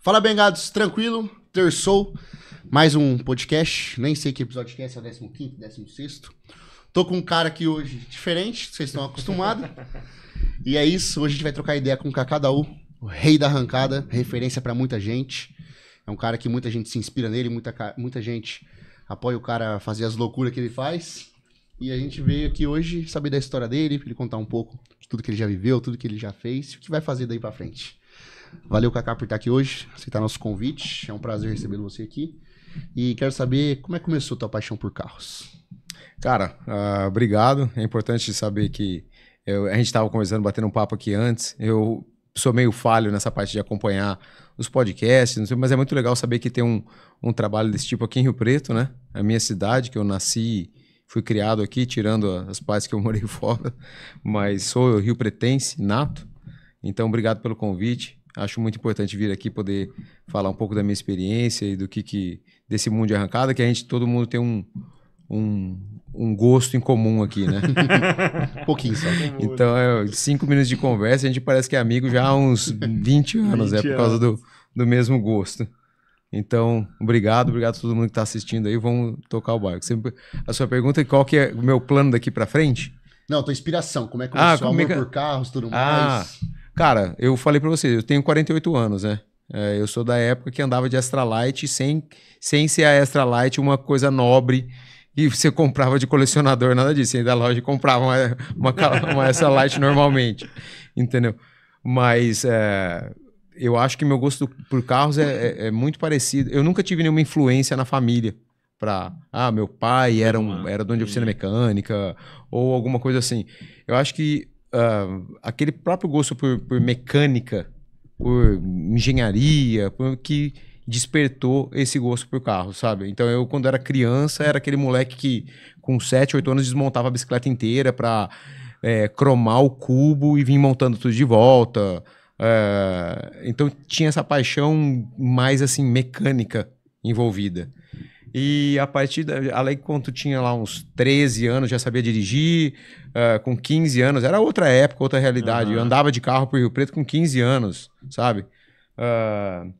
Fala, bengados, tranquilo? Terçou, mais um podcast. Nem sei que episódio que é, se é o 15, 16. Tô com um cara aqui hoje diferente, vocês estão acostumados. e é isso, hoje a gente vai trocar ideia com o Cacadaú, o rei da arrancada, referência para muita gente. É um cara que muita gente se inspira nele, muita, muita gente apoia o cara a fazer as loucuras que ele faz. E a gente veio aqui hoje saber da história dele, pra ele contar um pouco de tudo que ele já viveu, tudo que ele já fez e o que vai fazer daí pra frente. Valeu, Kaká, por estar aqui hoje, aceitar nosso convite. É um prazer recebendo você aqui. E quero saber como é que começou a tua paixão por carros. Cara, uh, obrigado. É importante saber que eu, a gente estava conversando, batendo um papo aqui antes. Eu sou meio falho nessa parte de acompanhar os podcasts, sei, mas é muito legal saber que tem um, um trabalho desse tipo aqui em Rio Preto, né? A minha cidade, que eu nasci, fui criado aqui, tirando as partes que eu morei fora, mas sou rio-pretense, nato. Então, obrigado pelo convite. Acho muito importante vir aqui poder falar um pouco da minha experiência e do que, que desse mundo de arrancada, que a gente, todo mundo tem um, um, um gosto em comum aqui, né? um pouquinho só. Então, é, cinco minutos de conversa, a gente parece que é amigo já há uns 20 anos, 20 é por causa do, do mesmo gosto. Então, obrigado, obrigado a todo mundo que está assistindo aí. Vamos tocar o barco. Sempre, a sua pergunta é qual que é o meu plano daqui para frente? Não, tua inspiração. Como é que ah, começou ah, como é amor que... É? por carros, tudo ah, mais? Cara, eu falei para vocês, eu tenho 48 anos, né? É, eu sou da época que andava de Light, sem, sem ser a Light, uma coisa nobre e você comprava de colecionador, nada disso. Você ia da loja e comprava uma, uma, uma essa light normalmente, entendeu? Mas é, eu acho que meu gosto por carros é, é, é, muito parecido. Eu nunca tive nenhuma influência na família para ah meu pai era um, né? era dono de oficina mecânica ou alguma coisa assim. Eu acho que uh, aquele próprio gosto por, por mecânica, por engenharia, por, que despertou esse gosto por carro, sabe? Então eu, quando era criança, era aquele moleque que com 7, 8 anos desmontava a bicicleta inteira para é, cromar o cubo e vir montando tudo de volta. É, então tinha essa paixão mais assim mecânica envolvida. E a partir da. Além quando tinha lá uns 13 anos, já sabia dirigir, uh, com 15 anos, era outra época, outra realidade. Uhum. Eu andava de carro por Rio Preto com 15 anos, sabe? Uh,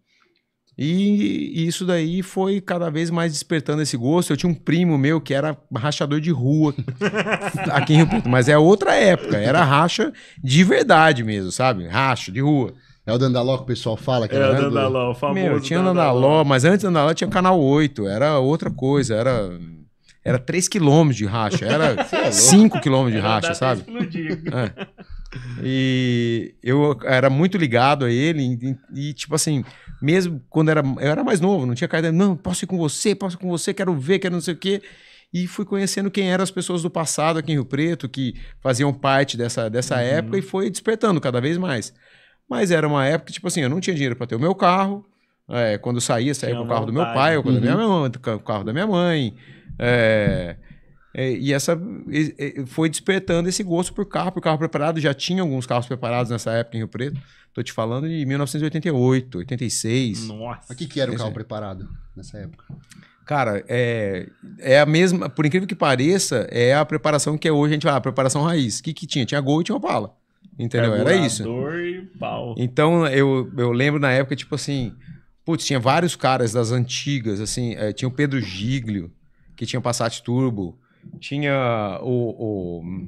e, e, isso daí foi cada vez mais despertando esse gosto. Eu tinha um primo meu que era rachador de rua aqui em Rio Preto, mas é outra época, era racha de verdade mesmo, sabe? Racha de rua. É o Dandaló que o pessoal fala? Que é, é o Dandaló, o famoso Meu, tinha o Dandaló, mas antes do Dandaló tinha Canal 8, era outra coisa, era... Era 3 km de racha, era 5 km é de racha, sabe? É. E eu era muito ligado a ele, e, e, tipo assim, mesmo quando era, eu era mais novo, não tinha caído, não, posso ir com você, posso ir com você, quero ver, quero não sei o quê. E fui conhecendo quem eram as pessoas do passado aqui em Rio Preto, que faziam parte dessa, dessa uhum. época, e foi despertando cada vez mais. Mas era uma época que, tipo assim, eu não tinha dinheiro para ter o meu carro. É, quando eu saía, saía com o carro do meu pai, ou com, minha uhum. mãe, o carro da minha mãe. É, é, e essa foi despertando esse gosto por carro, por carro preparado. Já tinha alguns carros preparados nessa época em Rio Preto. Tô te falando de 1988, 86. Nossa. o que, que era o carro é. preparado nessa época? Cara, é, é a mesma, por incrível que pareça, é a preparação que é hoje a gente fala, a ah, preparação raiz. O que, que tinha? Tinha Gol e tinha Opala. Entendeu? Era isso. Então eu, eu lembro na época, tipo assim, putz, tinha vários caras das antigas, assim, é, tinha o Pedro Giglio, que tinha Passat Turbo, tinha o, o,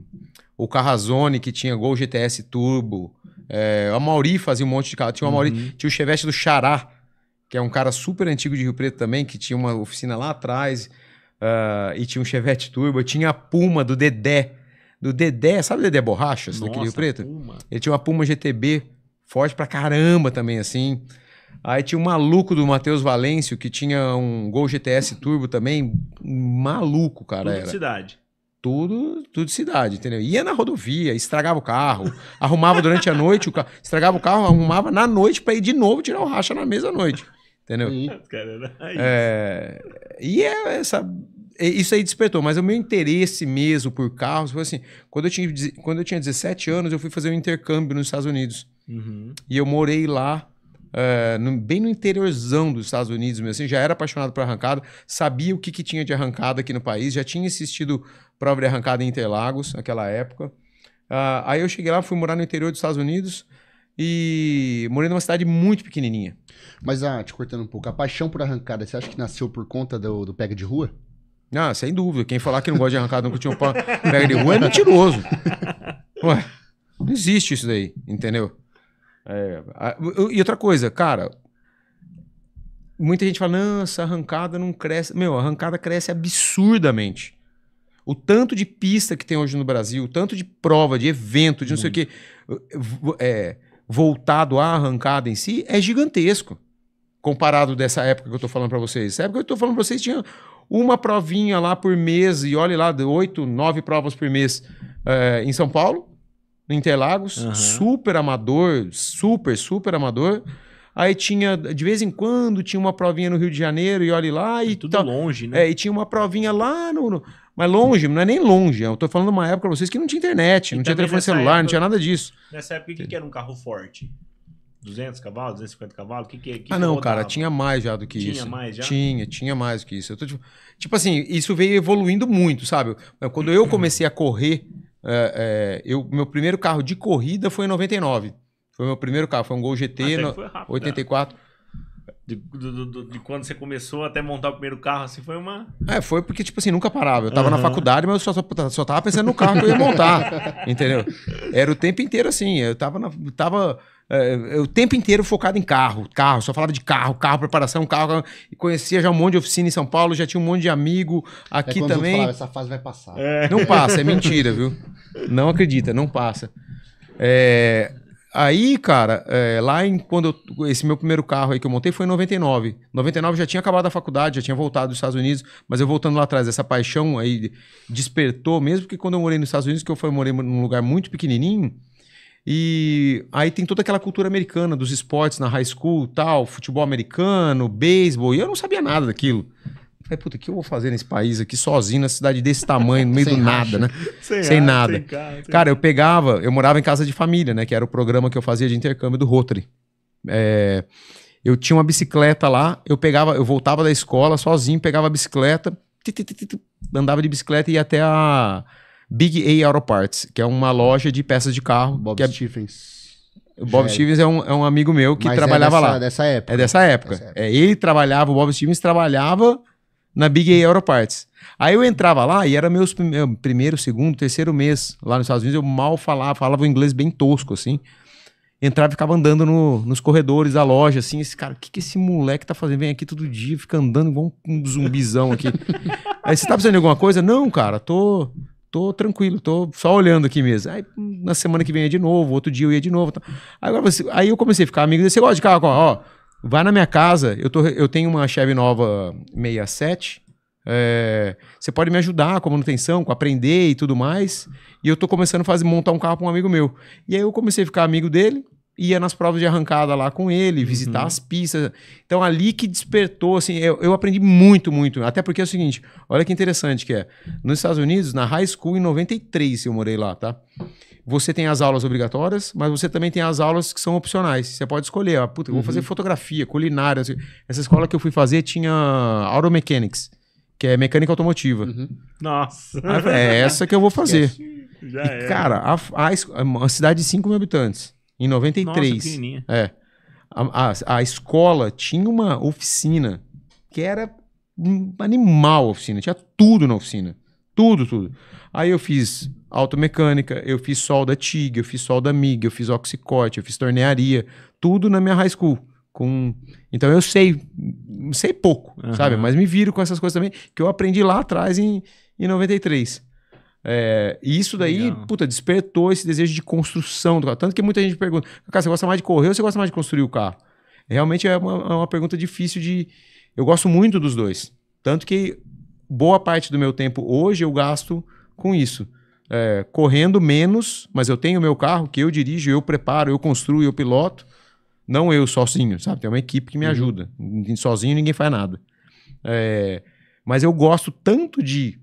o Carrazone, que tinha Gol GTS Turbo, é, a Mauri fazia um monte de carro, tinha, uhum. Mauri, tinha o Chevette do Xará, que é um cara super antigo de Rio Preto também, que tinha uma oficina lá atrás, uh, e tinha um Chevette Turbo, tinha a Puma do Dedé, do Dedé. Sabe o Dedé Borrachas, Nossa, daquele Rio Preto? Puma. Ele tinha uma Puma GTB forte pra caramba também, assim. Aí tinha um maluco do Matheus Valêncio que tinha um Gol GTS Turbo também. maluco, cara. Tudo era. de cidade. Tudo, tudo de cidade, entendeu? Ia na rodovia, estragava o carro, arrumava durante a noite, o carro, estragava o carro, arrumava na noite para ir de novo tirar o racha na mesma noite. Entendeu? Cara, é, e é essa isso aí despertou, mas o meu interesse mesmo por carros foi assim: quando eu tinha, quando eu tinha 17 anos, eu fui fazer um intercâmbio nos Estados Unidos. Uhum. E eu morei lá, é, no, bem no interiorzão dos Estados Unidos mesmo. Assim, já era apaixonado por arrancada, sabia o que, que tinha de arrancada aqui no país, já tinha assistido prova de arrancada em Interlagos naquela época. Uh, aí eu cheguei lá, fui morar no interior dos Estados Unidos e morei numa cidade muito pequenininha. Mas, ah, te cortando um pouco, a paixão por arrancada, você acha que nasceu por conta do, do pega de rua? Ah, sem dúvida. Quem falar que não gosta de arrancada no Coutinho Paulista pega de rua é mentiroso. Ué, não existe isso daí, entendeu? É, e outra coisa, cara, muita gente fala, não, arrancada não cresce. Meu, a arrancada cresce absurdamente. O tanto de pista que tem hoje no Brasil, o tanto de prova, de evento, de não hum. sei o quê, é, voltado à arrancada em si, é gigantesco. Comparado dessa época que eu tô falando para vocês. Essa época que eu tô falando pra vocês tinha uma provinha lá por mês, e olhe lá, oito, nove provas por mês é, em São Paulo, no Interlagos, uhum. super amador, super, super amador. Aí tinha, de vez em quando, tinha uma provinha no Rio de Janeiro, e olhe lá. É e tudo tá, longe, né? É, e tinha uma provinha lá no, no mas longe, não é nem longe. Eu tô falando de uma época pra vocês que não tinha internet, e não tinha telefone celular, época, não tinha nada disso. Nessa época, o que, que era um carro forte? 200 cavalos, 250 cavalos? O que, que, é- que Ah, não, cara, tinha mais já do que tinha isso. Tinha mais já? Tinha, tinha mais do que isso. Tô, tipo, tipo, assim, isso veio evoluindo muito, sabe? Quando eu comecei a correr, é, é, eu, meu primeiro carro de corrida foi em 99. Foi meu primeiro carro, foi um Gol GT, no, foi rápido, 84. Né? De, de, quando você começou até montar o primeiro carro, assim, foi uma. É, foi porque, tipo assim, nunca parava. Eu tava uhum. na faculdade, mas eu só, só, só tava pensando no carro que eu ia montar. entendeu? Era o tempo inteiro assim. Eu tava. Na, tava é, o tempo inteiro focado em carro, carro, só falava de carro, carro, preparação, carro. E conhecia já um monte de oficina em São Paulo, já tinha um monte de amigo aqui é também. Falava, Essa fase vai passar. É. Não passa, é mentira, viu? Não acredita, não passa. É, aí, cara, é, lá em quando eu, esse meu primeiro carro aí que eu montei foi em 99. 99 já tinha acabado a faculdade, já tinha voltado dos Estados Unidos, mas eu voltando lá atrás, essa paixão aí despertou, mesmo que quando eu morei nos Estados Unidos, que eu fui, morei num lugar muito pequenininho, e aí tem toda aquela cultura americana dos esportes na high school, tal, futebol americano, beisebol, e eu não sabia nada daquilo. Falei, puta, o que eu vou fazer nesse país aqui sozinho, na cidade desse tamanho, no meio do nada, né? Sem, sem nada. Sem carro, sem Cara, eu pegava, eu morava em casa de família, né? Que era o programa que eu fazia de intercâmbio do Rotary. É, eu tinha uma bicicleta lá, eu pegava, eu voltava da escola sozinho, pegava a bicicleta, andava de bicicleta e ia até a Big A Auto Parts, que é uma loja de peças de carro. Bob é... Stephens. O Bob Stevens é um, é um amigo meu que Mas é trabalhava é dessa, lá. Dessa é época. É dessa época. Dessa época. É, ele trabalhava, o Bob Stevens trabalhava na Big A Auto Parts. Aí eu entrava lá e era meus meu primeiro, segundo, terceiro mês lá nos Estados Unidos. Eu mal falava, falava o inglês bem tosco, assim. Entrava e ficava andando no, nos corredores da loja, assim. Esse cara, o que, que esse moleque tá fazendo? Vem aqui todo dia, fica andando igual um zumbizão aqui. Aí você tá precisando de alguma coisa? Não, cara, tô tô tranquilo, tô só olhando aqui mesmo. Aí na semana que vem ia é de novo, outro dia eu ia de novo. Tá. Agora você, aí eu comecei a ficar amigo dele. Você gosta de carro? Ó, vai na minha casa, eu, tô, eu tenho uma Chevy nova 67. É, você pode me ajudar com a manutenção, com aprender e tudo mais. E eu tô começando a fazer, montar um carro para um amigo meu. E aí eu comecei a ficar amigo dele ia nas provas de arrancada lá com ele, uhum. visitar uhum. as pistas. Então, ali que despertou, assim, eu, eu, aprendi muito, muito. Até porque é o seguinte, olha que interessante que é. Nos Estados Unidos, na high school, em 93, eu morei lá, tá? Você tem as aulas obrigatórias, mas você também tem as aulas que são opcionais. Você pode escolher, ah, puta, eu vou uhum. fazer fotografia, culinária. Assim. Essa escola que eu fui fazer tinha Mechanics, que é mecânica automotiva. Uhum. Nossa! É essa que eu vou fazer. Já e, é. Cara, a, a, a cidade de 5 mil habitantes em 93. Nossa, É. A, a, a, escola tinha uma oficina que era um animal a oficina. Tinha tudo na oficina. Tudo, tudo. Aí eu fiz automecânica, eu fiz solda TIG, eu fiz solda MIG, eu fiz oxicote, eu fiz tornearia. Tudo na minha high school. Com... Então eu sei, sei pouco, uhum. sabe? Mas me viro com essas coisas também que eu aprendi lá atrás em, em 93. É, e isso daí, Legal. puta, despertou esse desejo de construção do carro. Tanto que muita gente pergunta, cara, você gosta mais de correr ou você gosta mais de construir o carro? Realmente é uma, é uma pergunta difícil de... Eu gosto muito dos dois. Tanto que boa parte do meu tempo hoje eu gasto com isso. É, correndo menos, mas eu tenho meu carro que eu dirijo, eu preparo, eu construo, eu piloto. Não eu sozinho, sabe? Tem uma equipe que me uhum. ajuda. Sozinho ninguém faz nada. É, mas eu gosto tanto de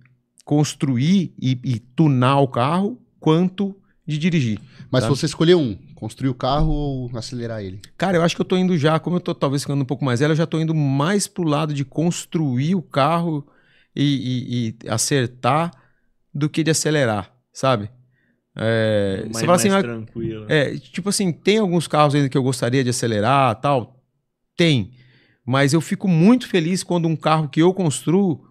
construir e, e tunar o carro quanto de dirigir. Mas tá? se você escolher um, construir o carro ou acelerar ele? Cara, eu acho que eu tô indo já, como eu tô talvez ficando um pouco mais velho, eu já tô indo mais pro lado de construir o carro e, e, e acertar do que de acelerar, sabe? É, mais, você fala assim, ah, tranquilo. É, tipo assim, tem alguns carros ainda que eu gostaria de acelerar, tal, tem. Mas eu fico muito feliz quando um carro que eu construo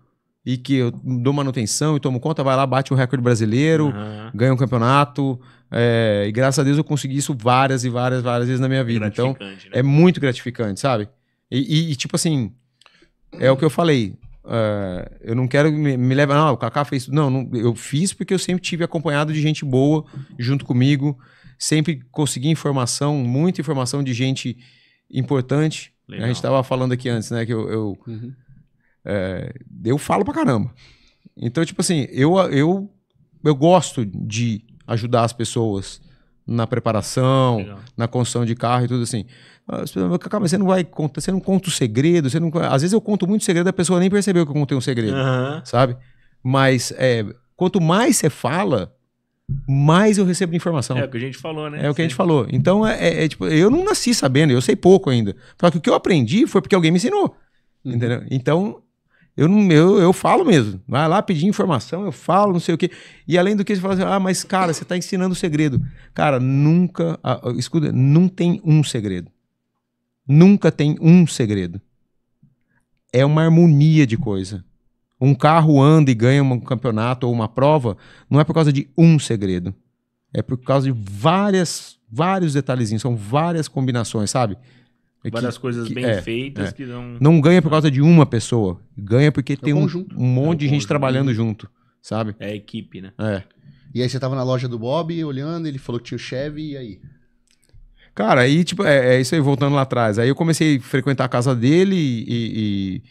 e que eu dou manutenção e tomo conta, vai lá, bate o recorde brasileiro, uhum. ganha um campeonato. É, e graças a Deus eu consegui isso várias e várias, várias vezes na minha vida. Então, né? é muito gratificante, sabe? E, e, e, tipo assim, é o que eu falei. Eh, eu não quero me, me levar, não, o Kaká fez não, não, eu fiz porque eu sempre tive acompanhado de gente boa junto comigo, sempre consegui informação, muita informação de gente importante. Legal. A gente estava falando aqui antes, né? Que eu, eu uhum é, eu falo pra caramba. Então, tipo assim, eu, eu, eu gosto de ajudar as pessoas na preparação, Legal. na construção de carro e tudo assim. Ah, mas você não vai contar, você não conta o segredo, você não, às vezes eu conto muito segredo, a pessoa nem percebeu que eu contei um segredo, uhum. sabe? Mas é, quanto mais você fala, mais eu recebo informação. É o que a gente falou, né? É o que a gente falou. Então, é, é, é, tipo, eu não nasci sabendo, eu sei pouco ainda. Só que o que eu aprendi foi porque alguém me ensinou. Uhum. Entendeu? Então, eu, não, eu, eu falo mesmo. Vai lá pedir informação, eu falo, não sei o quê. E além do que, você fala assim, ah, mas cara, você está ensinando o segredo. Cara, nunca, ah, escuta, não tem um segredo. Nunca tem um segredo. É uma harmonia de coisa. Um carro anda e ganha um campeonato ou uma prova, não é por causa de um segredo. É por causa de várias, vários detalhezinhos, são várias combinações, sabe? É Várias que, coisas que, bem é, feitas é. que não. Não ganha por causa de uma pessoa. Ganha porque é tem um, um, monte de é gente trabalhando junto, sabe? É a equipe, né? É. E aí você tava na loja do Bob olhando, ele falou que tinha o Chevy, e aí? Cara, aí, tipo, é, é isso aí, voltando lá atrás. Aí eu comecei a frequentar a casa dele e,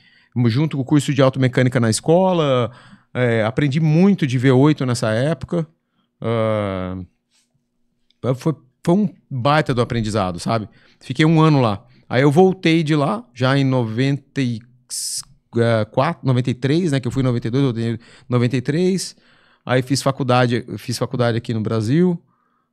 e junto com o curso de automecânica na escola. aprendi muito de V8 nessa época. Uh, foi, foi um baita do aprendizado, sabe? Fiquei um ano lá. Aí eu voltei de lá, já em 94, 93, é, né? Que eu fui em 92, 93. Aí fiz faculdade, fiz faculdade aqui no Brasil.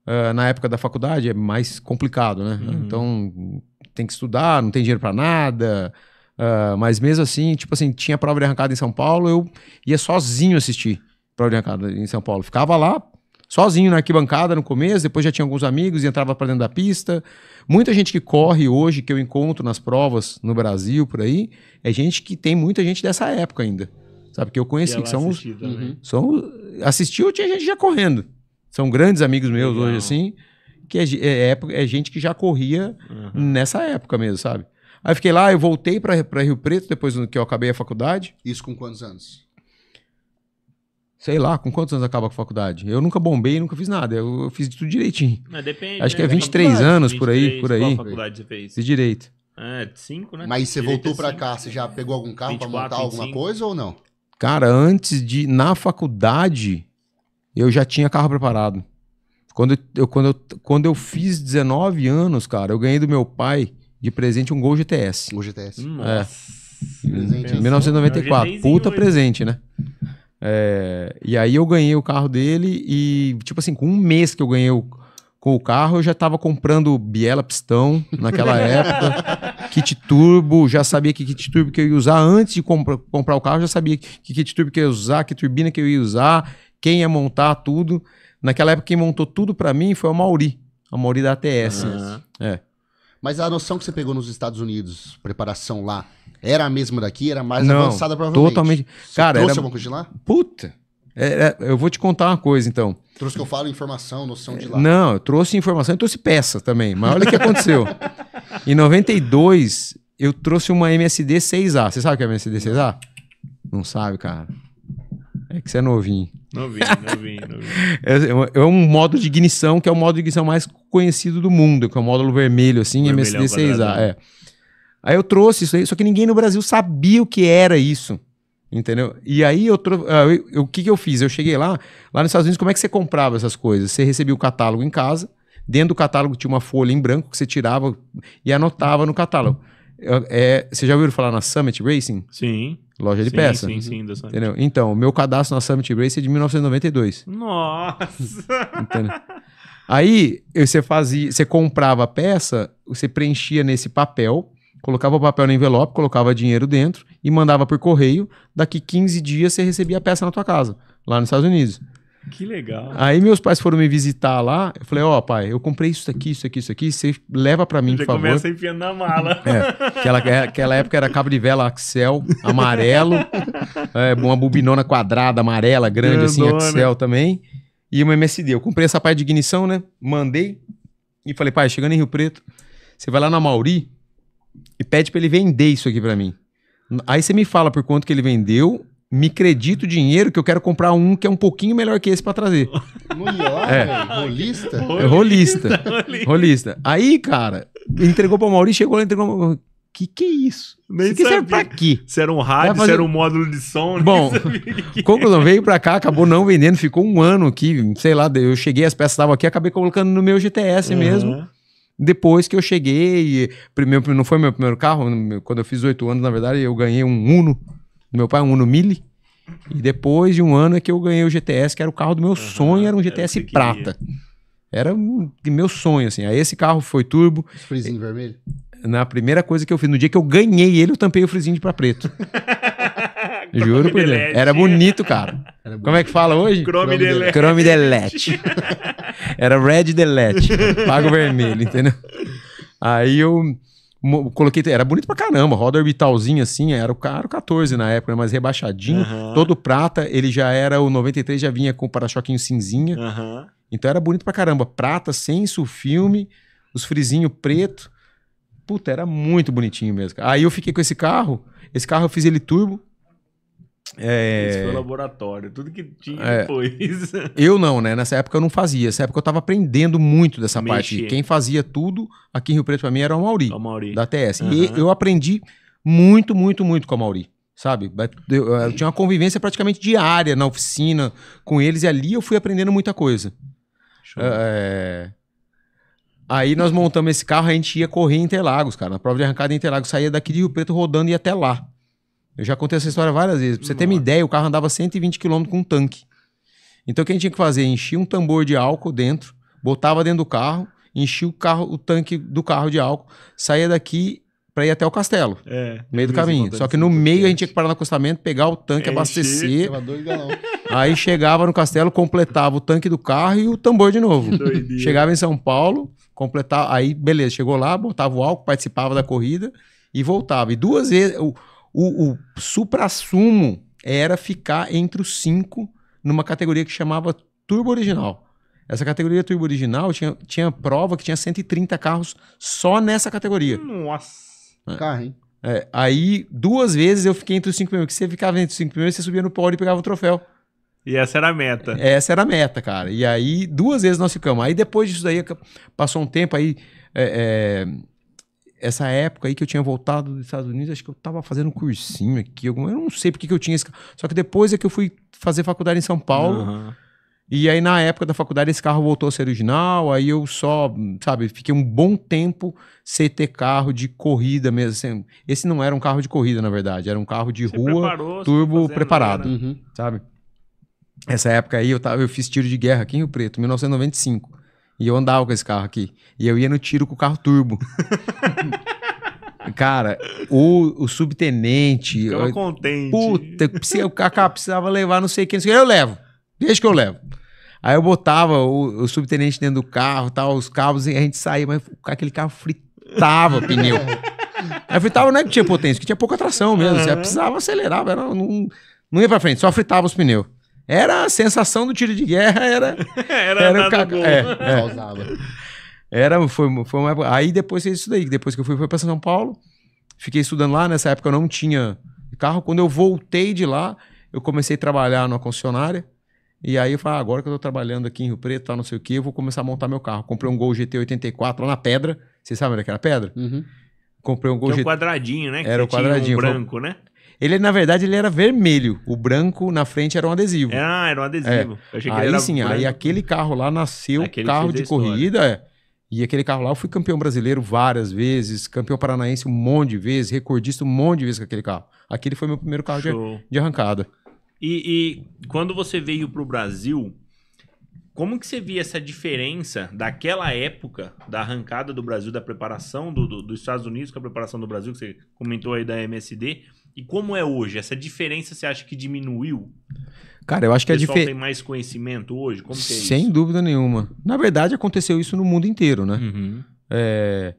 Uh, na época da faculdade é mais complicado, né? Uhum. Então tem que estudar, não tem dinheiro para nada. Uh, mas mesmo assim, tipo assim, tinha prova de arrancada em São Paulo, eu ia sozinho assistir prova de arrancada em São Paulo. Ficava lá, sozinho na arquibancada no começo, depois já tinha alguns amigos e entrava para dentro da pista. Muita gente que corre hoje, que eu encontro nas provas no Brasil, por aí, é gente que tem muita gente dessa época ainda. Sabe? Que eu conheci, que são os. Uhum. são, assistiu, tinha gente já correndo. São grandes amigos meus Legal. hoje, assim, que é, é, é, gente que já corria uhum. nessa época mesmo, sabe? Aí fiquei lá, eu voltei para Rio Preto depois que eu acabei a faculdade. Isso com quantos anos? sei lá, com quantos anos acaba a faculdade? Eu nunca bombei, nunca fiz nada. Eu, eu fiz tudo direitinho. Mas é, depende. Acho né? que é 23 né? anos 23, por aí, por aí. Qual faculdade você fez? Fiz direito. É, 5, né? Mas você é voltou para cá, né? você já pegou algum carro para montar 25. alguma coisa ou não? Cara, antes de na faculdade, eu já tinha carro preparado. Quando eu, quando eu, quando eu fiz 19 anos, cara, eu ganhei do meu pai de presente um Gol GTS. Gol GTS. Hum, é. Nossa. É. Presente. 1994. Puta presente, né? É, e aí eu ganhei o carro dele e, tipo assim, com um mês que eu ganhei o, com o carro, eu já tava comprando biela pistão naquela época, kit turbo, já sabia que kit turbo que eu ia usar antes de comp comprar o carro, já sabia que kit turbo que eu ia usar, que turbina que eu ia usar, quem ia montar tudo. Naquela época quem montou tudo para mim foi o Mauri, a Mauri da ATS. Uhum. É. Mas a noção que você pegou nos Estados Unidos, preparação lá, era a mesma daqui? Era mais não, avançada provavelmente? Totalmente. Você Cara, trouxe era... alguma coisa de lá? Puta! É, é, eu vou te contar uma coisa, então. Trouxe que eu falo informação, noção de lá. Não, eu trouxe informação e trouxe peça também. Mas olha o que aconteceu. em 92, eu trouxe uma MSD 6A. Você sabe o que é MSD 6A? Não sabe, cara. É que você é novinho. Novinho, novinho, novinho. É, é, é, um modo de ignição, que é o modo de ignição mais conhecido do mundo, que é o módulo vermelho, assim, MSD 6A. É. Aí eu trouxe isso aí, só que ninguém no Brasil sabia o que era isso. Entendeu? E aí eu, trou... Ah, o que, que eu fiz? Eu cheguei lá, lá nos Estados Unidos, como é que você comprava essas coisas? Você recebia o catálogo em casa, dentro do catálogo tinha uma folha em branco que você tirava e anotava no catálogo. É, você já ouviu falar na Summit Racing? Sim. Loja de sim, peça. Sim, sim, da Summit. Entendeu? Então, meu cadastro na Summit Racing é de 1992. Nossa! Entendeu? Aí, você fazia, você comprava a peça, você preenchia nesse papel, colocava o papel no envelope, colocava dinheiro dentro e mandava por correio. Daqui 15 dias você recebia a peça na tua casa, lá nos Estados Unidos. Que legal. Aí meus pais foram me visitar lá. Eu falei, ó, oh, pai, eu comprei isso aqui, isso aqui, isso aqui. Você leva para mim, Já por favor. começa enfiando na mala. é, aquela, é, aquela época era cabo de vela Axel, amarelo. é, uma bobinona quadrada, amarela, grande, assim, Grandona. assim, Axel também. E uma MSD. Eu comprei essa parte de ignição, né? Mandei. E falei, pai, chegando em Rio Preto, você vai lá na Mauri, e pede para ele vender isso aqui para mim. Aí você me fala por quanto que ele vendeu, me credito dinheiro que eu quero comprar um que é um pouquinho melhor que esse para trazer. Melhor, é. é rolista? Rolista. Rolista. Aí, cara, entregou para o Maurício, chegou lá, entregou pra... que que é isso? Nem isso aqui serve pra quê? Se era um rádio, fazer... se era um módulo de som. Bom, conclusão, é. veio pra cá, acabou não vendendo, ficou um ano aqui, sei lá, eu cheguei, as peças estavam aqui, acabei colocando no meu GTS uhum. mesmo depois que eu cheguei. Primeiro, não foi meu primeiro carro, quando eu fiz oito anos, na verdade, eu ganhei um Uno do meu pai, um Uno Mille. E depois de um ano é que eu ganhei o GTS, que era o carro do meu uhum, sonho, era um GTS era prata. Era um, meu sonho, assim. Aí esse carro foi turbo. Os frisinhos vermelho? Na primeira coisa que eu fiz, no dia que eu ganhei ele, eu tampei o frisinho de pra preto. Juro por Deus. Era bonito, cara. Era bonito. Como é que fala hoje? Chrome, Chrome Delete. Chrome Delete. Era Red Delete. Pago vermelho, entendeu? Aí eu coloquei. Era bonito pra caramba. Roda orbitalzinha assim. Era o caro 14 na época, né, mas rebaixadinho. Todo prata. Ele já era. O 93 já vinha com para-choquinho cinzinha. Então era bonito pra caramba. Prata, senso, filme. Os frisinhos preto. Puta, era muito bonitinho mesmo. Aí eu fiquei com esse carro. Esse carro eu fiz ele turbo. É... Isso foi o laboratório, tudo que tinha é... foi isso. Eu não, né? Nessa época eu não fazia. Nessa época eu tava aprendendo muito dessa Mexer. parte. Quem fazia tudo aqui em Rio Preto pra mim era o Mauri, o Mauri. da TS. Uhum. E eu aprendi muito, muito, muito com o Mauri sabe? Eu, eu, tinha uma convivência praticamente diária na oficina com eles e ali eu fui aprendendo muita coisa. É, é... Aí nós montamos esse carro, a gente ia correr em Interlagos, cara. Na prova de arrancada em Interlagos, saía daqui de Rio Preto rodando e ia até lá. Eu já contei essa história várias vezes. Pra você ter uma ideia, o carro andava 120 km com um tanque. Então o que a gente tinha que fazer? Enchia um tambor de álcool dentro, botava dentro do carro, enchia o, carro, o tanque do carro de álcool, saía daqui para ir até o castelo. É, no meio do caminho. Só que no meio a é gente tinha que parar no acostamento, pegar o tanque, é, abastecer. aí chegava no castelo, completava o tanque do carro e o tambor de novo. Chegava em São Paulo, completava. Aí, beleza, chegou lá, botava o álcool, participava da corrida e voltava. E duas vezes o, o supra-sumo era ficar entre os cinco numa categoria que chamava Turbo Original. Essa categoria Turbo Original tinha, tinha prova que tinha 130 carros só nessa categoria. Nossa, é. carro, hein? É, aí, duas vezes eu fiquei entre os cinco primeiros. Que você ficava entre os cinco primeiros, você subia no pódio e pegava o troféu. E essa era a meta. Essa era a meta, cara. E aí, duas vezes nós ficamos. Aí, depois disso daí, passou um tempo aí... É, é essa época aí que eu tinha voltado dos Estados Unidos, acho que eu tava fazendo um cursinho aqui, eu não sei porque que eu tinha esse. Só que depois é que eu fui fazer faculdade em São Paulo. Uhum. E aí, na época da faculdade, esse carro voltou a ser original. Aí eu só, sabe, fiquei um bom tempo sem ter carro de corrida mesmo. Assim, esse não era um carro de corrida, na verdade. Era um carro de Você rua, preparou, turbo preparado, né? uhum. sabe? Essa época aí, eu, tava, eu fiz tiro de guerra aqui em Rio Preto, 1995. E eu andava com esse carro aqui. E eu ia no tiro com o carro turbo. Cara, o, o subtenente. Eu, eu contente. Puta, o Cacá precisava levar não sei quem. Não sei, eu levo. Deixa que eu levo. Aí eu botava o, o subtenente dentro do carro, tal, os cabos, e a gente saía, mas aquele carro fritava pneu. Aí fritava não é que tinha potência, que tinha pouca tração mesmo. Uhum. Você precisava acelerar, não, não ia pra frente, só fritava os pneus. Era a sensação do tiro de guerra, era. era era o caca... bom. É, é. Era, foi, foi uma época. Aí depois fez isso daí. Depois que eu fui, fui para São Paulo, fiquei estudando lá. Nessa época eu não tinha carro. Quando eu voltei de lá, eu comecei a trabalhar numa concessionária. E aí eu falei, ah, agora que eu tô trabalhando aqui em Rio Preto, tá, não sei o que, eu vou começar a montar meu carro. Comprei um Gol GT84 lá na pedra. Vocês sabem onde é era pedra? Uhum. Comprei um Gol é GT. Né, um quadradinho, né? Era o quadradinho. Um branco, né? Ele, na verdade, ele era vermelho. O branco na frente era um adesivo. Ah, era um é. adesivo. É. Eu achei aí era sim, branco. aí aquele carro lá nasceu aquele carro de corrida. É. E aquele carro lá, eu fui campeão brasileiro várias vezes, campeão paranaense um monte de vezes, recordista um monte de vezes com aquele carro. Aquele foi meu primeiro carro de, de, arrancada. E, e quando você veio para o Brasil, como que você via essa diferença daquela época, da arrancada do Brasil, da preparação do, do, dos Estados Unidos com a preparação do Brasil, que você comentou aí da MSD, e como é hoje? Essa diferença você acha que diminuiu? Cara, eu acho que é a diferença. tem mais conhecimento hoje? Como que é Sem isso? dúvida nenhuma. Na verdade, aconteceu isso no mundo inteiro, né? Uhum. É,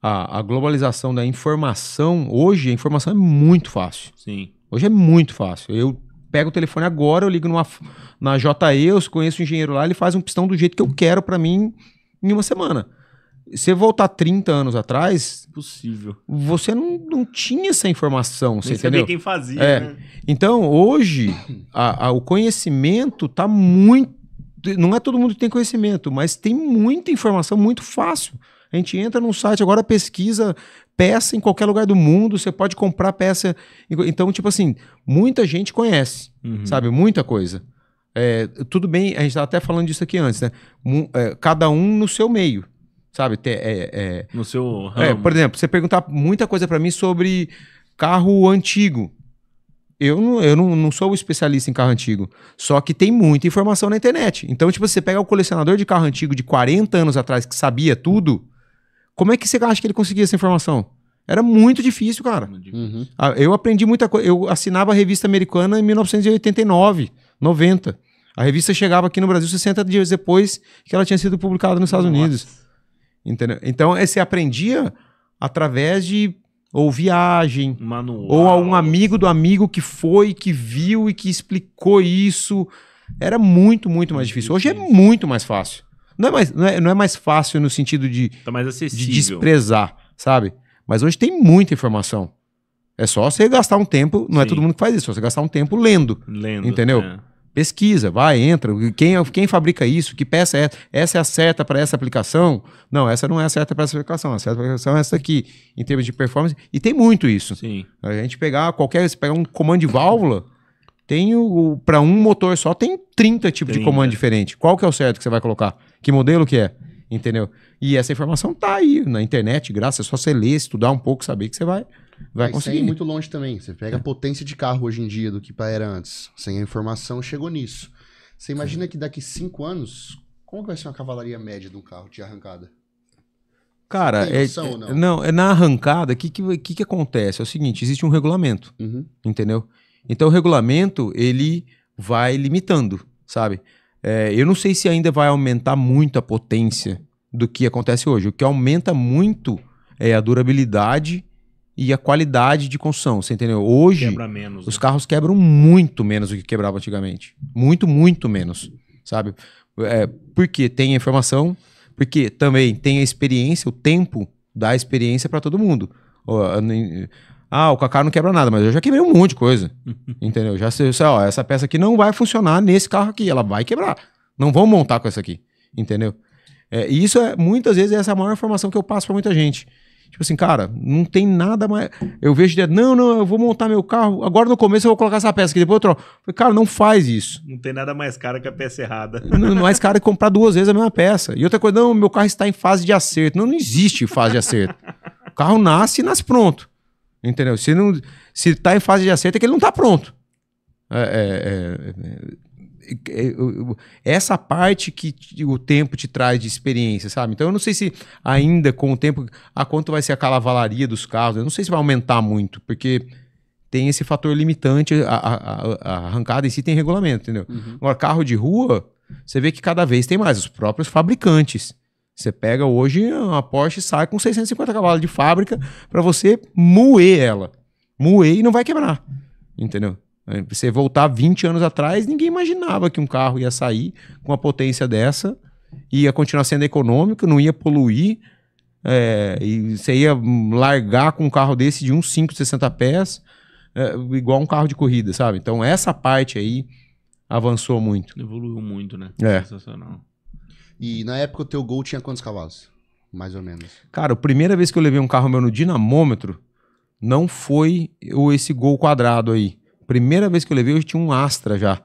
a, a, globalização da informação, hoje a informação é muito fácil. Sim. Hoje é muito fácil. Eu pego o telefone agora, eu ligo numa, na JE, eu conheço um engenheiro lá, ele faz um pistão do jeito que eu quero para mim em uma semana você voltar 30 anos atrás. Impossível. Você não, não tinha essa informação. Nem você entendeu? quem fazia. É. Né? Então, hoje, a, a, o conhecimento está muito. Não é todo mundo que tem conhecimento, mas tem muita informação muito fácil. A gente entra num site, agora pesquisa peça em qualquer lugar do mundo, você pode comprar peça. Então, tipo assim, muita gente conhece, uhum. sabe? Muita coisa. É, tudo bem, a gente estava até falando disso aqui antes, né? É, cada um no seu meio. Sabe? Ter, é, é, no seu é, ramo. É, por exemplo, você perguntar muita coisa para mim sobre carro antigo. Eu, não, eu não, não sou especialista em carro antigo. Só que tem muita informação na internet. Então, tipo, você pega o colecionador de carro antigo de 40 anos atrás que sabia tudo, como é que você acha que ele conseguia essa informação? Era muito difícil, cara. Uhum. Ah, eu aprendi muita coisa. Eu assinava a revista americana em 1989, 90. A revista chegava aqui no Brasil 60 dias depois que ela tinha sido publicada nos Estados Nossa. Unidos. Entendeu? Então, você aprendia através de ou viagem, Manual. ou algum um amigo do amigo que foi, que viu e que explicou isso. Era muito, muito mais difícil. Hoje é muito mais fácil. Não é mais, não é, não é mais fácil no sentido de, tá de desprezar, sabe? Mas hoje tem muita informação. É só você gastar um tempo, não é Sim. é todo mundo que faz isso, é só você gastar um tempo lendo. Lendo. Entendeu? É. Pesquisa, vai, entra. Quem, é quem fabrica isso? Que peça é essa? Essa é a certa para essa aplicação? Não, essa não é a certa para essa aplicação. A certa aplicação é essa aqui, em termos de performance. E tem muito isso. Sim. A gente pegar qualquer. Se pegar um comando de válvula, tem o, para um motor só, tem 30 tipos 30. de comando diferente. Qual que é o certo que você vai colocar? Que modelo que é? Entendeu? E essa informação tá aí na internet, graças. É só você ler, estudar um pouco, saber que você vai vai Mas conseguir. Sem ir muito longe também. Você pega a é. potência de carro hoje em dia do que era antes. Sem a informação, chegou nisso. Você imagina que daqui cinco anos, como vai ser uma cavalaria média de um carro de arrancada? Cara, é, é não? não? é na arrancada, o que, que, que, acontece? É o seguinte, existe um regulamento, uhum. entendeu? Então o regulamento, ele vai limitando, sabe? É, eu não sei se ainda vai aumentar muito a potência do que acontece hoje. O que aumenta muito é a durabilidade e a qualidade de construção, você entendeu? Hoje, menos, os né? carros quebram muito menos do que quebrava antigamente. Muito, muito menos, sabe? É, porque tem a informação, porque também tem a experiência, o tempo dá a experiência para todo mundo. Ah, o Kaká não quebra nada, mas eu já quebrei um monte de coisa, entendeu? Já sei, ó, essa peça aqui não vai funcionar nesse carro aqui, ela vai quebrar. Não vão montar com essa aqui, entendeu? É, e isso é, muitas vezes, essa é a maior informação que eu passo para muita gente. Tipo assim, cara, não tem nada mais. Eu vejo, não, não, eu vou montar meu carro. Agora no começo eu vou colocar essa peça, que depois eu troco. Falei, cara, não faz isso. Não tem nada mais caro que a peça errada. Não, é mais caro que comprar duas vezes a mesma peça. E outra coisa, não, meu carro está em fase de acerto. Não, não existe fase de acerto. o carro nasce e nasce pronto. Entendeu? Se não se está em fase de acerto, é que ele não está pronto. É, é, é, é é, essa parte que o tempo te traz de experiência, sabe? Então eu não sei se ainda com o tempo, a quanto vai ser a calavalaria dos carros, eu não sei se vai aumentar muito, porque tem esse fator limitante, a, a, a arrancada em si tem regulamento, entendeu? Uhum. Agora, carro de rua, você vê que cada vez tem mais, os próprios fabricantes. Você pega hoje uma Porsche sai com 650 cavalos de fábrica para você moer ela. Moer e não vai quebrar, entendeu? Você voltar 20 anos atrás, ninguém imaginava que um carro ia sair com uma potência dessa, ia continuar sendo econômico, não ia poluir, é, e você ia largar com um carro desse de uns 5, 60 pés, é, igual um carro de corrida, sabe? Então essa parte aí avançou muito. Evoluiu muito, né? É. Sensacional. E na época o teu Gol tinha quantos cavalos? Mais ou menos. Cara, a primeira vez que eu levei um carro meu no dinamômetro não foi esse Gol quadrado aí primeira vez que eu levei, eu tinha um Astra já.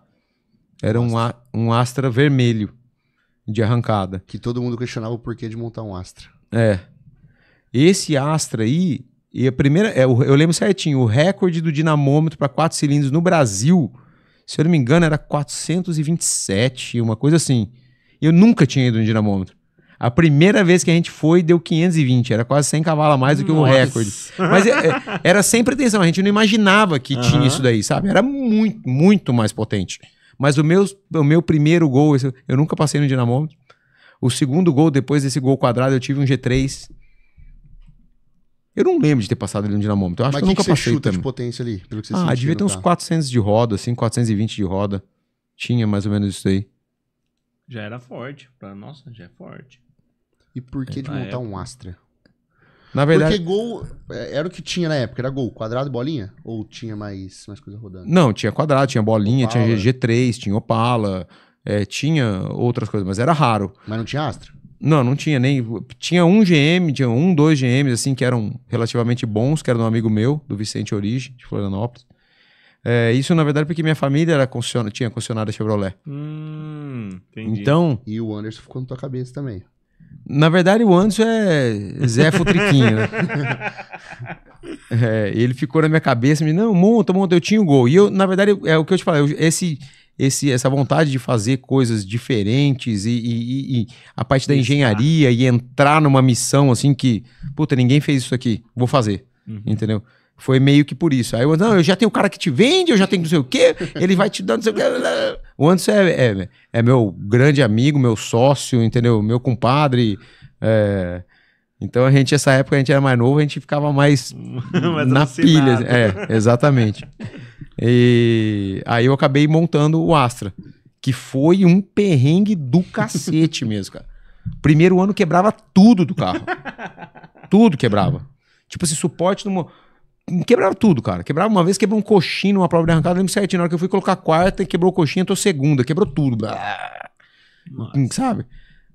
Era um, a, um Astra vermelho de arrancada. Que todo mundo questionava o porquê de montar um Astra. É. Esse Astra aí, e a primeira, é, eu lembro certinho, o recorde do dinamômetro para quatro cilindros no Brasil, se eu não me engano, era 427, uma coisa assim. Eu nunca tinha ido no dinamômetro. A primeira vez que a gente foi, deu 520. Era quase 100 cavalos a mais do que o recorde. Mas é, é, era sem pretensão. A gente não imaginava que uhum. tinha isso daí, sabe? Era muito, muito mais potente. Mas o meu, o meu primeiro gol, eu nunca passei no dinamômetro. O segundo gol, depois desse gol quadrado, eu tive um G3. Eu não lembro de ter passado ali no dinamômetro. Eu acho Mas que, que eu nunca que passei. chuta também. de potência ali? Pelo que você ah, devia ter uns 400 de roda, assim, 420 de roda. Tinha mais ou menos isso aí. Já era forte. Pra... Nossa, já é forte. E por que é, de montar época. um Astra? Na verdade. Porque gol é, era o que tinha na época, era gol, quadrado e bolinha? Ou tinha mais, mais coisa rodando? Não, tinha quadrado, tinha bolinha, Opala. tinha GG3, tinha Opala, é, tinha outras coisas, mas era raro. Mas não tinha Astra? Não, não tinha nem. Tinha um GM, tinha um, dois GMs, assim, que eram relativamente bons, que era de um amigo meu, do Vicente Origi, de Florianópolis. É, isso, na verdade, porque minha família era concessionária, tinha concessionária Chevrolet. Hum, entendi. Então. E o Anderson ficou na tua cabeça também. Na verdade, o Anderson é Zé Futriquinho, né? é, ele ficou na minha cabeça, me não, monta, monta, eu tinha o um gol. E eu, na verdade, é o que eu te falei, eu, esse, esse, essa vontade de fazer coisas diferentes e, e, e a parte da tá. engenharia e entrar numa missão assim que, puta, ninguém fez isso aqui, vou fazer, uhum. entendeu? Foi meio que por isso. Aí o Anderson, não, eu já tenho o cara que te vende, eu já tenho não sei o quê, ele vai te dando não sei o quê. O Anderson é, é, é meu grande amigo, meu sócio, entendeu? Meu compadre. É... Então a gente, essa época, a gente era mais novo, a gente ficava mais, mais na alucinado. pilha. Assim. É, exatamente. e aí eu acabei montando o Astra, que foi um perrengue do cacete mesmo, cara. Primeiro ano quebrava tudo do carro. tudo quebrava. Tipo assim, suporte numa. No quebraram tudo, cara. Quebraram uma vez, quebrou um coxinho numa prova de arrancada. Eu lembro certinho, na hora que eu fui colocar quarta, quebrou o coxinho, entrou segunda, quebrou tudo. Não hum, Sabe?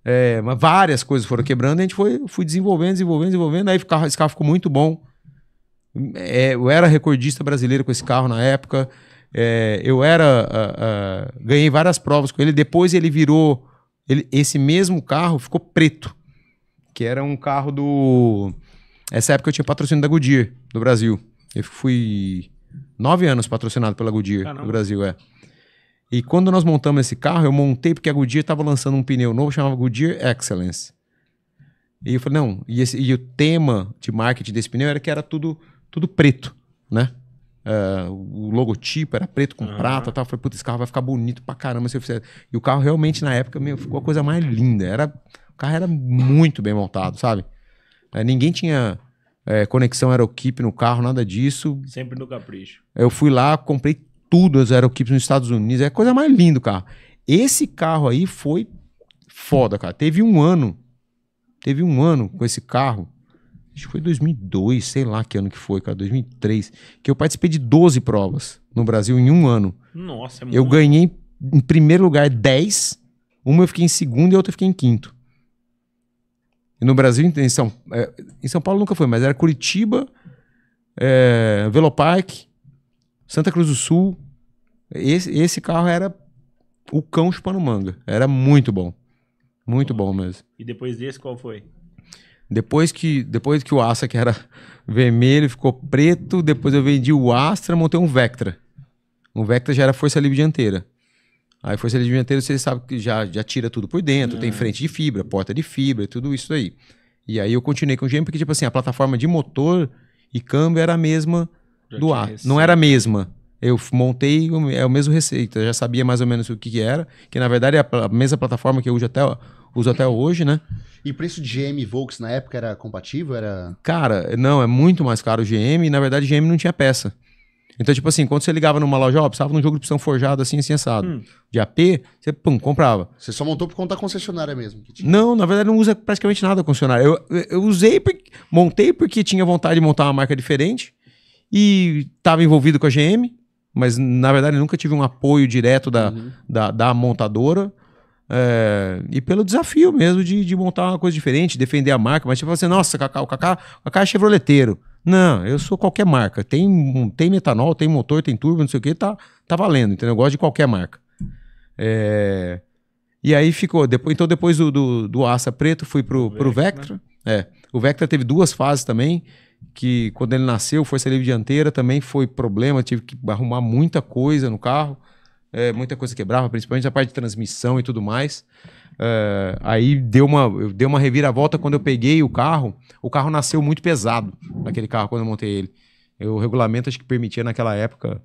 É, mas várias coisas foram quebrando e a gente foi fui desenvolvendo, desenvolvendo, desenvolvendo. Aí ficava, esse carro ficou muito bom. É, eu era recordista brasileiro com esse carro na época. É, eu era. Ah, ah, ganhei várias provas com ele. Depois ele virou. Ele, esse mesmo carro ficou preto. Que era um carro do. Essa época eu tinha patrocínio da Goodyear do Brasil. Eu fui nove anos patrocinado pela Goodyear Caramba. do Brasil, é. E quando nós montamos esse carro, eu montei porque a Goodyear estava lançando um pneu novo, chamava Goodyear Excellence. E eu falei, não, e, esse, e, o tema de marketing desse pneu era que era tudo, tudo preto, né? Uh, o logotipo era preto com uhum. prata tal. Eu falei, puta, esse carro vai ficar bonito pra caramba se eu fizer. E o carro realmente, na época, meu, ficou a coisa mais linda. Era, o carro era muito bem montado, sabe? É, ninguém tinha é, conexão Aeroquip no carro, nada disso. Sempre no capricho. Eu fui lá, comprei tudo as aerokipes nos Estados Unidos. É a coisa mais linda o carro. Esse carro aí foi foda, cara. Teve um ano. Teve um ano com esse carro. Acho que foi 2002, sei lá que ano que foi, cara, 2003, que eu participei de 12 provas no Brasil em um ano. Nossa, é muito. Eu ganhei em primeiro lugar 10, é uma eu fiquei em segundo e a outra eu fiquei em quinto. E no Brasil, em São, é, em São Paulo nunca foi, mas era Curitiba, é, Velopark, Santa Cruz do Sul. Esse, esse carro era o cão chupando manga. Era muito bom. Muito bom mesmo. E depois desse, qual foi? Depois que, depois que o Astra, que era vermelho, ficou preto, depois eu vendi o Astra, montei um Vectra. Um Vectra já era força livre dianteira. Aí força dianteira, você sabe que já, já tira tudo por dentro, tem ah. frente de fibra, porta de fibra, tudo isso aí. E aí eu continuei com o GM, porque, tipo assim, a plataforma de motor e câmbio era a mesma já do A. Receita. Não era a mesma. Eu montei, é o mesmo receita, eu já sabia mais ou menos o que, que era, que na verdade é a mesma plataforma que eu uso até, uso até hoje, né? E preço de GM e Volks na época era compatível? Era... Cara, não, é muito mais caro o GM, e na verdade GM não tinha peça. Então, tipo assim, quando você ligava numa loja, ó, precisava de um jogo de opção forjado assim, assim, assado. Hum. De AP, você, pum, comprava. Você só montou por conta da concessionária mesmo? Não, na verdade não usa praticamente nada a concessionária. Eu, eu, usei, porque, montei porque tinha vontade de montar uma marca diferente e estava envolvido com a GM, mas na verdade nunca tive um apoio direto da, uhum. da, da, montadora. É, e pelo desafio mesmo de, de montar uma coisa diferente, defender a marca. Mas tipo assim, nossa, Cacá, o Cacá, o Cacá é chevroleteiro. Não, eu sou qualquer marca. Tem, tem metanol, tem motor, tem turbo, não sei o que, tá, tá valendo, entendeu? Eu gosto de qualquer marca. É... E aí ficou. Depois, então, depois do, do, do Aça Preto, fui pro, pro Vectra. É. O Vectra teve duas fases também. Que quando ele nasceu, força livre dianteira também foi problema. Tive que arrumar muita coisa no carro. É, muita coisa quebrava, principalmente a parte de transmissão e tudo mais. Uh, aí deu uma, deu uma reviravolta quando eu peguei o carro. O carro nasceu muito pesado, aquele carro, quando eu montei ele. Eu, o regulamento acho que permitia naquela época,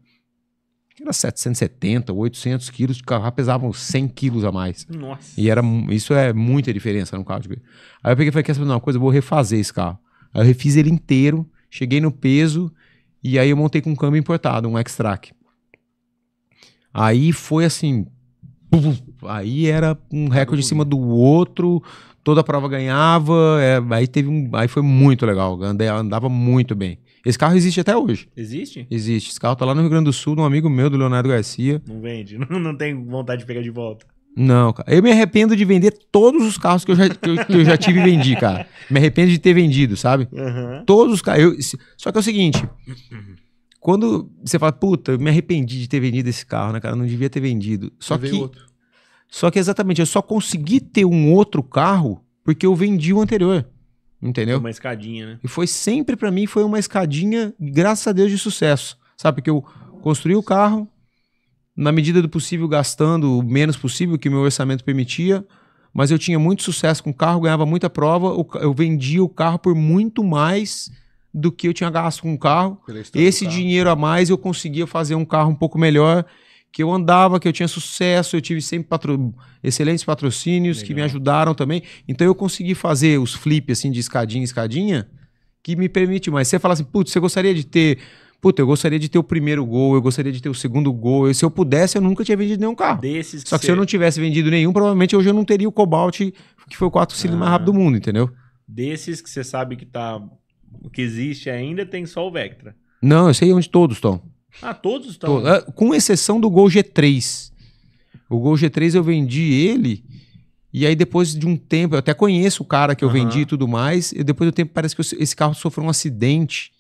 era 770, 800 quilos, o carro pesavam 100 quilos a mais. Nossa. E era, isso é muita diferença no carro. De... Aí eu peguei e falei, quer saber uma coisa, eu vou refazer esse carro. Aí eu refiz ele inteiro, cheguei no peso e aí eu montei com um câmbio importado, um X-Track. Aí foi assim, Aí era um recorde em cima do outro, toda a prova ganhava, é, aí teve um, aí foi muito legal, andava muito bem. Esse carro existe até hoje. Existe? Existe. Esse carro tá lá no Rio Grande do Sul, de um amigo meu, do Leonardo Garcia. Não vende, não, não tem vontade de pegar de volta. Não, cara. Eu me arrependo de vender todos os carros que eu já, que eu, que eu já tive e vendi, cara. Me arrependo de ter vendido, sabe? Uhum. Todos os carros. Só que é o seguinte. Quando você fala, puta, eu me arrependi de ter vendido esse carro, né, cara? Eu não devia ter vendido. Só eu que outro. Só que exatamente, eu só consegui ter um outro carro porque eu vendi o anterior. Entendeu? Uma escadinha, né? E foi sempre para mim, foi uma escadinha, graças a Deus, de sucesso. Sabe? Porque eu construí o carro, na medida do possível, gastando o menos possível que meu orçamento permitia, mas eu tinha muito sucesso com o carro, ganhava muita prova, eu vendia o carro por muito mais do que eu tinha gasto com o carro. Esse carro. dinheiro a mais eu conseguia fazer um carro um pouco melhor que eu andava, que eu tinha sucesso, eu tive sempre patro... excelentes patrocínios Legal. que me ajudaram também. Então eu consegui fazer os flips assim de escadinha em escadinha que me permite mais. Você fala assim, putz, você gostaria de ter. Puta, eu gostaria de ter o primeiro gol, eu gostaria de ter o segundo gol. se eu pudesse, eu nunca tinha vendido nenhum carro. Desses Só que, se eu não tivesse vendido nenhum, provavelmente hoje eu não teria o Cobalt, que foi o quatro cilindros ah. mais rápido do mundo, entendeu? Desses que você sabe que tá. que existe ainda, tem só o Vectra. Não, eu sei onde todos estão. Ah, todos estão. Ah, com exceção do Gol G3. O Gol G3 eu vendi ele. E aí, depois de um tempo, eu até conheço o cara que eu uhum. vendi e tudo mais. E depois do tempo, parece que esse carro sofreu um acidente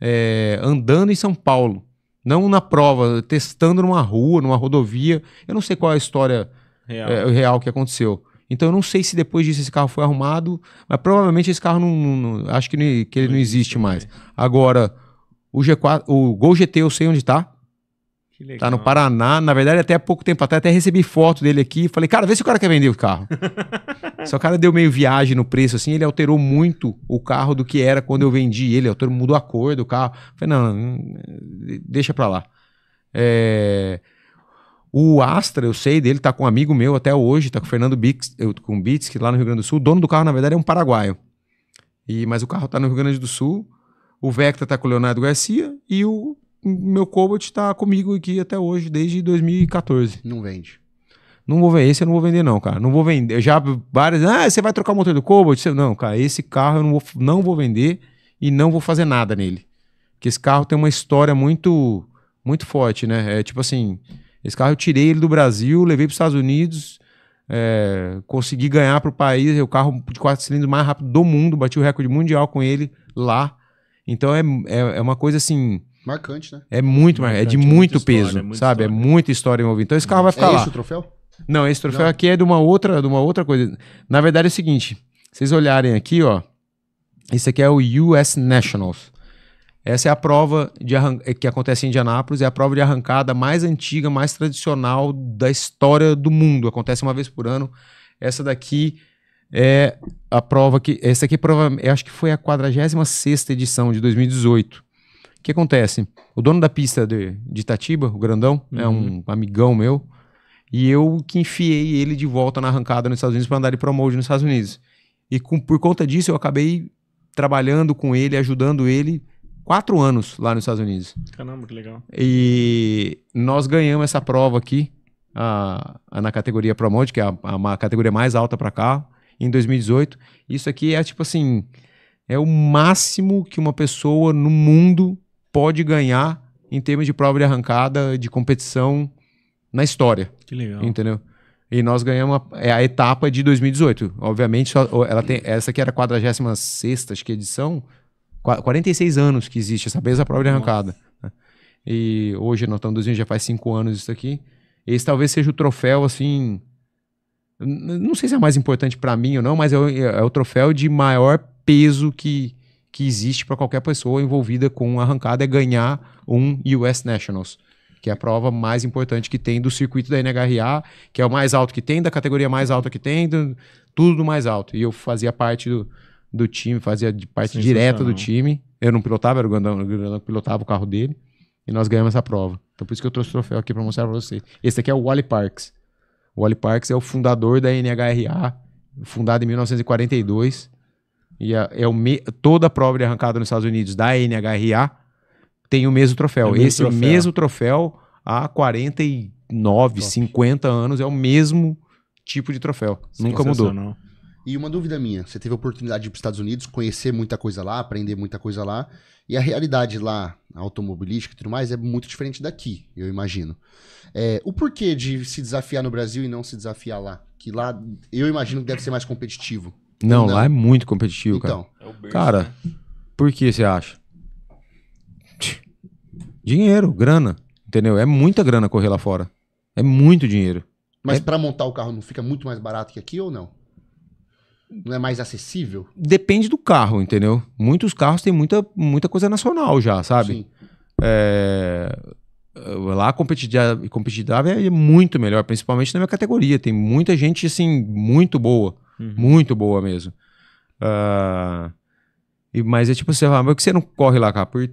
é, andando em São Paulo. Não na prova, testando numa rua, numa rodovia. Eu não sei qual é a história real, é, real que aconteceu. Então, eu não sei se depois disso esse carro foi arrumado, mas provavelmente esse carro não. não, não acho que, não, que ele não existe mais. Agora, o, G4, o Gol GT eu sei onde tá. Que legal. Tá no Paraná. Na verdade, até há pouco tempo atrás, até recebi foto dele aqui. Falei, cara, vê se o cara quer vender o carro. Só o cara deu meio viagem no preço, assim. Ele alterou muito o carro do que era quando eu vendi ele. Alterou, mudou a cor do carro. Falei, não, não deixa pra lá. É... O Astra, eu sei dele, tá com um amigo meu até hoje, tá com o Fernando Bix, eu, com Bits, é lá no Rio Grande do Sul. O dono do carro, na verdade, é um paraguaio. E, mas o carro tá no Rio Grande do Sul. O Vecta está com o Leonardo Garcia e o meu Cobalt está comigo aqui até hoje, desde 2014. Não vende. Não vou vender, esse eu não vou vender, não, cara. Não vou vender. Já várias. Ah, você vai trocar o motor do Cobalt? Não, cara, esse carro eu não vou, não vou vender e não vou fazer nada nele. Porque esse carro tem uma história muito, muito forte, né? É tipo assim: esse carro eu tirei ele do Brasil, levei para os Estados Unidos, é, consegui ganhar para o país. É o carro de quatro cilindros mais rápido do mundo, bati o recorde mundial com ele lá. Então é, é, é uma coisa assim. Marcante, né? É muito, marcante, é de muito história, peso, é sabe? História. É muita história envolvida. Então esse carro vai é ficar é lá. É esse o troféu? Não, esse troféu Não. aqui é de uma outra, de uma outra coisa. Na verdade é o seguinte, vocês olharem aqui, ó, esse aqui é o US Nationals. Essa é a prova de é, que acontece em Indianápolis, é a prova de arrancada mais antiga, mais tradicional da história do mundo. Acontece uma vez por ano. Essa daqui é a prova que. Essa aqui prova, acho que foi a 46 edição de 2018. O que acontece? O dono da pista de, de Itatiba, o grandão, né, uhum. é um amigão meu, e eu que enfiei ele de volta na arrancada nos Estados Unidos para andar de promode nos Estados Unidos. E com, por conta disso eu acabei trabalhando com ele, ajudando ele, quatro anos lá nos Estados Unidos. Caramba, que legal. E nós ganhamos essa prova aqui, a, a na categoria Promote, que é a, a, a categoria mais alta para carro em 2018. Isso aqui é tipo assim, é o máximo que uma pessoa no mundo pode ganhar em termos de prova de arrancada, de competição na história. Que legal. Entendeu? E nós ganhamos a, é a etapa de 2018. Obviamente, só, ela tem, essa aqui era a 46 acho que edição. 46 anos que existe essa mesma prova de arrancada. Nossa. Né? E hoje nós estamos já faz cinco anos isso aqui. Esse talvez seja o troféu, assim, não sei se é mais importante para mim ou não, mas é o, é, é o troféu de maior peso que, que existe para qualquer pessoa envolvida com arrancada é ganhar um US Nationals, que é a prova mais importante que tem do circuito da NHRA, que é o mais alto que tem, da categoria mais alta que tem, do, tudo do mais alto. E eu fazia parte do, do time, fazia parte Sim, direta do time. Eu não pilotava, era o Grandão, o Grandão pilotava o carro dele, e nós ganhamos essa prova. Então por isso que eu trouxe o troféu aqui para mostrar para vocês. Esse aqui é o Wally Parks. O Wally Parks é o fundador da NHRA, fundada em 1942. E é, é o toda a prova de arrancada nos Estados Unidos da NHRA tem o mesmo troféu. É o mesmo Esse troféu. mesmo troféu há 49, Top. 50 anos é o mesmo tipo de troféu. Nunca mudou. E uma dúvida minha, você teve a oportunidade de ir para os Estados Unidos, conhecer muita coisa lá, aprender muita coisa lá, e a realidade lá automobilística e tudo mais é muito diferente daqui, eu imagino. É, o porquê de se desafiar no Brasil e não se desafiar lá? Que lá eu imagino que deve ser mais competitivo. Não, não? lá é muito competitivo, então, cara. É o berço, cara, né? por que você acha? Dinheiro, grana, entendeu? É muita grana correr lá fora. É muito dinheiro. Mas é... para montar o carro não fica muito mais barato que aqui ou não? não é mais acessível? Depende do carro, entendeu? Muitos carros têm muita, muita coisa nacional já, sabe? Sim. É... Eh, lá a competitividade, é muito melhor, principalmente na minha categoria. Tem muita gente, assim, muito boa. Uhum. Muito boa mesmo. Uh... E, mas é tipo, você fala, mas que você não corre lá, cara? Por,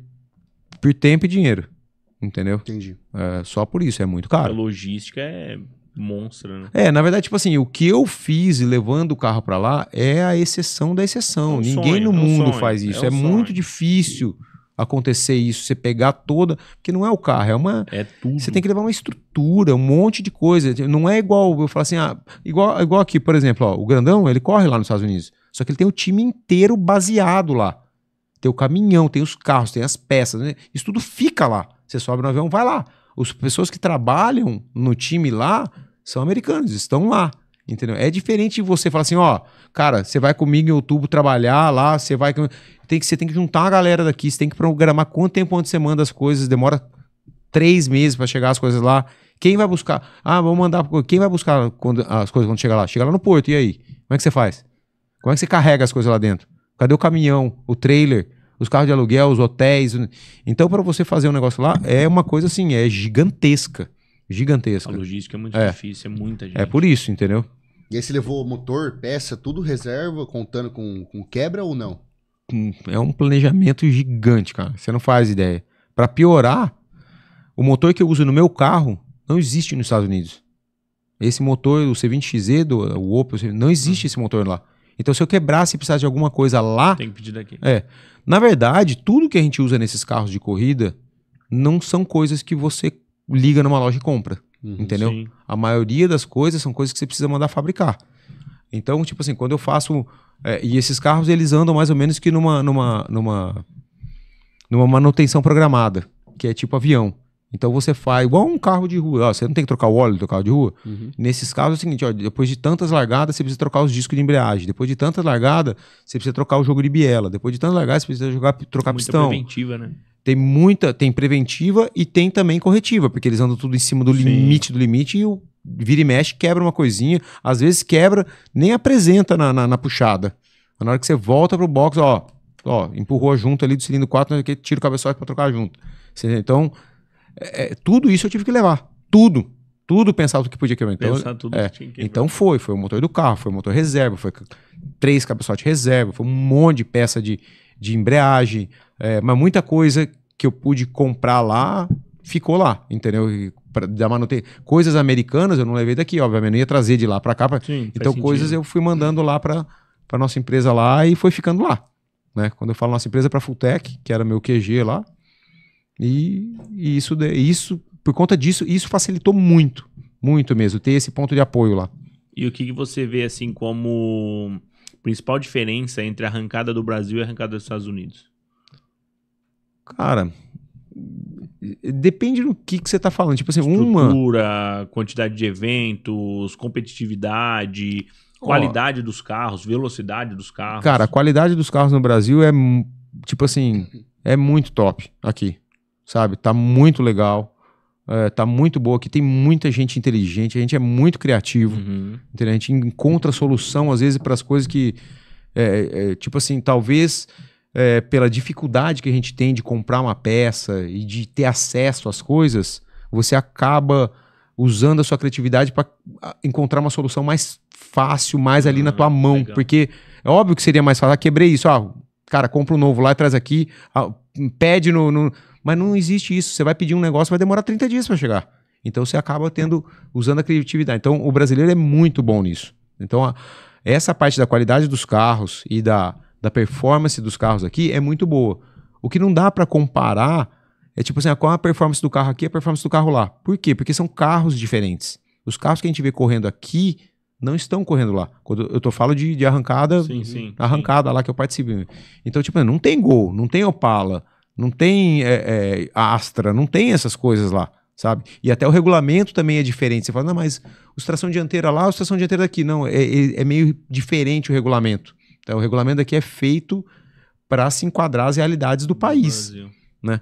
por tempo e dinheiro. Entendeu? Entendi. É, só por isso, é muito caro. A logística é monstro, né? É, na verdade, tipo assim, o que eu fiz levando o carro para lá é a exceção da exceção. É um Ninguém sonho, no mundo é um faz é isso. É, um é muito difícil acontecer isso, você pegar toda, porque não é o carro, é uma é tudo. Você tem que levar uma estrutura, um monte de coisa. Não é igual, eu falo assim, ah, igual igual aqui, por exemplo, ó, o Grandão, ele corre lá nos Estados Unidos. Só que ele tem o time inteiro baseado lá. Tem o caminhão, tem os carros, tem as peças, né? isso tudo fica lá. Você sobe no avião, vai lá. As pessoas que trabalham no time lá, são americanos, estão lá. Entendeu? É diferente você falar assim, ó, cara, você vai comigo em outubro trabalhar lá, você vai. Tem que, você tem que juntar a galera daqui, você tem que programar quanto tempo antes você manda as coisas, demora três meses para chegar as coisas lá. Quem vai buscar? Ah, vou mandar. Quem vai buscar quando, as coisas quando chegar lá? Chega lá no porto, e aí? Como é que você faz? Como é que você carrega as coisas lá dentro? Cadê o caminhão, o trailer, os carros de aluguel, os hotéis? Então, para você fazer um negócio lá, é uma coisa assim, é gigantesca gigantesca. A logística é muito é. difícil, é muita é gente. É por isso, entendeu? E aí você levou motor, peça, tudo reserva, contando com, com quebra ou não? É um planejamento gigante, cara. Você não faz ideia. Para piorar, o motor que eu uso no meu carro não existe nos Estados Unidos. Esse motor, o C20XE, do, o Opel, não existe esse motor lá. Então, se eu quebrasse e precisasse de alguma coisa lá. Tem que pedir daqui. É. Na verdade, tudo que a gente usa nesses carros de corrida não são coisas que você liga numa loja e compra. Uhum, entendeu? Sim. A maioria das coisas são coisas que você precisa mandar fabricar. Então, tipo assim, quando eu faço. É, e esses carros eles andam mais ou menos que numa, numa, numa, numa manutenção programada, que é tipo avião. Então você faz igual um carro de rua. Ó, você não tem que trocar o óleo do carro de rua. Uhum. Nesses casos é o seguinte: ó, depois de tantas largadas, você precisa trocar os discos de embreagem. Depois de tantas largadas, você precisa trocar o jogo de biela. Depois de tantas largadas, você precisa jogar, trocar Muita pistão. preventiva, né? Tem muita, tem preventiva e tem também corretiva, porque eles andam tudo em cima do Sim. limite do limite e o vira e mexe, quebra uma coisinha, às vezes quebra, nem apresenta na, na, na puxada. Na hora que você volta pro box, ó, ó, empurrou junto ali do cilindro 4, né, tira o cabeçote para trocar junto. Então, é, é, tudo isso eu tive que levar. Tudo. Tudo pensado que podia quebrar. Então, tudo é, que que então foi. Foi o motor do carro, foi o motor reserva, foi três cabeçotes reserva, foi um monte de peça de, de embreagem. É, mas muita coisa que eu pude comprar lá ficou lá, entendeu? da manutenção. Coisas americanas eu não levei daqui, obviamente, não ia trazer de lá para cá. Pra... Sim, então coisas eu fui mandando lá para para nossa empresa lá e foi ficando lá, né? Quando eu falo nossa empresa é para Fulltech, que era meu QG lá, e, e isso isso por conta disso isso facilitou muito, muito mesmo ter esse ponto de apoio lá. E o que, que você vê assim como principal diferença entre a arrancada do Brasil e a arrancada dos Estados Unidos? Cara, depende do que, que você está falando. Tipo assim, Estrutura, uma... quantidade de eventos, competitividade, qualidade dos carros, velocidade dos carros. Cara, a qualidade dos carros no Brasil é, tipo assim, é muito top aqui, sabe? Tá muito legal. É, tá muito boa aqui, tem muita gente inteligente, a gente é muito criativo, uhum. a gente encontra solução às vezes para as coisas que, é, é, é, tipo assim, talvez é, pela dificuldade que a gente tem de comprar uma peça e de ter acesso às coisas, você acaba usando a sua criatividade para ah, encontrar uma solução mais fácil, mais ali na ah, tua mão. Legal. Porque é óbvio que seria mais fácil. Ah, quebrei isso. Ah, cara, compra um novo lá e traz aqui. Ah, pede no, no, Mas não existe isso. Você vai pedir um negócio, vai demorar 30 dias para chegar. Então você acaba tendo usando a criatividade. Então o brasileiro é muito bom nisso. Então a, essa parte da qualidade dos carros e da da performance dos carros aqui é muito boa. O que não dá para comparar é tipo assim, ah, qual é a performance do carro aqui e a performance do carro lá. Por quê? Porque são carros diferentes. Os carros que a gente vê correndo aqui não estão correndo lá. Quando eu tô falo de, de arrancada, sim, sim, arrancada sim. lá que eu participei Então, tipo, não tem Gol, não tem Opala, não tem é, é, Astra, não tem essas coisas lá, sabe? E até o regulamento também é diferente. Você fala, não, mas o tração dianteira lá, o tração dianteira daqui. Não, é, é, é meio diferente o regulamento. Então O regulamento aqui é feito para se enquadrar as realidades do país. Né?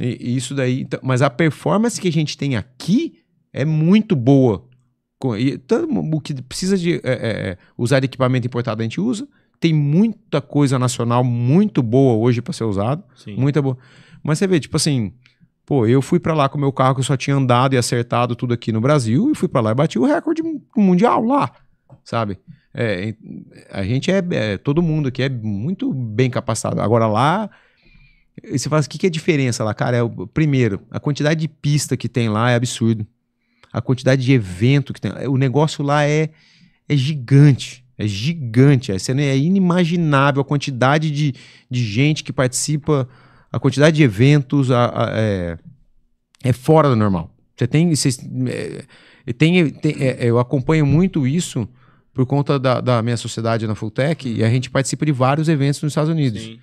E, e isso daí. Então, mas a performance que a gente tem aqui é muito boa. E, tanto, o que precisa de é, é, é, usar equipamento importado, a gente usa. Tem muita coisa nacional muito boa hoje para ser usado. Sim. Muita boa. Mas você vê, tipo assim, pô, eu fui para lá com o meu carro que eu só tinha andado e acertado tudo aqui no Brasil e fui para lá e bati o recorde mundial lá, sabe? É, a gente é, é, Todo mundo aqui é muito bem capacitado. Agora lá. Você fala assim, o que, que é a diferença lá, cara? É, o, primeiro, a quantidade de pista que tem lá é absurdo. A quantidade de evento que tem. O negócio lá é, é gigante. É gigante. É, é inimaginável a quantidade de, de gente que participa, a quantidade de eventos. A, a, é, é fora do normal. Você tem. Você, é, tem, tem é, eu acompanho muito isso por conta da, da minha sociedade na Fulltech, e a gente participa de vários eventos nos Estados Unidos. Sim.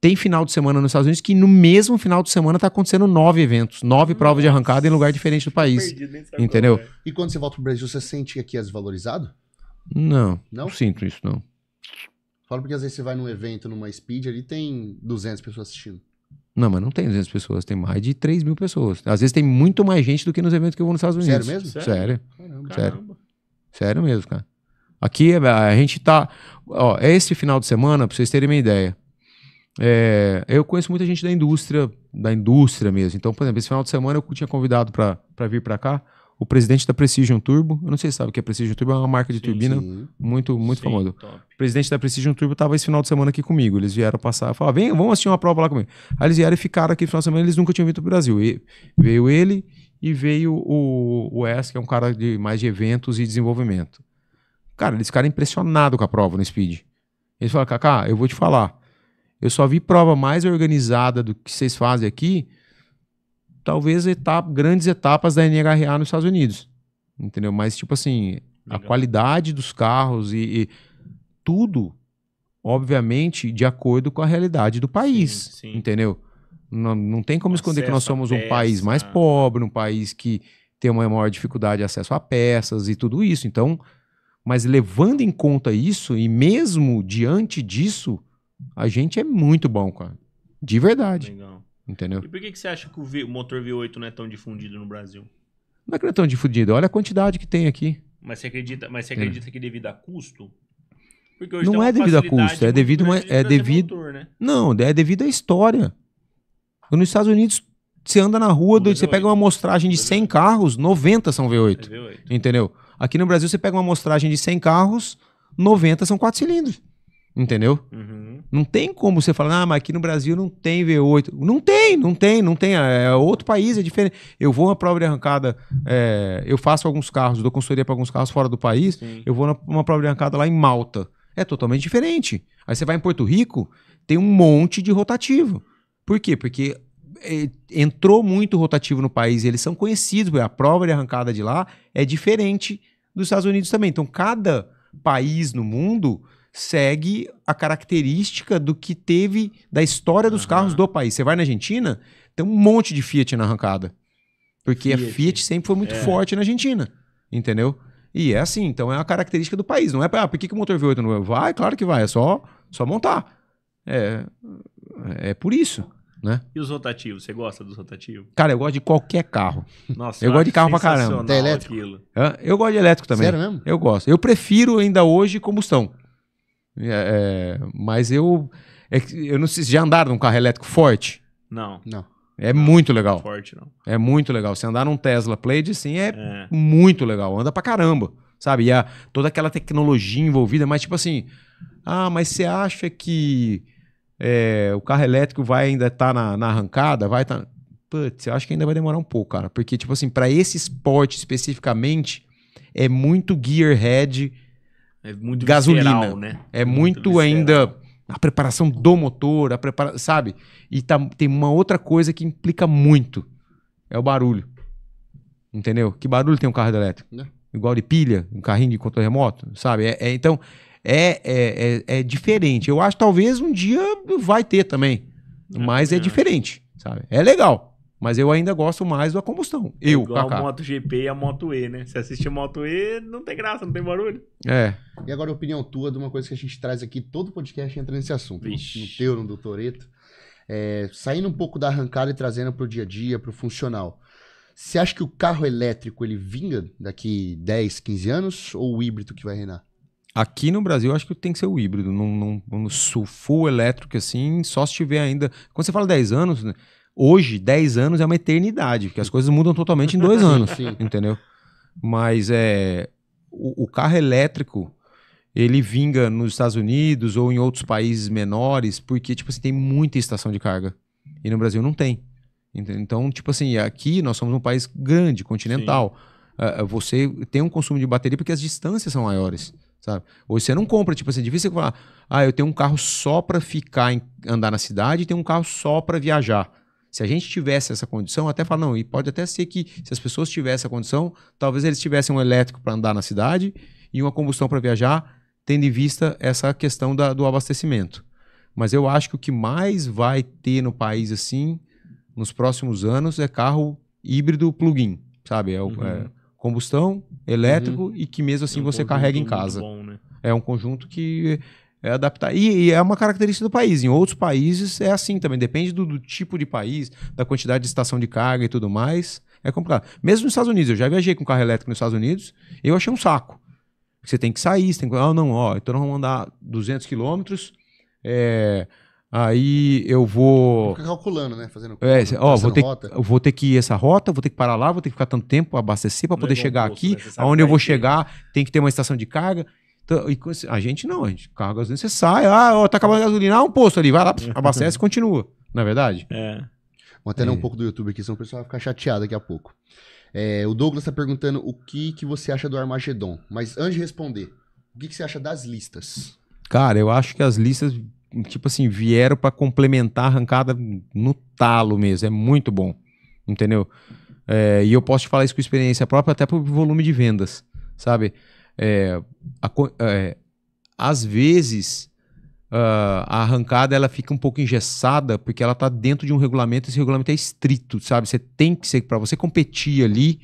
Tem final de semana nos Estados Unidos que no mesmo final de semana está acontecendo nove eventos, nove Nossa. provas de arrancada em lugar diferente do país. Perdido, entendeu? É. E quando você volta para o Brasil, você sente aqui é desvalorizado? Não, não, não sinto isso, não. Fala porque às vezes você vai num evento, numa speed, ali tem 200 pessoas assistindo. Não, mas não tem 200 pessoas, tem mais de 3 mil pessoas. Às vezes tem muito mais gente do que nos eventos que eu vou nos Estados Unidos. Sério mesmo? Sério. Sério. Caramba. Sério. Sério mesmo, cara. Aqui é, a gente tá. Ó, é esse final de semana, para vocês terem uma ideia. É, eu conheço muita gente da indústria, da indústria mesmo. Então, por exemplo, esse final de semana eu tinha convidado para vir para cá o presidente da Precision Turbo. Eu não sei se sabe o que é Precision Turbo, é uma marca de sim, turbina sim. muito, muito sim, famosa. Top. O presidente da Precision Turbo estava esse final de semana aqui comigo. Eles vieram passar, eu vem, vamos assistir uma prova lá comigo. Aí eles vieram e ficaram aqui no final de semana, eles nunca tinham vindo para o Brasil. E veio ele e veio o, o Wes, que é um cara de mais de eventos e desenvolvimento. Cara, eles ficaram impressionados com a prova no Speed. Eles falaram, Kaká, eu vou te falar. Eu só vi prova mais organizada do que vocês fazem aqui, talvez etapa, grandes etapas da NHRA nos Estados Unidos. Entendeu? Mas, tipo assim, Legal. a qualidade dos carros e, e, tudo, obviamente, de acordo com a realidade do país. Sim, sim. Entendeu? Não, não tem como esconder que nós somos um país mais pobre, um país que tem uma maior dificuldade de acesso a peças e tudo isso. Então, mas levando em conta isso, e mesmo diante disso, a gente é muito bom, cara. De verdade. Legal. Entendeu? E por que, que você acha que o, v, o motor V8 não é tão difundido no Brasil? Não é que não é tão difundido, olha a quantidade que tem aqui. Mas você acredita, mas você acredita que é devido a custo? Porque hoje não é devido a custo, é devido é devido né? Não, é devido à história. Nos Estados Unidos você anda na rua, você pega uma amostragem de 100 carros, 90 são V8. É V8. Entendeu? Aqui no Brasil você pega uma amostragem de 100 carros, 90 são quatro cilindros. Entendeu? Uhum. Não tem como você falar, ah, mas aqui no Brasil não tem V8. Não tem, não tem, não tem. É outro país, é diferente. Eu vou uma prova de arrancada, é, eu faço alguns carros, dou consultoria para alguns carros fora do país, Sim. eu vou numa prova de arrancada lá em Malta. É totalmente diferente. Aí você vai em Porto Rico, tem um monte de rotativo. Por quê? Porque é, entrou muito rotativo no país, eles são conhecidos, a prova de arrancada de lá é diferente dos Estados Unidos também. Então, cada país no mundo segue a característica do que teve da história dos uhum. carros do país. Você vai na Argentina, tem um monte de Fiat na arrancada. Porque Fiat. a Fiat sempre foi muito é. forte na Argentina, entendeu? E é assim, então é a característica do país. Não é para, ah, por que, que o motor V8 não vai? Claro que vai, é só, só montar. É, é por isso. Né? E os rotativos? Você gosta dos rotativos? Cara, eu gosto de qualquer carro. Nossa, eu gosto de carro pra caramba. Até elétrico? Aquilo. Eu gosto de elétrico também. Sério mesmo? Eu gosto. Eu prefiro ainda hoje combustão. É, é mas eu. É, eu não sei se já andaram num carro elétrico forte. Não. Não. É não, muito legal. forte, não. É muito legal. Você andar num Tesla Plaid, assim, é, é, muito legal. Anda pra caramba. Sabe? E a, toda aquela tecnologia envolvida, mas tipo assim. Ah, mas você acha que é, o carro elétrico vai ainda estar tá na, na, arrancada, vai estar. Tá... Putz, eu acho que ainda vai demorar um pouco, cara. Porque, tipo assim, para esse esporte especificamente, é muito gearhead é muito gasolina. Visceral, né? É muito, muito ainda a preparação do motor, a prepara... sabe? E tá, tem uma outra coisa que implica muito. É o barulho. Entendeu? Que barulho tem um carro elétrico? Né? Igual de pilha, um carrinho de controle remoto, sabe? É, é, então, é, é, é, é, diferente. Eu acho que talvez um dia vai ter também, é, mas é, diferente, sabe? É legal, mas eu ainda gosto mais da combustão. É eu, é igual Kaká. a Moto GP e a Moto E, né? Você assiste a Moto E, não tem graça, não tem barulho. É. E agora a opinião tua de uma coisa que a gente traz aqui, todo podcast entra nesse assunto. Vixe. No teu, no do Toreto. É, saindo um pouco da arrancada e trazendo para o dia a dia, para o funcional. Você acha que o carro elétrico ele vinga daqui 10, 15 anos ou o híbrido que vai reinar? Aqui no Brasil, acho que tem que ser o híbrido, num, num, num sulfur elétrico, assim, só se tiver ainda. Quando você fala 10 anos, né, hoje, 10 anos é uma eternidade, porque as coisas mudam totalmente em dois anos, Sim. entendeu? Mas é, o, o, carro elétrico, ele vinga nos Estados Unidos ou em outros países menores, porque, tipo assim, tem muita estação de carga. E no Brasil não tem. Então, tipo assim, aqui nós somos um país grande, continental. É, é, você tem um consumo de bateria porque as distâncias são maiores sabe? Hoje você não compra, tipo assim, é difícil você falar, ah, eu tenho um carro só para ficar, em, andar na cidade e tenho um carro só para viajar. Se a gente tivesse essa condição, até fala, não, e pode até ser que se as pessoas tivessem a condição, talvez eles tivessem um elétrico para andar na cidade e uma combustão para viajar, tendo em vista essa questão da, do abastecimento. Mas eu acho que o que mais vai ter no país assim, nos próximos anos, é carro híbrido plug-in, sabe? É, o, é uhum. é combustão, elétrico uhum. e que mesmo assim é um você carrega em casa. Bom, né? É um conjunto que é adaptar. E, e, é uma característica do país. Em outros países é assim também. Depende do, do, tipo de país, da quantidade de estação de carga e tudo mais. É complicado. Mesmo nos Estados Unidos, eu já viajei com carro elétrico nos Estados Unidos, eu achei um saco. Você tem que sair, você tem que. Ah, não, ó, então nós vamos andar 200 quilômetros. É, Aí eu vou. Fica calculando, né? Fazendo. É, ó, vou ter, rota. vou ter que ir essa rota, vou ter que parar lá, vou ter que ficar tanto tempo abastecer para é poder chegar aqui. Né? Aonde eu vou é é. chegar, tem que ter uma estação de carga. Então, e, a gente não, a gente carga gasolina, você sai, ah, ó, tá acabando a gasolina, ah, um posto ali, vai lá, abastece e continua. Na é verdade? É. Vou até ler um pouco do YouTube aqui, senão o pessoal vai ficar chateado daqui a pouco. É, o Douglas está perguntando o que, que você acha do Armagedon. Mas antes de responder, o que, que você acha das listas? Cara, eu acho que as listas tipo assim, vieram para complementar a arrancada no talo mesmo. É muito bom, entendeu? É, e eu posso te falar isso com experiência própria, até por volume de vendas, sabe? É, a, é, às vezes uh, a arrancada ela fica um pouco engessada porque ela está dentro de um regulamento e esse regulamento é estrito, sabe? Você tem que ser para você competir ali,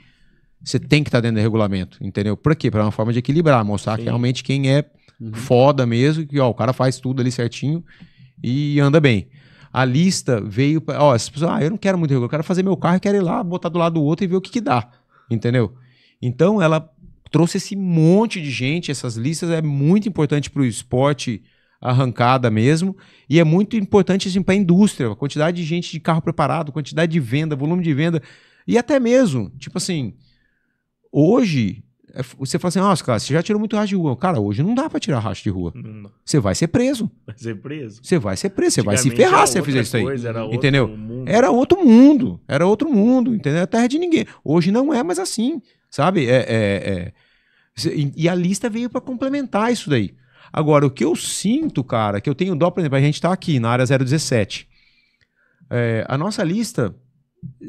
você tem que estar tá dentro do regulamento, entendeu? Por quê? Para uma forma de equilibrar, mostrar que realmente quem é uhum. foda mesmo, que ó, o cara faz tudo ali certinho e anda bem. A lista veio para. Ó, as pessoas, ah, eu não quero muito eu quero fazer meu carro, eu quero ir lá, botar do lado do outro e ver o que, que dá. Entendeu? Então ela trouxe esse monte de gente, essas listas é muito importante para o esporte arrancada mesmo, e é muito importante assim, para a indústria, a quantidade de gente de carro preparado, quantidade de venda, volume de venda, e até mesmo, tipo assim, hoje é, você fala assim, nossa, cara, você já tirou muito racha de rua. Cara, hoje não dá pra tirar racha de rua. Não. Você vai ser preso. Vai ser preso. Você vai ser preso, você vai se ferrar se você fizer isso aí. era entendeu? Outro era outro mundo. Era outro mundo, entendeu? A terra de ninguém. Hoje não é mais assim, sabe? É, é, é... E a lista veio para complementar isso daí. Agora, o que eu sinto, cara, que eu tenho dó, por exemplo, a gente tá aqui na área 017. É, a nossa lista,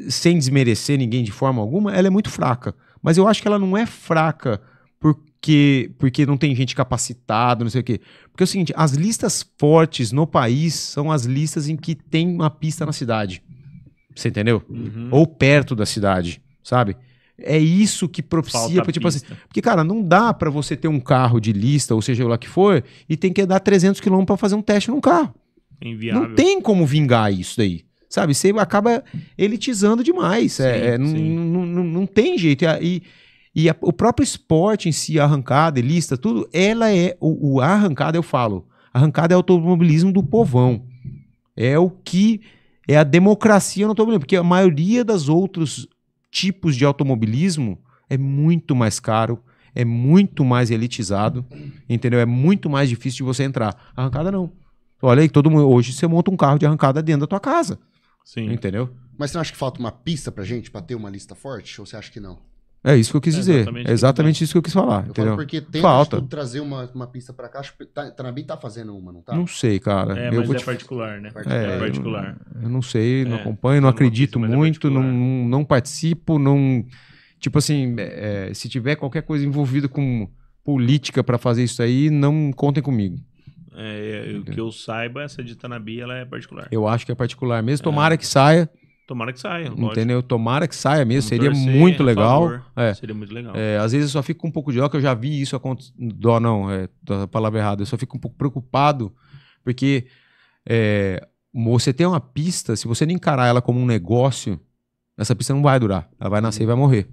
sem desmerecer ninguém de forma alguma, ela é muito fraca. Mas eu acho que ela não é fraca porque, porque não tem gente capacitada, não sei o quê. Porque é o seguinte, as listas fortes no país são as listas em que tem uma pista na cidade. Você entendeu? Uhum. Ou perto da cidade, sabe? É isso que propicia tipo assim, porque cara, não dá para você ter um carro de lista, ou seja lá que for, e tem que dar 300 km para fazer um teste num carro. Inviável. Não tem como vingar isso daí sabe? Você acaba elitizando demais. É, sim, é, é não tem jeito. E, e a, o próprio esporte em si, arrancada, lista, tudo, ela é. O, o arrancada, eu falo. Arrancada é o automobilismo do povão. É o que. É a democracia no automobilismo. Porque a maioria dos outros tipos de automobilismo é muito mais caro, é muito mais elitizado, entendeu? É muito mais difícil de você entrar. Arrancada não. Olha aí, todo mundo, hoje você monta um carro de arrancada dentro da tua casa. Sim. Entendeu? Mas você não acha que falta uma pista pra gente pra ter uma lista forte? Ou você acha que não? É isso que eu quis é dizer. Exatamente, é exatamente que isso que eu quis falar. Eu entendeu? porque tenta falta. trazer uma, uma pista pra cá. Acho que tá, Trabim tá fazendo uma, não tá? Não sei, cara. É, eu mas vou é te... particular, né? Particular. É, é, particular. Eu, eu, não sei, não é, acompanho, não acredito pista, é muito, não, não, não participo, não. Tipo assim, se tiver qualquer coisa envolvida com política para fazer isso aí, não contem comigo. É, é, o que eu saiba, essa de Tanabi ela é particular. Eu acho que é particular mesmo. É. Tomara é. que saia. Tomara que saia. Lógico. Entendeu? Tomara que saia mesmo. Seria, muito é. Seria muito legal. É, às vezes eu só fico com um pouco de dó, que eu já vi isso acontecer. Dó não, é a palavra errada. Eu só fico um pouco preocupado, porque é, você tem uma pista, se você não encarar ela como um negócio, essa pista não vai durar. Ela vai nascer Sim. e uhum. vai morrer.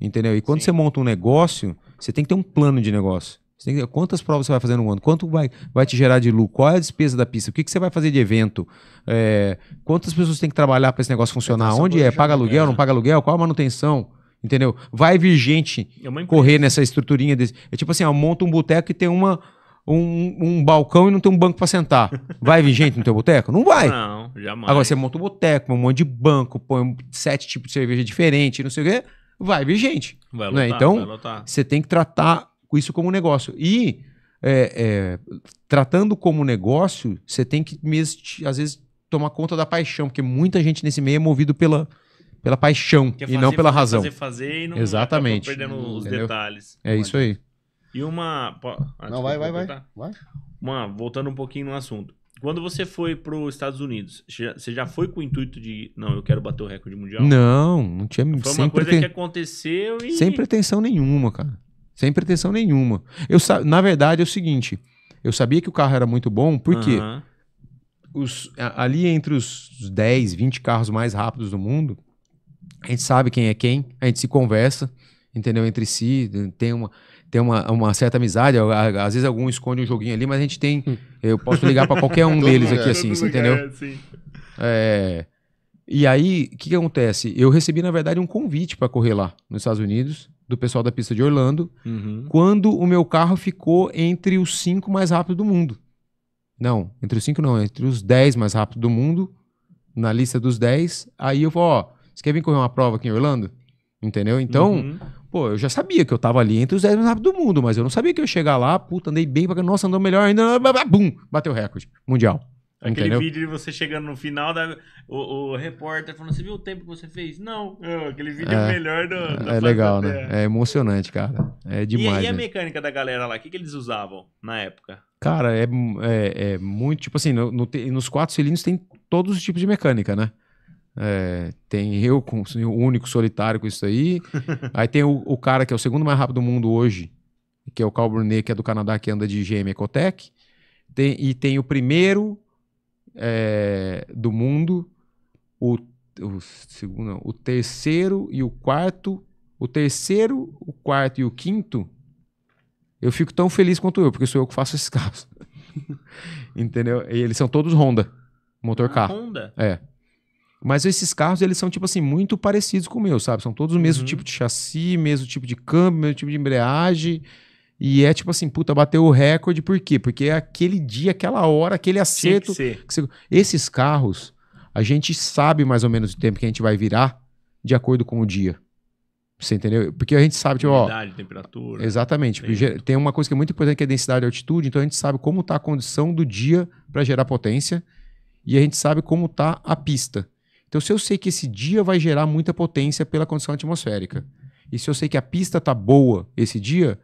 Entendeu? E quando Sim. você monta um negócio, você tem que ter um plano de negócio. Você tem que quantas provas você vai fazer no ano, quanto vai, vai te gerar de lucro, qual é a despesa da pista, o que, que você vai fazer de evento, é, quantas pessoas tem que trabalhar para esse negócio funcionar, onde é, paga aluguel, é. não paga aluguel, qual a manutenção, entendeu? Vai vir gente é correr nessa estruturinha desse. É tipo assim, monta um boteco e tem uma, um, um, balcão e não tem um banco para sentar. Vai vir gente no teu boteco? Não vai. Não, jamais. Agora você monta um boteco, um monte de banco, põe sete tipos de cerveja diferente, não sei o quê. Vai vir gente. Vai né? lotar, né? Então, vai lotar. você tem que tratar isso como negócio. E é, é, tratando como negócio, você tem que, às vezes, tomar conta da paixão, porque muita gente nesse meio é movido pela, pela paixão e não pela fazer, razão. Fazer, fazer e não Exatamente. perdendo hum, os entendeu? detalhes. É isso aí. E uma. Ah, não, vai, vai, vai, vai. Uma, voltando um pouquinho no assunto. Quando você foi para os Estados Unidos, você já foi com o intuito de, não, eu quero bater o recorde mundial? Não, não tinha. Foi uma coisa que aconteceu e. Sem pretensão nenhuma, cara. Sem pretensão nenhuma. Eu Na verdade, é o seguinte: eu sabia que o carro era muito bom, porque uhum. os, ali entre os 10, 20 carros mais rápidos do mundo, a gente sabe quem é quem, a gente se conversa, entendeu? Entre si, tem uma tem uma, uma certa amizade. Às vezes algum esconde um joguinho ali, mas a gente tem. Eu posso ligar para qualquer um deles aqui, assim, você entendeu? É, sim. É, e aí, o que, que, acontece? Eu recebi, na verdade, um convite para correr lá nos Estados Unidos do pessoal da pista de Orlando, uhum. quando o meu carro ficou entre os cinco mais rápidos do mundo. Não, entre os cinco não, entre os dez mais rápidos do mundo, na lista dos dez. Aí eu falo, ó, você quer vir correr uma prova aqui em Orlando? Entendeu? Então, uhum. pô, eu já sabia que eu tava ali entre os dez mais rápidos do mundo, mas eu não sabia que eu ia chegar lá, puta, andei bem, nossa, andou melhor ainda, bum, bateu recorde mundial. Aquele Entendeu? vídeo de você chegando no final da. O, o, repórter falando, você viu o tempo que você fez? Não. aquele vídeo é, é o melhor do. É legal, da... né? É emocionante, cara. É demais. E, e a mecânica da galera lá? O que, que eles usavam na época? Cara, é, é, é muito. Tipo assim, no, no, nos quatro cilindros tem todos os tipos de mecânica, né? É, tem eu com o único solitário com isso aí. aí tem o, o, cara que é o segundo mais rápido do mundo hoje, que é o Cal Brunet, que é do Canadá, que anda de GM Ecotec. Tem, e tem o primeiro é, do mundo, o, o, segundo, o terceiro e o quarto, o terceiro, o quarto e o quinto, eu fico tão feliz quanto eu, porque sou eu que faço esses carros. Entendeu? E eles são todos Honda, motor ah, carro. Ah, Honda? É. Mas esses carros, eles são, tipo assim, muito parecidos com o meu, sabe? São todos o mesmo uhum. tipo de chassi, mesmo tipo de câmbio, mesmo tipo de embreagem. E é tipo assim, puta, bateu o recorde, por quê? Porque aquele dia, aquela hora, aquele acerto. Que que você... Esses carros, a gente sabe mais ou menos o tempo que a gente vai virar de acordo com o dia. Você entendeu? Porque a gente sabe, tipo, ó. temperatura. Exatamente. Tipo, tem uma coisa que é muito importante que é densidade e altitude, então a gente sabe como está a condição do dia para gerar potência e a gente sabe como está a pista. Então, se eu sei que esse dia vai gerar muita potência pela condição atmosférica e se eu sei que a pista tá boa esse dia,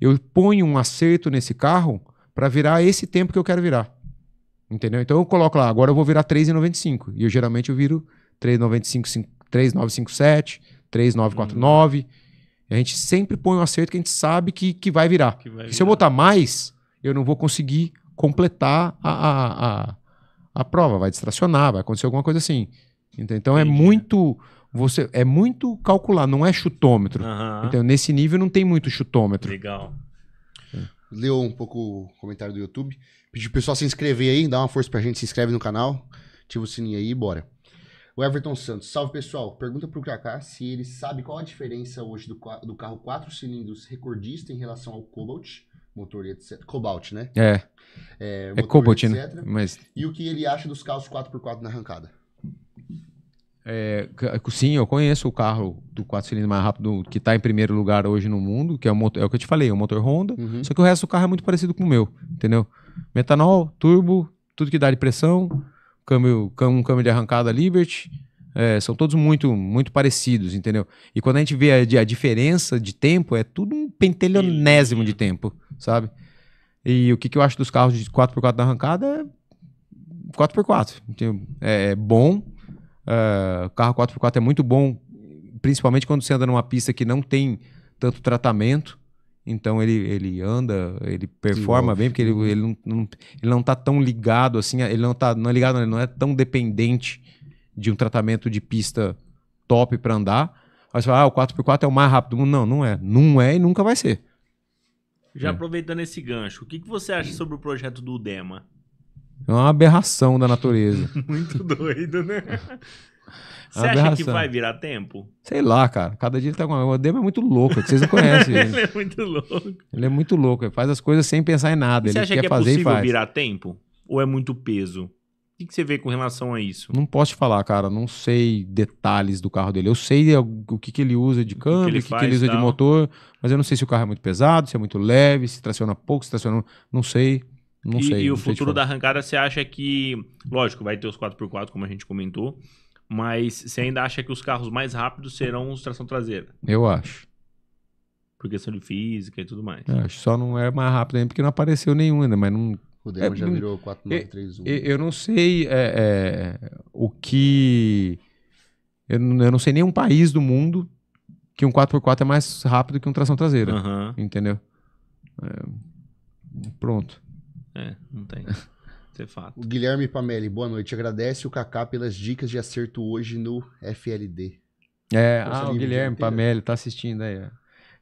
eu ponho um acerto nesse carro para virar esse tempo que eu quero virar. Entendeu? Então eu coloco lá, agora eu vou virar 3,95. E eu geralmente eu viro 3,95, 3,957, 3,949. Hum. A gente sempre põe um acerto que a gente sabe que, que vai virar. Que vai virar. Se eu botar mais, eu não vou conseguir completar a, a, a, a prova. Vai distracionar, vai acontecer alguma coisa assim. Então é Entendi. é muito você é muito calcular, não é chutômetro. Uhum. Então, nesse nível não tem muito chutômetro. Legal. É. Leu um pouco o comentário do YouTube. Pediu o pessoal se inscrever aí, dá uma força pra gente, se inscreve no canal, ativa o sininho aí e bora. O Everton Santos, salve pessoal. Pergunta pro Kaká se ele sabe qual a diferença hoje do, do carro 4 cilindros recordista em relação ao Cobalt motor etc. Cobalt, né? É. É, é Cobalt, etc. né? Mas... E o que ele acha dos carros 4x4 na arrancada? É, sim, eu conheço o carro do quatro cilindros mais rápido que está em primeiro lugar hoje no mundo, que é o, motor, é o que eu te falei, é o motor Honda. Uhum. Só que o resto do carro é muito parecido com o meu, entendeu? Metanol, turbo, tudo que dá de pressão, câmbio, um câmbio de arrancada Liberty. É, são todos muito muito parecidos, entendeu? E quando a gente vê a, a diferença de tempo, é tudo um pentelionésimo de tempo, sabe? E o que, que eu acho dos carros de 4x4 da arrancada é 4x4. É, é bom, ah, o carro 4x4 é muito bom, principalmente quando você anda numa pista que não tem tanto tratamento. Então ele, ele anda, ele performa bem, porque ele, ele, não, não, ele não tá tão ligado assim, ele não tá não é ligado, não é tão dependente de um tratamento de pista top para andar. Aí você fala, ah, o 4x4 é o mais rápido do mundo. Não, não é. Não é e nunca vai ser. Já é. aproveitando esse gancho, o que, que você acha sobre o projeto do Udema? É uma aberração da natureza. Muito doido, né? Você acha aberração. que vai virar tempo? Sei lá, cara. Cada dia ele tá com uma. O Demo é muito louco, vocês não conhecem. ele. ele é muito louco. Ele é muito louco, ele faz as coisas sem pensar em nada. E você acha quer que é fazer possível virar tempo? Ou é muito peso? O que, você vê com relação a isso? Não posso te falar, cara. Não sei detalhes do carro dele. Eu sei o que, que ele usa de câmbio, o que, ele, o que faz, ele usa tal. de motor, mas eu não sei se o carro é muito pesado, se é muito leve, se traciona pouco, se traciona. Não sei. Não e, sei. E o futuro da arrancada, você acha que. Lógico, vai ter os 4x4, como a gente comentou. Mas você ainda acha que os carros mais rápidos serão os tração traseira? Eu acho. Por questão de física e tudo mais. Eu acho só não é mais rápido ainda porque não apareceu nenhum ainda, mas não. O Demo é, já virou 4931. Eu, eu não sei é, é, o que. Eu não, eu não sei nenhum país do mundo que um 4x4 é mais rápido que um tração traseira. Uhum. Entendeu? É, pronto. É, não tem. Isso é fato. O Guilherme Pamelli, boa noite. Agradece o Kaká pelas dicas de acerto hoje no FLD. É, ah, o Guilherme Pamelli tá assistindo aí. É.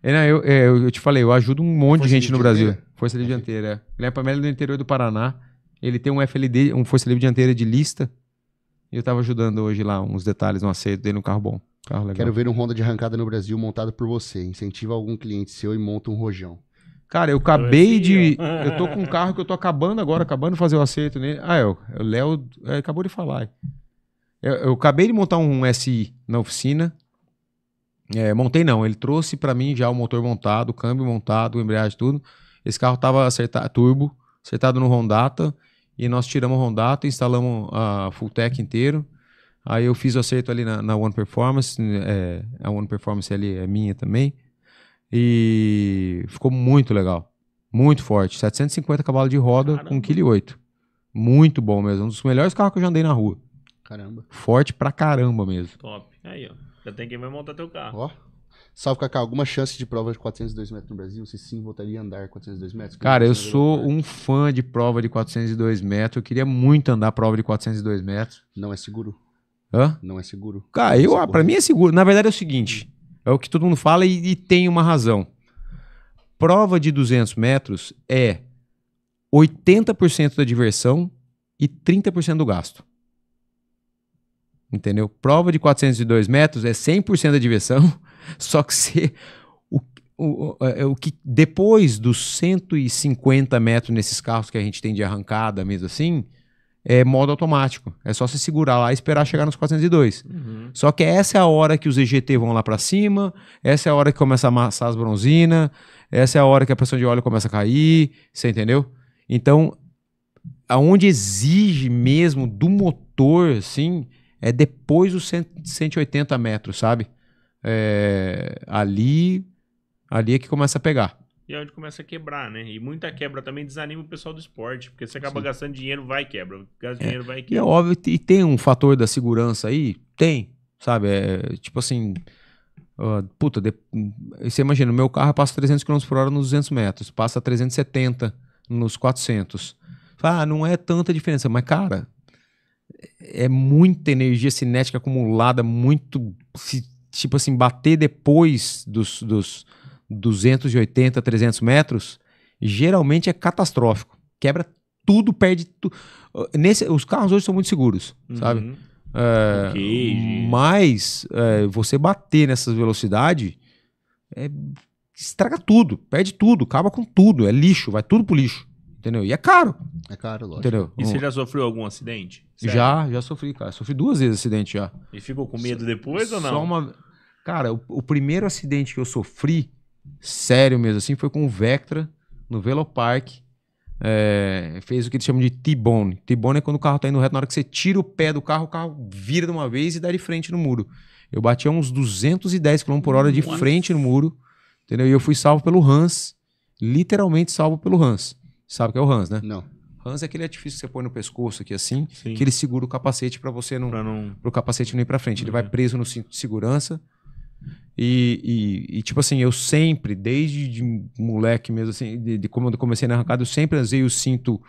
é, não, eu, é, eu, te falei, eu ajudo um monte Força de gente no Brasil. Força Livre é. Dianteira. É. Guilherme Pamelli é do interior do Paraná. Ele tem um FLD, um Força Livre Dianteira de lista. E eu tava ajudando hoje lá uns detalhes no um aceito dele, no carro bom. Carro legal. Quero ver um Honda de arrancada no Brasil montado por você. Incentiva algum cliente seu e monta um rojão. Cara, eu acabei de. Eu tô com um carro que eu tô acabando agora, acabando de fazer o acerto nele. Ah, eu, é, é o Léo é, acabou de falar. Eu, eu, acabei de montar um SI na oficina. É, montei não, ele trouxe para mim já o motor montado, o câmbio montado, embreagem, tudo. Esse carro tava acertado, turbo, acertado no Rondata. E nós tiramos o Rondata, instalamos a Full Tech inteiro. Aí eu fiz o acerto ali na, na One Performance. É, a One Performance ali é minha também. E ficou muito legal. Muito forte. 750 cavalos de roda Caramba. com 1,8 kg. Muito bom mesmo. Um dos melhores carros que eu já andei na rua. Caramba. Forte pra caramba mesmo. Top. Aí, ó. Já tem quem vai montar teu carro. Ó. Salve, Cacá. Alguma chance de prova de 402 metros no Brasil? Se sim, voltaria a andar 402 metros? Cara, eu sou um fã de prova de 402 metros. Eu queria muito andar prova de 402 metros. Não é seguro. Hã? Não é seguro. Cara, eu, é ah, pra mim é seguro. Na verdade é o seguinte. É o que todo mundo fala e, e tem uma razão. Prova de 200 metros é 80% da diversão e 30% do gasto. Entendeu? Prova de 402 metros é 100% da diversão, só que você o, o, é, o que depois dos 150 metros nesses carros que a gente tem de arrancada, mesmo assim, é, modo automático. É só se segurar lá e esperar chegar nos 402. Uhum. Só que essa é a hora que os EGT vão lá para cima, essa é a hora que começa a amassar as bronzinas, essa é a hora que a pressão de óleo começa a cair, você entendeu? Então, aonde exige mesmo do motor, assim, é depois dos 180 metros, sabe? É, ali, ali é que começa a pegar e é onde começa a quebrar, né? E muita quebra também desanima o pessoal do esporte, porque você acaba Sim. gastando dinheiro, vai quebra. Gasta é, dinheiro, vai quebra. E é óbvio, e tem um fator da segurança aí? Tem, sabe? É, tipo assim. Uh, puta, de, você imagina, meu carro passa 300 km por hora nos 200 metros, passa 370 nos 400. Ah, não é tanta diferença, mas cara, é, é muita energia cinética acumulada, muito. Se, tipo assim, bater depois dos, dos 280, 300 metros, geralmente é catastrófico. Quebra tudo, perde tudo. Nesse, os carros hoje são muito seguros, uhum. sabe? É, Mas é, você bater nessas velocidades é, estraga tudo, perde tudo, acaba com tudo, é lixo, vai tudo pro lixo. Entendeu? E é caro. É caro, lógico. Entendeu? E você já sofreu algum acidente? Já, já sofri, cara. Sofri duas vezes acidente já. E ficou com medo depois ou não? Só uma. Cara, o, o primeiro acidente que eu sofri sério mesmo assim, foi com o Vectra no Velopark. É, fez o que eles chamam de T-bone. T-bone é quando o carro tá indo reto, na hora que você tira o pé do carro, o carro vira de uma vez e dá de frente no muro. Eu bati a uns 210 km por hora de Nossa. frente no muro, entendeu? E eu fui salvo pelo Hans, literalmente salvo pelo Hans. Sabe o que é o Hans, né? Não. Hans é aquele artifício que você põe no pescoço aqui assim, Sim. que ele segura o capacete para você não, para não... o capacete não ir para frente. Ele uhum. vai preso no cinto de segurança. E, e, e, tipo assim, eu sempre, desde de moleque mesmo, assim, de, de como eu comecei na arrancada, eu sempre usei o cinto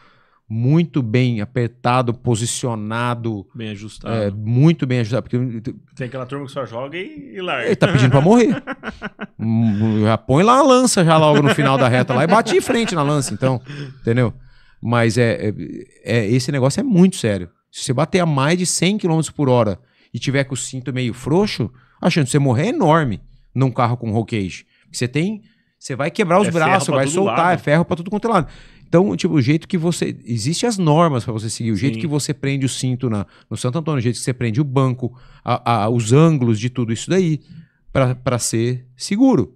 muito bem apertado, posicionado. Bem ajustado. É, muito bem ajustado. Porque... Tem aquela turma que só joga e, e larga. Ele tá pedindo pra morrer. já põe lá a lança já logo no final da reta lá e bate em frente na lança, então. Entendeu? Mas é, é, é esse negócio é muito sério. Se você bater a mais de 100 km por hora e tiver com o cinto meio frouxo, a chance de você morrer é enorme num carro com roll cage. Você tem. Você vai quebrar os é braços, vai soltar, lado. é ferro para tudo quanto é lado. Então, tipo, o jeito que você. Existem as normas para você seguir, o jeito que você prende o cinto na, no Santo Antônio, o jeito que você prende o banco, a, a, os ângulos de tudo isso daí, para ser seguro.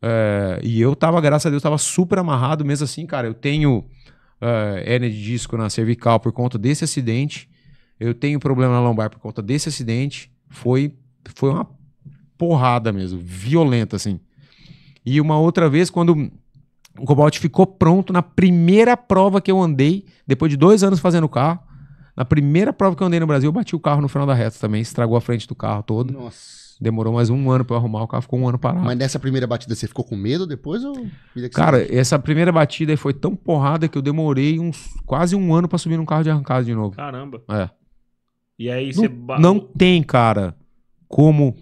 É, e eu tava, graças a Deus, tava super amarrado mesmo assim, cara. Eu tenho uh, de disco na cervical por conta desse acidente, eu tenho problema na lombar por conta desse acidente. Foi foi uma porrada mesmo, violenta, assim. E uma outra vez, quando o Cobalt ficou pronto na primeira prova que eu andei, depois de dois anos fazendo o carro, na primeira prova que eu andei no Brasil, eu bati o carro no final da reta também, estragou a frente do carro todo. Nossa. Demorou mais um ano para arrumar, o carro ficou um ano parado. Mas nessa primeira batida você ficou com medo depois? Ou... Cara, essa primeira batida foi tão porrada que eu demorei uns, quase um ano para subir num carro de arrancada de novo. Caramba. É. E aí você. Não, não tem, cara como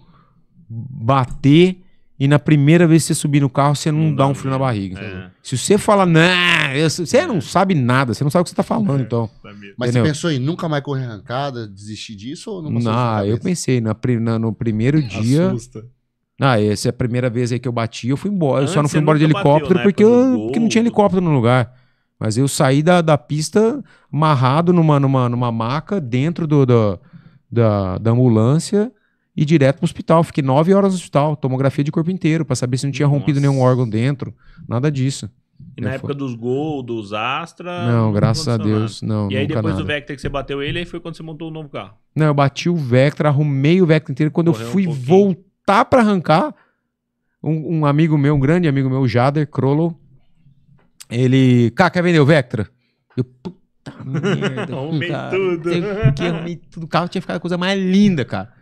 bater e na primeira vez que você subir no carro, você não, não dá, dá um frio na barriga. É. Se você fala, não, você não sabe nada, você não sabe o que você tá falando, é, então. Tá Mas Entendeu? você pensou em nunca mais correr arrancada, desistir disso ou não passou Não, eu pensei, na, na, no primeiro dia. Assusta. Ah, essa é a primeira vez aí que eu bati, eu fui embora. Antes, eu só não fui embora de helicóptero né, porque, eu, porque não tinha helicóptero no lugar. Mas eu saí da, da pista amarrado numa, numa, numa maca dentro do, do da, da ambulância e direto para o hospital. Fiquei nove horas no hospital, tomografia de corpo inteiro, para saber se não tinha Nossa. rompido nenhum órgão dentro, nada disso. E na eu é época dos Gol, dos Astra. Não, graças a Deus. Não, e aí depois nada. do Vectra que você bateu ele, aí foi quando você montou o um novo carro. Não, eu bati o Vectra, arrumei o Vectra inteiro. Quando Correu eu fui um voltar para arrancar, um, um, amigo meu, um grande amigo meu, Jader Krollo, ele. Cá, quer vender o Vectra? Eu, puta merda. arrumei cara, tudo. Que arrumei tudo. O carro tinha ficado a coisa mais linda, cara.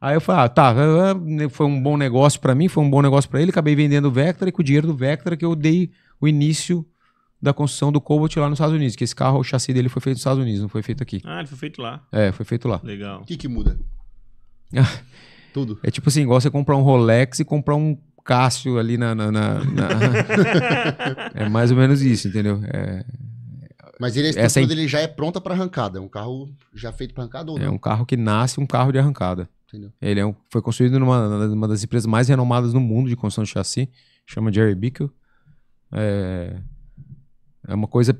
Aí eu falei, ah, tá, né, foi um bom negócio para mim, foi um bom negócio para ele, acabei vendendo o Vectra e com o dinheiro do Vectra que eu dei o início da construção do Cobalt lá nos Estados Unidos, que esse carro, o chassi dele foi feito nos Estados Unidos, não foi feito aqui. Ah, ele foi feito lá. É, foi feito lá. Legal. O que que muda? Tudo. É tipo assim, igual você comprar um Rolex e comprar um Cássio ali na... na, na, na... é mais ou menos isso, entendeu? É... Mas ele, a estrutura ele já é pronta para arrancada, é um carro já feito para arrancada ou é não? É um carro que nasce um carro de arrancada. Entendeu? Ele é um, foi construído numa, numa das empresas mais renomadas no mundo de construção de chassi, chama Jerry Bickel. É, é uma coisa.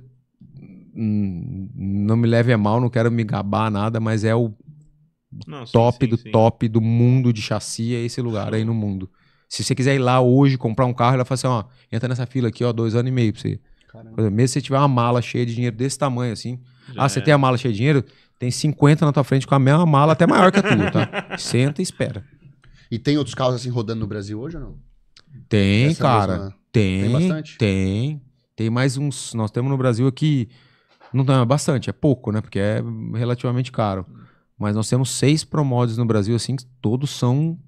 Hum, não me leve a mal, não quero me gabar nada, mas é o não, top sim, sim, do sim. top do mundo de chassi, é esse lugar aí no mundo. Se você quiser ir lá hoje comprar um carro, ela fala assim: ó, entra nessa fila aqui, ó, dois anos e meio pra você. Mesmo se você tiver uma mala cheia de dinheiro desse tamanho, assim. Já ah, é. você tem a mala cheia de dinheiro? Tem 50 na tua frente com a mesma mala, até maior que a tua, tá? Senta e espera. E tem outros carros assim rodando no Brasil hoje ou não? Tem, Essa cara. Mesma... Tem. Tem bastante? Tem. Tem mais uns. Nós temos no Brasil aqui. Não é bastante, é pouco, né? Porque é relativamente caro. Mas nós temos seis promotores no Brasil, assim, que todos são.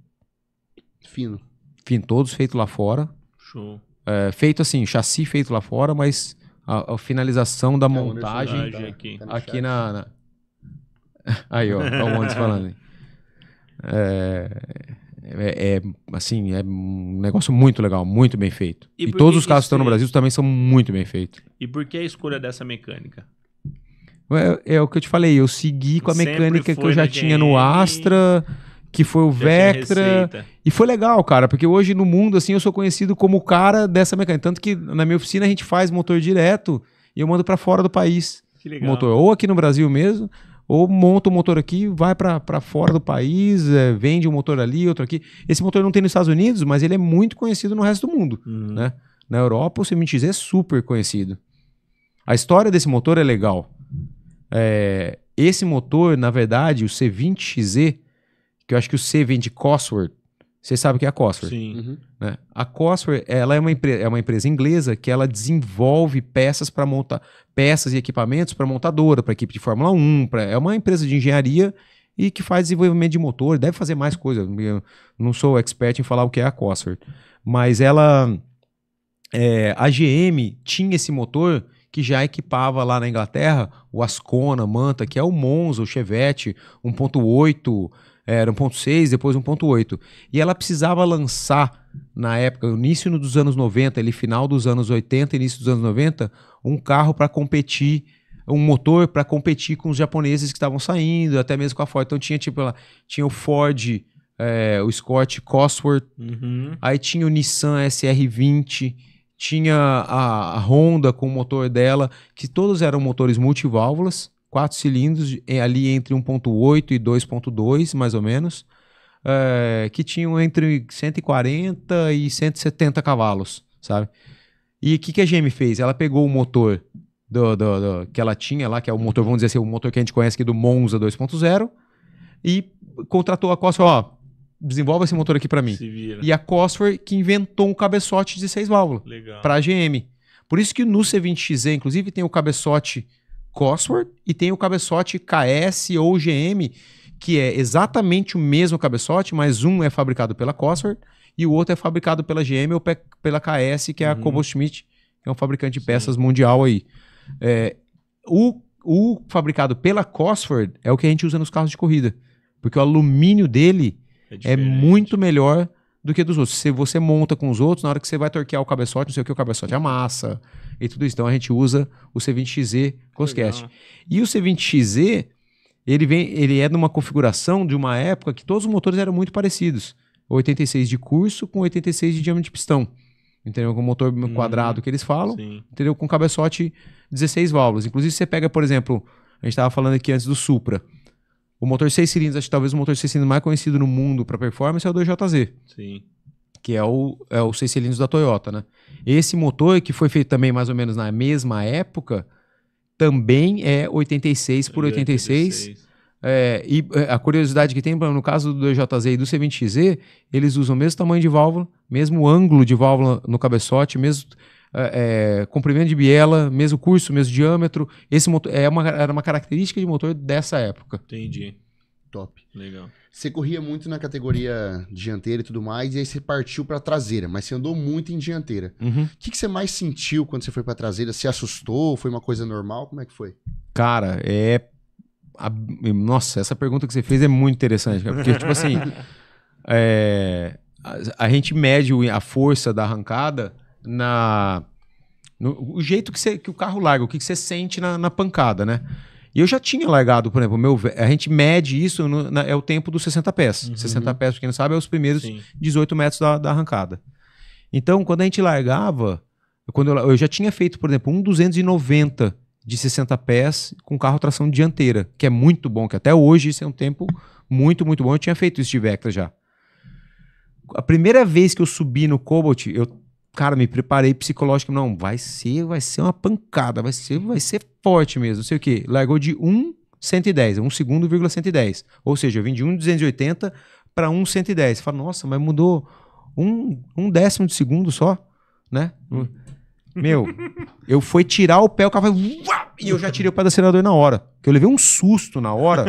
Fino. Fino, todos feitos lá fora. Show. É, feito assim, chassi feito lá fora, mas a, a finalização da é montagem tá, aqui, aqui na, na Aí, ó, ó falando. É, é, é, assim, é um negócio muito legal, muito bem feito. E, e todos que os carros que estão no Brasil também são muito bem feitos. E por que a escolha dessa mecânica? É, é o que eu te falei, eu segui com a Sempre mecânica que eu já tinha GM, no Astra, que foi o Vectra. E foi legal, cara, porque hoje no mundo, assim, eu sou conhecido como o cara dessa mecânica. Tanto que na minha oficina a gente faz motor direto e eu mando para fora do país. Que legal. Motor, ou aqui no Brasil mesmo, ou monta o um motor aqui, vai para fora do país, é, vende um motor ali, outro aqui. Esse motor não tem nos Estados Unidos, mas ele é muito conhecido no resto do mundo. Uhum. Né? Na Europa, o CMX é super conhecido. A história desse motor é legal. É, esse motor, na verdade, o C20XZ, que eu acho que o C vem de Cosworth, vocês sabem o que é a Cosworth. Sim. Uhum. Né? A Cosworth ela é, uma é uma empresa inglesa que ela desenvolve peças para montar peças e equipamentos para montadora, para equipe de Fórmula 1. Pra, é uma empresa de engenharia e que faz desenvolvimento de motor, deve fazer mais coisa. Eu não sou expert em falar o que é a Cosworth. Mas ela. É, a GM tinha esse motor que já equipava lá na Inglaterra o Ascona, Manta, que é o Monza, o Chevette 1.8 era 1.6, depois 1.8. E ela precisava lançar, na época, no início dos anos 90, ali, final dos anos 80, início dos anos 90, um carro para competir um motor para competir com os japoneses que estavam saindo, até mesmo com a Ford. Então tinha tipo lá, tinha o Ford, é, o Scott Cosworth, uhum. aí tinha o Nissan SR20, tinha a, a Honda com o motor dela, que todos eram motores multiválvulas quatro cilindros ali entre 1.8 e 2.2, mais ou menos, é, que tinham entre 140 e 170 cavalos, sabe? E o que, que a GM fez? Ela pegou o motor do, do, do, que ela tinha lá, que é o motor, vamos dizer assim, o motor que a gente conhece aqui do Monza 2.0, e contratou a Cosworth, ó, desenvolve esse motor aqui para mim. E a Cosworth que inventou um cabeçote de seis válvulas para a GM. Por isso que no C20XE, inclusive, tem o cabeçote Cosworth e tem o cabeçote KS ou GM, que é exatamente o mesmo cabeçote, mas um é fabricado pela Cosworth e o outro é fabricado pela GM ou pela KS, que é a uhum. Schmidt, que é um fabricante de peças Sim. mundial aí. É, o, o fabricado pela Cosworth é o que a gente usa nos carros de corrida, porque o alumínio dele é, é muito melhor do que dos outros. Se você monta com os outros, na hora que você vai torquear o cabeçote, não sei o que, o cabeçote amassa. É e tudo isso. Então a gente usa o C20XE Coscast. E o C20XE, ele, vem, ele é numa configuração de uma época que todos os motores eram muito parecidos. 86 de curso com 86 de diâmetro de pistão. Entendeu? Com o motor hum, quadrado que eles falam, sim. entendeu? Com cabeçote 16 válvulas. Inclusive, você pega, por exemplo, a gente estava falando aqui antes do Supra. O motor 6 cilindros, acho que talvez o motor 6 cilindros mais conhecido no mundo para performance é o 2JZ. Sim que é o, é o seis cilindros da Toyota, né? Esse motor, que foi feito também mais ou menos na mesma época, também é 86 por 86. 86. É, e é, a curiosidade que tem, no caso do jz e do C20XZ, eles usam o mesmo tamanho de válvula, mesmo ângulo de válvula no cabeçote, mesmo é, é, comprimento de biela, mesmo curso, mesmo diâmetro. Esse motor é uma, era uma característica de motor dessa época. Entendi. Top. Legal você corria muito na categoria dianteira e tudo mais, e aí você partiu para traseira, mas você andou muito em dianteira. Uhum. O uhum. que, que você mais sentiu quando você foi para traseira? Se assustou? Foi uma coisa normal? Como é que foi? Cara, é. A... Nossa, essa pergunta que você fez é muito interessante, cara, porque, tipo assim. É... A, gente mede a força da arrancada na. No, o jeito que, você, que o carro larga, o que, você sente na, na pancada, né? E eu já tinha largado, por exemplo, meu, a gente mede isso, no, na, é o tempo dos 60 pés. Uhum. 60 pés, quem não sabe, é os primeiros Sim. 18 metros da, da, arrancada. Então, quando a gente largava, quando eu, eu, já tinha feito, por exemplo, um 290 de 60 pés com carro tração dianteira, que é muito bom, que até hoje isso é um tempo muito, muito bom. Eu tinha feito isso de Vectra já. A primeira vez que eu subi no Cobalt, eu cara, me preparei psicológico, não, vai ser, vai ser uma pancada, vai ser, vai ser forte mesmo, não sei o quê. Largou de 1,110, 110, 1 segundo, 110. Ou seja, eu vim de 1,280 para 1,110. Fala, nossa, mas mudou um, um décimo de segundo só, né? Meu, eu fui tirar o pé, o cara vai. E eu já tirei o pé do acelerador na hora. Que eu levei um susto na hora.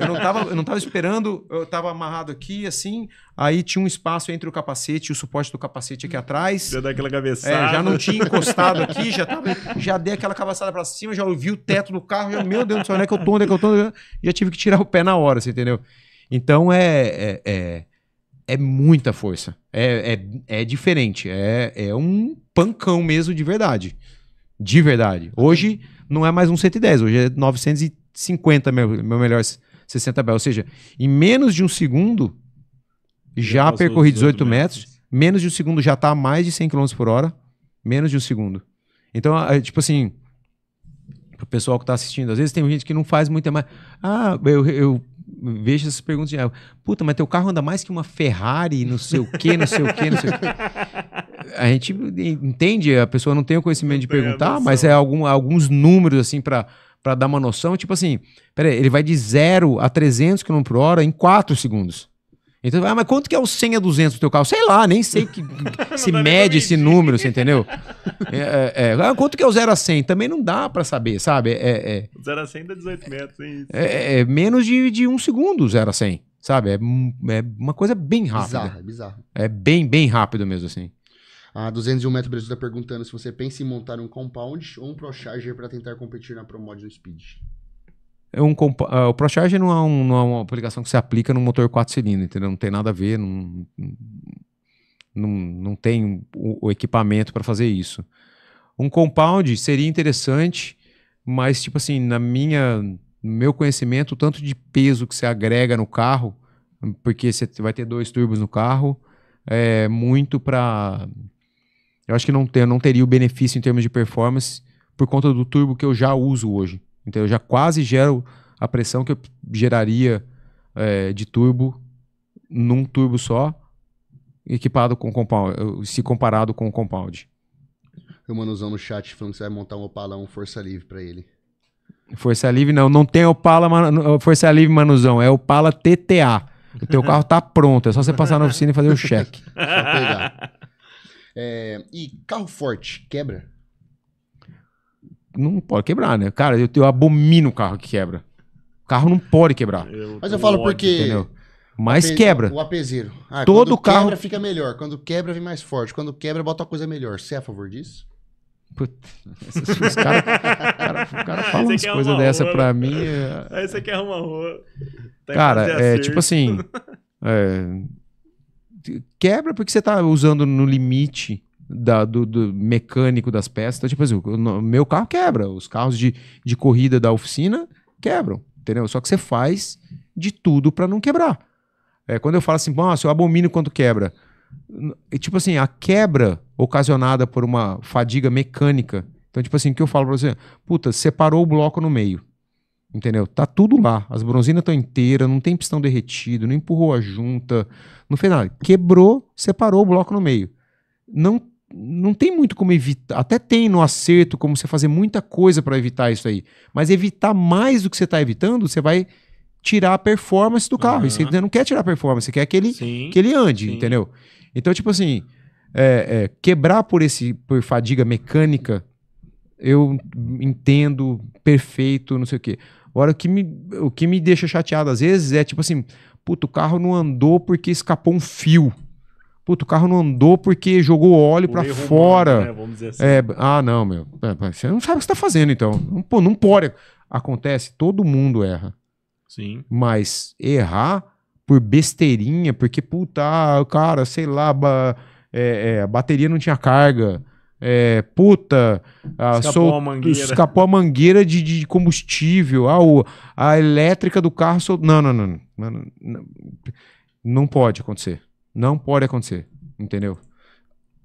eu, não tava, eu não tava esperando, eu tava amarrado aqui, assim. Aí tinha um espaço entre o capacete e o suporte do capacete aqui atrás. Já deu aquela é, cabeçada. É, já não tinha encostado aqui, já tava, já dei aquela cabeçada para cima, já ouvi o teto do carro, já, meu Deus do céu, onde é que eu tô, onde é que eu tô? Já tive que tirar o pé na hora, você assim, entendeu? Então é, é, é é muita força. É, é, é diferente. É, é um pancão mesmo de verdade. De verdade. Hoje não é mais um 110, hoje é 950, meu, meu melhor 60 pé. Ou seja, em menos de um segundo, já, já percorri 18, 18 metros. metros. Menos de um segundo já está a mais de 100 km por hora. Menos de um segundo. Então, é, tipo assim, pro pessoal que está assistindo, às vezes tem gente que não faz muita mais. Ah, eu, eu vejo essas perguntas de, ah, puta, mas teu carro anda mais que uma Ferrari, não sei o quê, não sei o quê, não sei o quê. A gente entende, a pessoa não tem o conhecimento não de perguntar, mas é algum, alguns números, assim, para dar uma noção. Tipo assim, peraí, ele vai de 0 a 300 km por hora em 4 segundos. Então, ah, mas quanto que é o 100 a 200 do teu carro? Sei lá, nem sei que, se mede esse número, você entendeu? É, é, é. Ah, quanto que é o 0 a 100? Também não dá para saber, sabe? É, 0 é. a 100 dá 18 metros, hein? É, é, é, menos de, de um segundo 0 a 100, sabe? É, uma coisa bem rápida. Bizarro, bizarro. É bem, bem rápido mesmo, assim. A 201 Metro Brasil está perguntando se você pensa em montar um compound ou um pro charger para tentar competir na ProMod no Speed. É um, uh, o ProCharge não é, um, não é, uma aplicação que se aplica no motor 4 cilindros, entendeu? Não tem nada a ver, não, não, não tem o, o equipamento para fazer isso. Um compound seria interessante, mas, tipo assim, na minha, no meu conhecimento, o tanto de peso que você agrega no carro, porque você vai ter dois turbos no carro, é muito para. Eu acho que não, ter, não teria o benefício em termos de performance por conta do turbo que eu já uso hoje. Então eu já quase gero a pressão que eu geraria é, de turbo num turbo só, equipado com compound, se comparado com o compound. O Manuzão no chat falando que você vai montar um Opalão Força Livre para ele. Força Livre não, não tem Opala Manu... Força Livre Manuzão, é Opala TTA. O teu carro tá pronto, é só você passar na oficina e fazer o cheque. pegar. É, e carro forte, quebra? não pode quebrar, né? Cara, eu, eu abomino o carro que quebra. O carro não pode quebrar. Eu Mas eu falo porque. Entendeu? Mas Ape... quebra. O apezeiro. Ah, Todo quando carro. quebra, fica melhor. Quando quebra, vem mais forte. Quando quebra, bota uma coisa melhor. Você é a favor disso? cara, cara falam umas coisas dessa rua, pra mim. É... Aí você quer arrumar rua. Tá cara, é tipo acerto. tipo assim. É... quebra porque você tá usando no limite da, do, do, mecânico das peças. Então, tipo assim, o meu carro quebra. Os carros de, de corrida da oficina quebram, entendeu? Só que você faz de tudo para não quebrar. É, quando eu falo assim, nossa, eu abomino quando quebra. E, tipo assim, a quebra ocasionada por uma fadiga mecânica. Então, tipo assim, o que eu falo pra você? Puta, separou o bloco no meio. Entendeu? Tá tudo lá. As bronzinas estão inteiras, não tem pistão derretido, não empurrou a junta, não fez nada. Quebrou, separou o bloco no meio. Não não tem muito como evitar. Até tem no acerto como você fazer muita coisa para evitar isso aí. Mas evitar mais do que você está evitando, você vai tirar a performance do carro. Uhum. E você não quer tirar a performance, você quer que ele, que ele ande, sim. entendeu? Então, tipo assim, é, é, quebrar por, esse, por fadiga mecânica, eu entendo perfeito, não sei o quê. Agora, o que me, o que me deixa chateado às vezes é tipo assim, puto, o carro não andou porque escapou um fio. Puta, o carro não andou porque jogou óleo para fora. Né, assim. é, ah, não, meu. É, você não sabe o que você tá fazendo, então. Não, não pode. Acontece, todo mundo erra. Sim. Mas errar por besteirinha, porque, puta, ah, cara, sei lá, ba, é, é, a bateria não tinha carga. É, puta, escapou, sol... a mangueira. escapou a mangueira de, de combustível, ah, a elétrica do carro. Sol... Não, não, não, não, não, não. Não pode acontecer. Não pode acontecer, entendeu?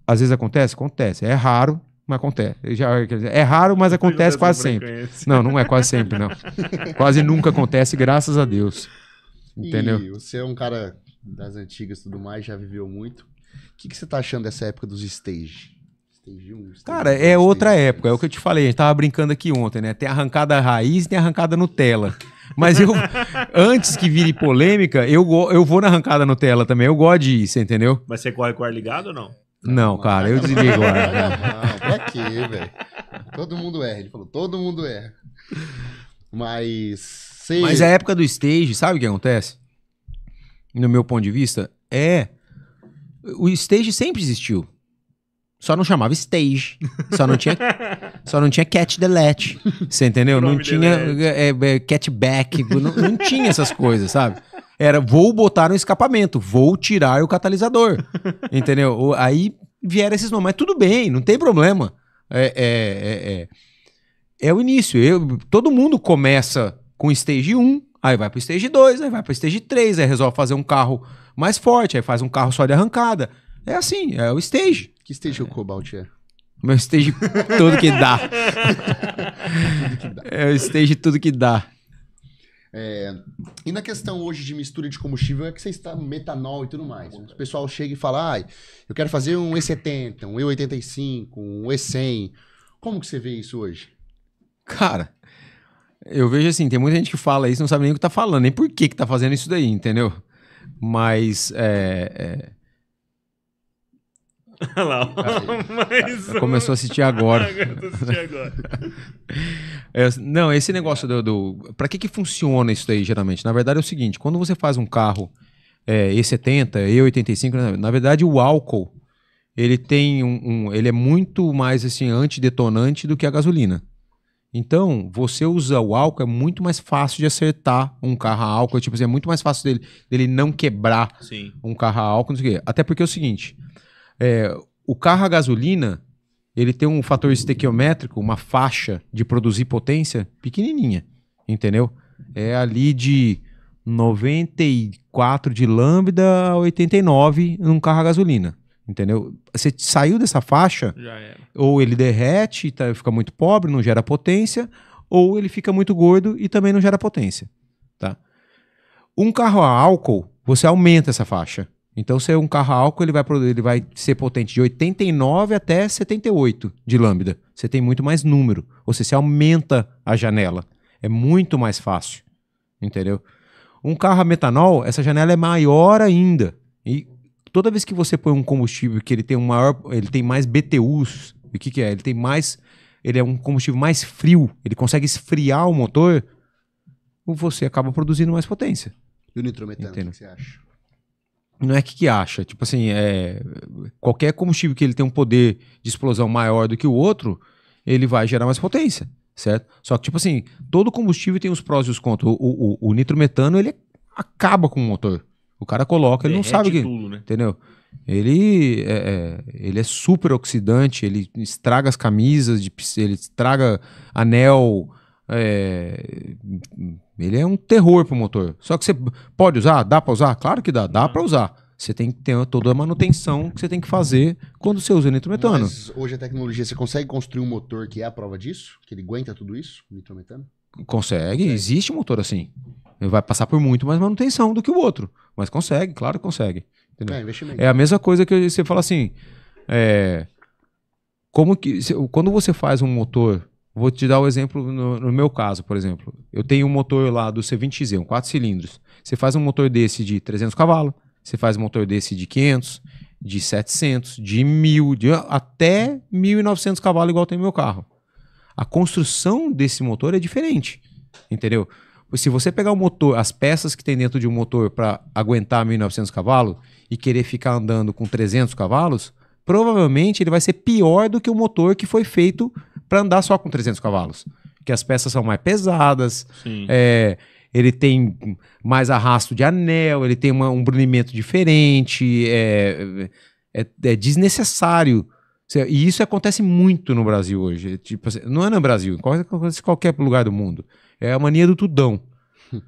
Às vezes acontece? Acontece. É raro, mas acontece. Já, é raro, mas acontece quase sempre. Não, não é quase sempre, não. quase nunca acontece, graças a Deus. Entendeu? E você é um cara das antigas e tudo mais, já viveu muito. O que, que você tá achando dessa época dos stage? Stage 1, stage Cara, é outra época, é o que eu te falei, a gente tava brincando aqui ontem, né? Tem arrancada raiz e tem arrancada Nutella. Mas eu, antes que vire polêmica, eu, eu vou na arrancada Nutella também. Eu gosto de entendeu? Mas você corre com o ar ligado ou não? Não, não cara, eu desligo agora. ar. Não, pra quê, velho? Todo mundo erra. Ele falou, todo mundo erra. Mas. Sei... Mas a época do stage, sabe o que acontece? No meu ponto de vista, é. O stage sempre existiu. Só não chamava stage. Só não tinha, só não tinha catch delete. Você entendeu? Não tinha é, é, é não, não tinha essas coisas, sabe? Era vou botar um escapamento, vou tirar o catalisador. entendeu? Aí vieram esses nomes. Mas tudo bem, não tem problema. É, é, é, é, é, o início. Eu, todo mundo começa com stage 1, aí vai para stage 2, aí vai para stage 3, aí resolve fazer um carro mais forte, aí faz um carro só de arrancada. É assim, é o stage. Que stage é. o Cobalt é? Meu stage tudo que dá. É o stage tudo que dá. É, e na questão hoje de mistura de combustível é que você está metanol e tudo mais. O pessoal chega e fala, ah, eu quero fazer um E70, um E85, um E100. Como que você vê isso hoje? Cara, eu vejo assim, tem muita gente que fala isso, não sabe nem o que está falando, nem por que está fazendo isso daí, entendeu? Mas é, é Olha lá, tá, tá, mais um. Tá, começou a assistir agora. agora. é, não, esse negócio do. do para que, que funciona isso aí geralmente? Na verdade é o seguinte: quando você faz um carro é, E70, E85, na, na verdade o álcool ele tem um, um, ele é muito mais assim antidetonante do que a gasolina. Então, você usa o álcool, é muito mais fácil de acertar um carro a álcool. Tipo assim, é muito mais fácil dele, dele não quebrar Sim. um carro a álcool, não sei o quê. Até porque é o seguinte: é, o carro a gasolina, ele tem um fator estequiométrico, uma faixa de produzir potência pequenininha, entendeu? É ali de 94 de lambda a 89 num carro a gasolina, entendeu? Você saiu dessa faixa, ou ele derrete, tá, fica muito pobre, não gera potência, ou ele fica muito gordo e também não gera potência, tá? Um carro a álcool, você aumenta essa faixa, então, se é um carro álcool, ele vai, ele vai ser potente de 89 até 78 de lambda. Você tem muito mais número. Ou seja, você aumenta a janela. É muito mais fácil. Entendeu? Um carro a metanol, essa janela é maior ainda. E toda vez que você põe um combustível que ele tem um maior. ele tem mais BTUs. O que, que é? Ele tem mais. Ele é um combustível mais frio. Ele consegue esfriar o motor. Você acaba produzindo mais potência. E o nitrometano, o que você acha? não é que que acha, tipo assim, é, qualquer combustível que ele tem um poder de explosão maior do que o outro, ele vai gerar mais potência, certo? Só que, tipo assim, todo combustível tem os prós e os contras. O, o, o nitrometano, ele acaba com o motor. O cara coloca, ele Derrete não sabe o que... Tudo, né? Entendeu? Ele é, é, ele é super oxidante, ele estraga as camisas, de, ele estraga anel... É, ele é um terror pro motor. Só que você pode usar? Dá para usar? Claro que dá, dá uhum. para usar. Você tem que ter toda a manutenção que você tem que fazer quando você usa nitrometano. Mas hoje a tecnologia, você consegue construir um motor que é a prova disso? Que ele aguenta tudo isso, nitrometano? Consegue, existe um motor assim. Ele vai passar por muito mais manutenção do que o outro. Mas consegue, claro que consegue. É, é, a mesma coisa que você fala assim. É, como que. Quando você faz um motor Vou te dar o um exemplo no, no, meu caso, por exemplo. Eu tenho um motor lá do C20Z, um 4 cilindros. Você faz um motor desse de 300 cavalos, você faz um motor desse de 500, de 700, de 1000, de, até 1900 cavalos, igual tem no meu carro. A construção desse motor é diferente, entendeu? Se você pegar o motor, as peças que tem dentro de um motor para aguentar 1900 cavalos e querer ficar andando com 300 cavalos, provavelmente ele vai ser pior do que o motor que foi feito para andar só com 300 cavalos. Que as peças são mais pesadas, é, ele tem mais arrasto de anel, ele tem uma, um brunimento diferente, é, é, é desnecessário. E isso acontece muito no Brasil hoje. Tipo, assim, não é no Brasil, acontece em qualquer lugar do mundo. É a mania do tudão.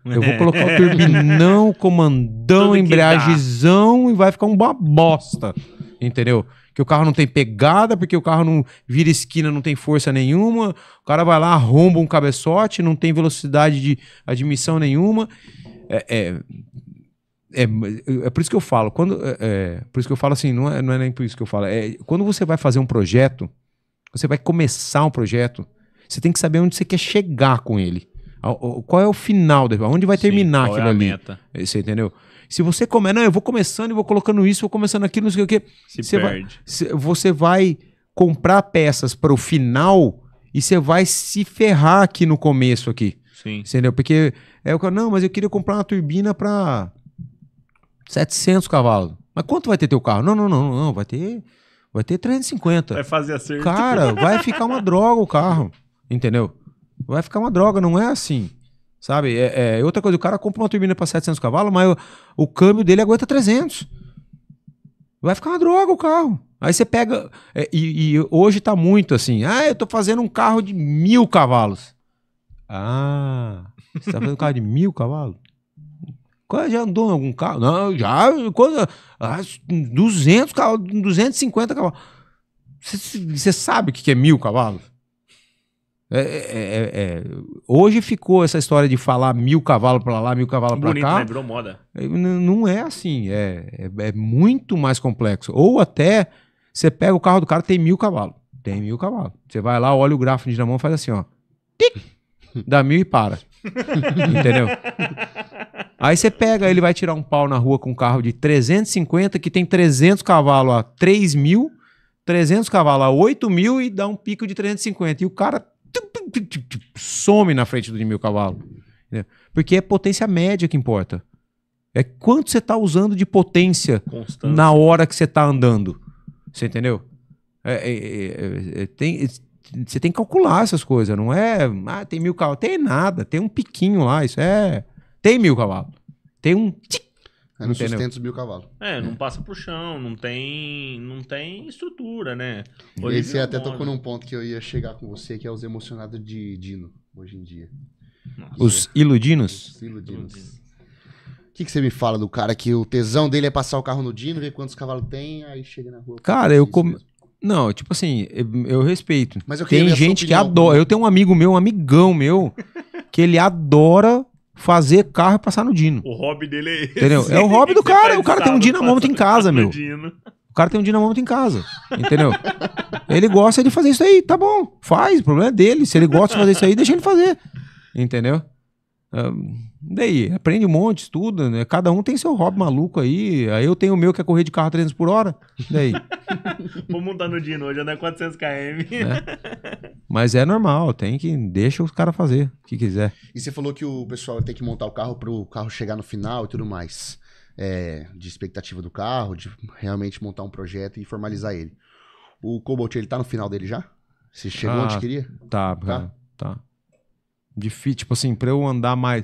Eu vou colocar o turbinão, comandão, embreagemzão e vai ficar uma bosta. Entendeu? que o carro não tem pegada, porque o carro não vira esquina, não tem força nenhuma. O cara vai lá, arromba um cabeçote, não tem velocidade de admissão nenhuma. É, é, é, é por isso que eu falo, quando, é, é por isso que eu falo assim, não é, não é nem por isso que eu falo. É, quando você vai fazer um projeto, você vai começar um projeto, você tem que saber onde você quer chegar com ele. Qual é o final, onde vai terminar Sim, é aquilo é ali? Meta. Você entendeu? Se você começa, não, eu vou começando e vou colocando isso, vou começando aquilo, não sei o quê. Se você perde. Vai, você vai comprar peças para o final e você vai se ferrar aqui no começo aqui. Sim. Entendeu? Porque é o cara, não, mas eu queria comprar uma turbina para 700 cavalos. Mas quanto vai ter teu carro? Não, não, não, não, vai ter vai ter 350. Vai fazer acerto. Cara, vai ficar uma droga o carro, entendeu? Vai ficar uma droga, não é assim. Sabe? É, é, outra coisa, o cara compra uma turbina para 700 cavalos, mas o, o, câmbio dele aguenta 300. Vai ficar uma droga o carro. Aí você pega. É, e, e, hoje tá muito assim. Ah, eu tô fazendo um carro de mil cavalos. Ah, você tá fazendo um carro de mil cavalos? Já andou em algum carro? Não, já. Coisa, ah, 200 cavalos, 250 cavalos. Você sabe o que é mil cavalos? É, é, é, é, Hoje ficou essa história de falar mil cavalos para lá, mil cavalos para cá. Né? Virou moda. É, não é assim. É, é, é, muito mais complexo. Ou até você pega o carro do cara tem mil cavalos. Tem mil cavalos. Você vai lá, olha o gráfico de mão e faz assim, ó. Tic! Dá mil e para. Entendeu? Aí você pega, ele vai tirar um pau na rua com um carro de 350 que tem 300 cavalos a 3 mil, 300 cavalos a 8 mil e dá um pico de 350. E o cara some na frente do de mil cavalos. Né? Porque é potência média que importa. É quanto você está usando de potência Constância. na hora que você está andando. Você entendeu? É, é, é, é, tem, você tem que calcular essas coisas. Não é, ah, tem mil cavalos. Tem nada. Tem um piquinho lá. Isso é. Tem mil cavalos. Tem um tic é, não sustenta os mil cavalos. É, não é. passa pro chão, não tem, não tem estrutura, né? Hoje Esse até tocou num ponto que eu ia chegar com você, que é os emocionados de Dino, hoje em dia. Nossa. Os iludinos? Os iludinos. O que, que você me fala do cara que o tesão dele é passar o carro no Dino, ver quantos cavalos tem, aí chega na rua. Cara, eu como. Não, tipo assim, eu, respeito. Mas eu Tem gente que adora. Eu tenho um amigo meu, um amigão meu, que ele adora fazer carro e passar no Dino. O hobby dele é esse. Entendeu? É o hobby do cara. O cara tem um dinamômetro em casa, meu. O cara tem um dinamômetro em casa. Entendeu? ele gosta de fazer isso aí, tá bom. Faz, o problema é dele. Se ele gosta de fazer isso aí, deixa ele fazer. Entendeu? Ah, daí, aprende um monte, estuda, né? Cada um tem seu hobby maluco aí. Aí eu tenho o meu que é correr de carro 300 por hora. Daí. Vou montar no Dino hoje, né? andar 400 km. É. Mas é normal, tem que. Deixa os caras fazer o que quiser. E você falou que o pessoal tem que montar o carro para o carro chegar no final e tudo mais. É, de expectativa do carro, de realmente montar um projeto e formalizar ele. O Cobalt, ele tá no final dele já? Você chegou ah, onde queria? Tá, tá. É, tá. Difícil, tipo assim, pra eu andar mais.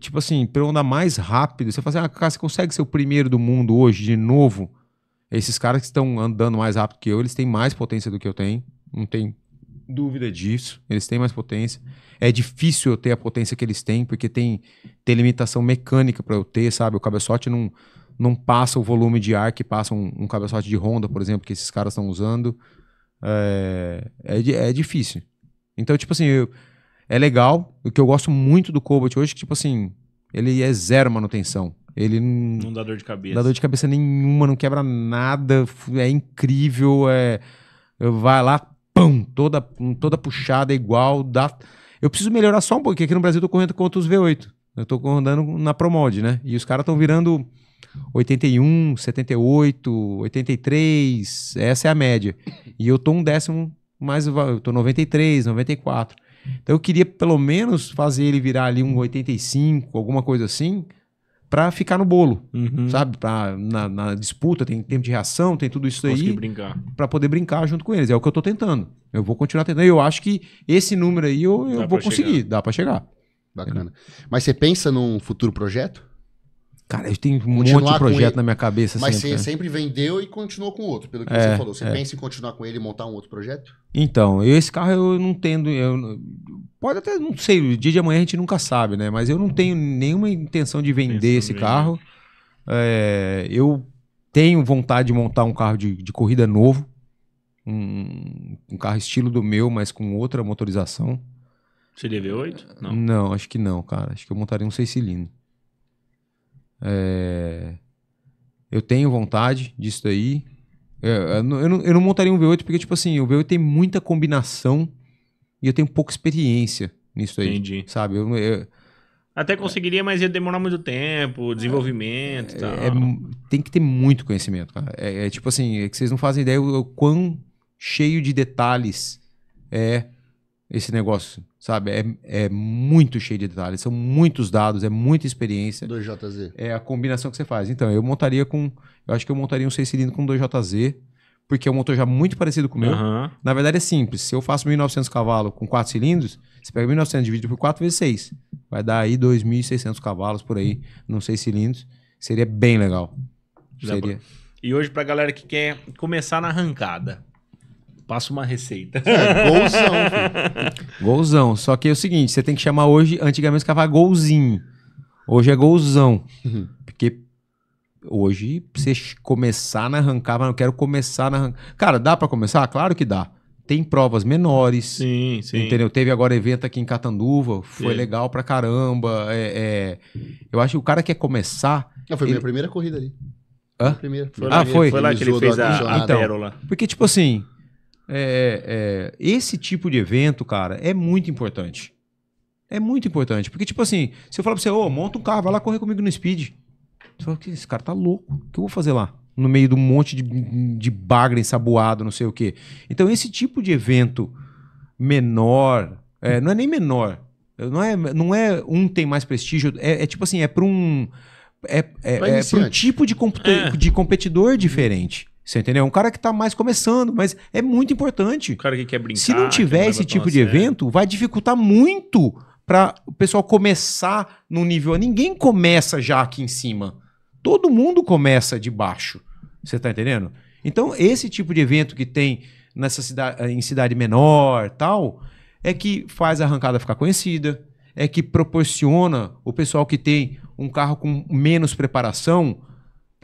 tipo assim, pra eu andar mais rápido, você fala assim, ah, cara, você consegue ser o primeiro do mundo hoje de novo? Esses caras que estão andando mais rápido que eu, eles têm mais potência do que eu tenho. Não tem dúvida disso. Eles têm mais potência. É difícil eu ter a potência que eles têm, porque tem, tem limitação mecânica para eu ter, sabe? O cabeçote não, não passa o volume de ar que passa um, um cabeçote de Honda, por exemplo, que esses caras estão usando. É, é, é difícil. Então, tipo assim, eu, é legal. O que eu gosto muito do Cobalt hoje é que, tipo assim, ele é zero manutenção. Ele não dá dor de cabeça. Não dá dor de cabeça nenhuma, não quebra nada. É incrível. É... Vai lá, pum, toda, toda puxada é igual. Dá... Eu preciso melhorar só um porque Aqui no Brasil eu tô correndo contra os V8. Eu tô andando na Promod, né? E os caras estão virando 81, 78, 83. Essa é a média. E eu tô um décimo mais eu tô 93, 94. Então eu queria pelo menos fazer ele virar ali um 85, alguma coisa assim, para ficar no bolo, uhum. sabe? Pra, na, na, disputa, tem tempo de reação, tem tudo isso aí. para Pra poder brincar junto com eles. É o que eu tô tentando. Eu vou continuar tentando. Eu acho que esse número aí eu, eu vou conseguir. Chegar. Dá para chegar. Bacana. Mas você pensa num futuro projeto? Cara, eu tenho um monte de projeto na minha cabeça. Mas sempre, assim, você sempre vendeu e continuou com outro, pelo que é, você falou. Você é. pensa em continuar com ele e montar um outro projeto? Então, eu, esse carro eu não tendo. Eu, pode até, não sei, o dia de amanhã a gente nunca sabe, né? Mas eu não tenho nenhuma intenção de vender Pensando esse carro. É, eu tenho vontade de montar um carro de, de corrida novo. Um, um, carro estilo do meu, mas com outra motorização. v 8 Não. Não, acho que não, cara. Acho que eu montaria um 6 cilindros. É... Eu tenho vontade disso daí. É, eu, eu, não, eu não montaria um V8 porque, tipo assim, o V8 tem muita combinação e eu tenho pouca experiência nisso aí. Entendi. Sabe? Eu, eu, Até conseguiria, mas ia demorar muito tempo, é, desenvolvimento é, e tal. É, tem que ter muito conhecimento, cara. É, é, tipo assim, é que vocês não fazem ideia o, o quão cheio de detalhes é esse negócio, sabe? É, é muito cheio de detalhes, são muitos dados, é muita experiência. 2JZ. É a combinação que você faz. Então, eu montaria com. Eu acho que eu montaria um 6 cilindros com 2JZ, porque é um motor já muito parecido com o meu. Uhum. Na verdade, é simples. Se eu faço 1.900 cavalos com 4 cilindros, você pega 1.900 dividido por 4 vezes 6. Vai dar aí 2.600 cavalos por aí, num 6 cilindros. Seria bem legal. Seria. E hoje, a galera que quer começar na arrancada, passa uma receita. É, golzão. Filho. golzão. Só que é o seguinte, você tem que chamar hoje, antigamente você chamava golzinho. Hoje é golzão. Uhum. Porque hoje, pra você começar na arrancada, eu não quero começar na arrancada. Cara, dá para começar? Claro que dá. Tem provas menores. Sim, sim. Entendeu? Teve agora evento aqui em Catanduva, foi sim. legal pra caramba. É, é... Eu acho que o cara quer começar. Não, ah, foi ele... minha primeira corrida ali. Hã? Primeira, foi ah, foi. Foi lá que ele fez a, a, a, então, pérola. Porque, tipo assim, é, é, é, esse tipo de evento, cara, é muito importante. É muito importante. Porque, tipo assim, se eu falar pra você, ô, oh, monta um carro, vai lá correr comigo no speed. Você fala, esse cara tá louco. O que eu vou fazer lá? No meio de um monte de, de bagra ensaboado, não sei o quê. Então, esse tipo de evento menor, é, não é nem menor, não é, não é um tem mais prestígio, é, é tipo assim, é para um. É, é, é para um tipo de, é. de competidor diferente. Você entendeu? É um cara que está mais começando, mas é muito importante. O cara que quer brincar. Se não tiver esse tipo de sério. evento, vai dificultar muito para o pessoal começar no nível. Ninguém começa já aqui em cima. Todo mundo começa de baixo. Você está entendendo? Então, esse tipo de evento que tem nessa cidade, em cidade menor tal, é que faz a arrancada ficar conhecida, é que proporciona o pessoal que tem um carro com menos preparação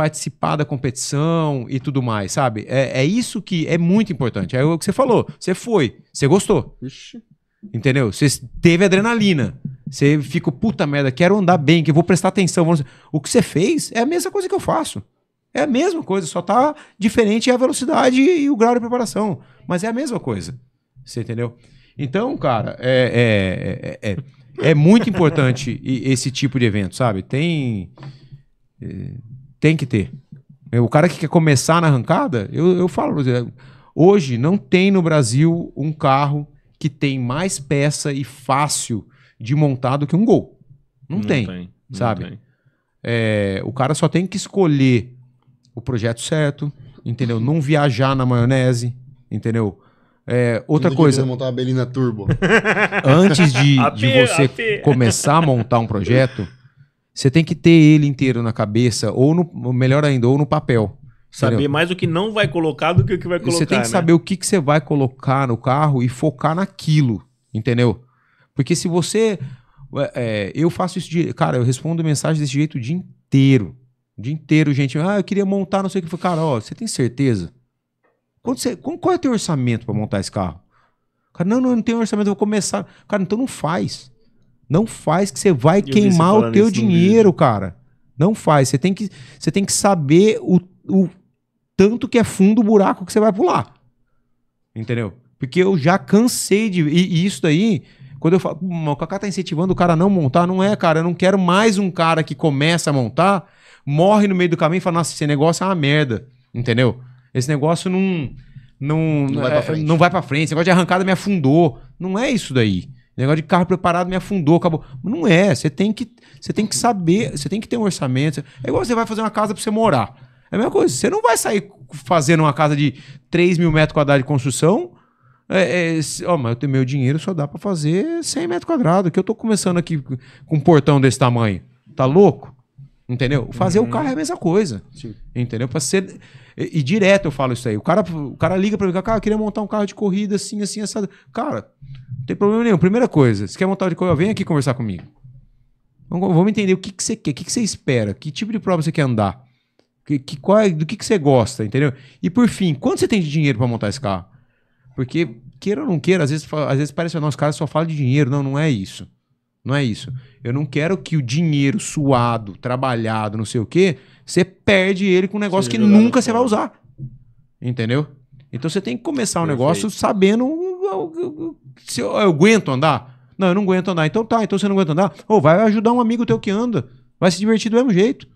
participar da competição e tudo mais, sabe? É, é isso que é muito importante. É o que você falou. Você foi, você gostou. Ixi. Entendeu? Você teve adrenalina. Você fica, puta merda, quero andar bem, que eu vou prestar atenção. O que você fez é a mesma coisa que eu faço. É a mesma coisa, só tá diferente a velocidade e o grau de preparação. Mas é a mesma coisa. Você entendeu? Então, cara, é, é, é, é muito importante esse tipo de evento, sabe? Tem. Tem que ter. O cara que quer começar na arrancada, eu, eu falo, hoje não tem no Brasil um carro que tem mais peça e fácil de montar do que um gol. Não, não tem, tem, sabe? Não tem. É, o cara só tem que escolher o projeto certo, entendeu? Não viajar na maionese, entendeu? É, outra coisa. montar uma Belina Turbo. Antes de, de você começar a montar um projeto você tem que ter ele inteiro na cabeça, ou no, melhor ainda, ou no papel. Saber entendeu? mais o que não vai colocar do que o que vai colocar. Você tem que né? saber o que, que você vai colocar no carro e focar naquilo, entendeu? Porque se você. É, eu faço isso de. Cara, eu respondo mensagem desse jeito o dia inteiro. O dia inteiro, gente. Ah, eu queria montar, não sei o que. Cara, ó, você tem certeza? Quando você, qual é o teu orçamento para montar esse carro? Cara, não, não, não tenho orçamento, eu vou começar. Cara, então não faz. Não faz que você vai queimar o teu dinheiro, cara. Não faz. Você tem que, você tem que saber o, o tanto que é fundo o buraco que você vai pular. Entendeu? Porque eu já cansei de. E, e isso daí, quando eu falo, o Kaká tá incentivando o cara a não montar, não é, cara. Eu não quero mais um cara que começa a montar, morre no meio do caminho e fala, nossa, esse negócio é uma merda. Entendeu? Esse negócio não. Não, não vai para é, frente. Não vai pra frente. Esse negócio de arrancada me afundou. Não é isso daí. Negócio de carro preparado me afundou, acabou. Não é, você tem que, você tem que saber, você tem que ter um orçamento. É igual você vai fazer uma casa para você morar. É a mesma coisa, você não vai sair fazendo uma casa de 3 mil metros quadrados de construção. É, é, ó, mas eu tenho meu dinheiro só dá para fazer 100 metros quadrados, que eu tô começando aqui com um portão desse tamanho. Tá louco? Entendeu? Fazer uhum. o carro é a mesma coisa. Sim. Entendeu? para ser. E, e, direto eu falo isso aí. O cara, o cara liga pra mim, cara, eu queria montar um carro de corrida assim, assim, essa. Cara, tem problema nenhum. Primeira coisa, se quer montar de coil, vem aqui conversar comigo. Vamos, vamos entender o que, que você quer, o que, que você espera, que tipo de prova você quer andar, que, que, qual, é, do que, que você gosta, entendeu? E por fim, quanto você tem de dinheiro para montar esse carro? Porque, queira ou não queira, às vezes, às vezes parece que nós caras só falam de dinheiro. Não, não é isso. Não é isso. Eu não quero que o dinheiro suado, trabalhado, não sei o quê, você perde ele com um negócio que nunca você vai usar. Entendeu? Então você tem que começar o um negócio sabendo eu, eu, eu aguento andar? Não, eu não aguento andar. Então tá, então você não aguenta andar? Ou oh, vai ajudar um amigo teu que anda. Vai se divertir do mesmo jeito.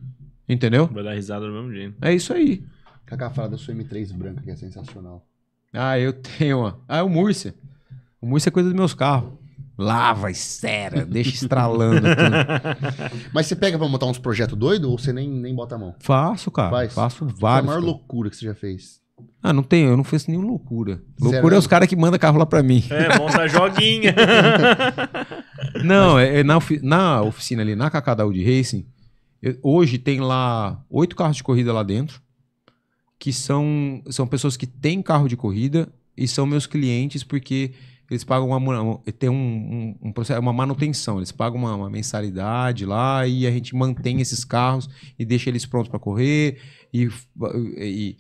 Entendeu? Vai dar risada do mesmo jeito. É isso aí. Cacá fala da sua M3 branca, que é sensacional. Ah, eu tenho Ah, é o Murcia. O Murcia é coisa dos meus carros. Lava, esfera, deixa estralando tudo. Mas você pega pra montar uns projetos doidos ou você nem, nem bota a mão? Faço, cara. Faz. Faço vários. Qual a maior cara. loucura que você já fez? Ah, não tem, eu não fiz nenhuma loucura. Loucura é os caras que mandam carro lá para mim. É, monta joguinha. não, é, é na, ofi na, oficina ali, na Cacadau de Racing, eu, hoje tem lá oito carros de corrida lá dentro, que são, são pessoas que têm carro de corrida e são meus clientes porque eles pagam uma, tem um, um, um processo, uma manutenção, eles pagam uma, uma, mensalidade lá e a gente mantém esses carros e deixa eles prontos para correr e, e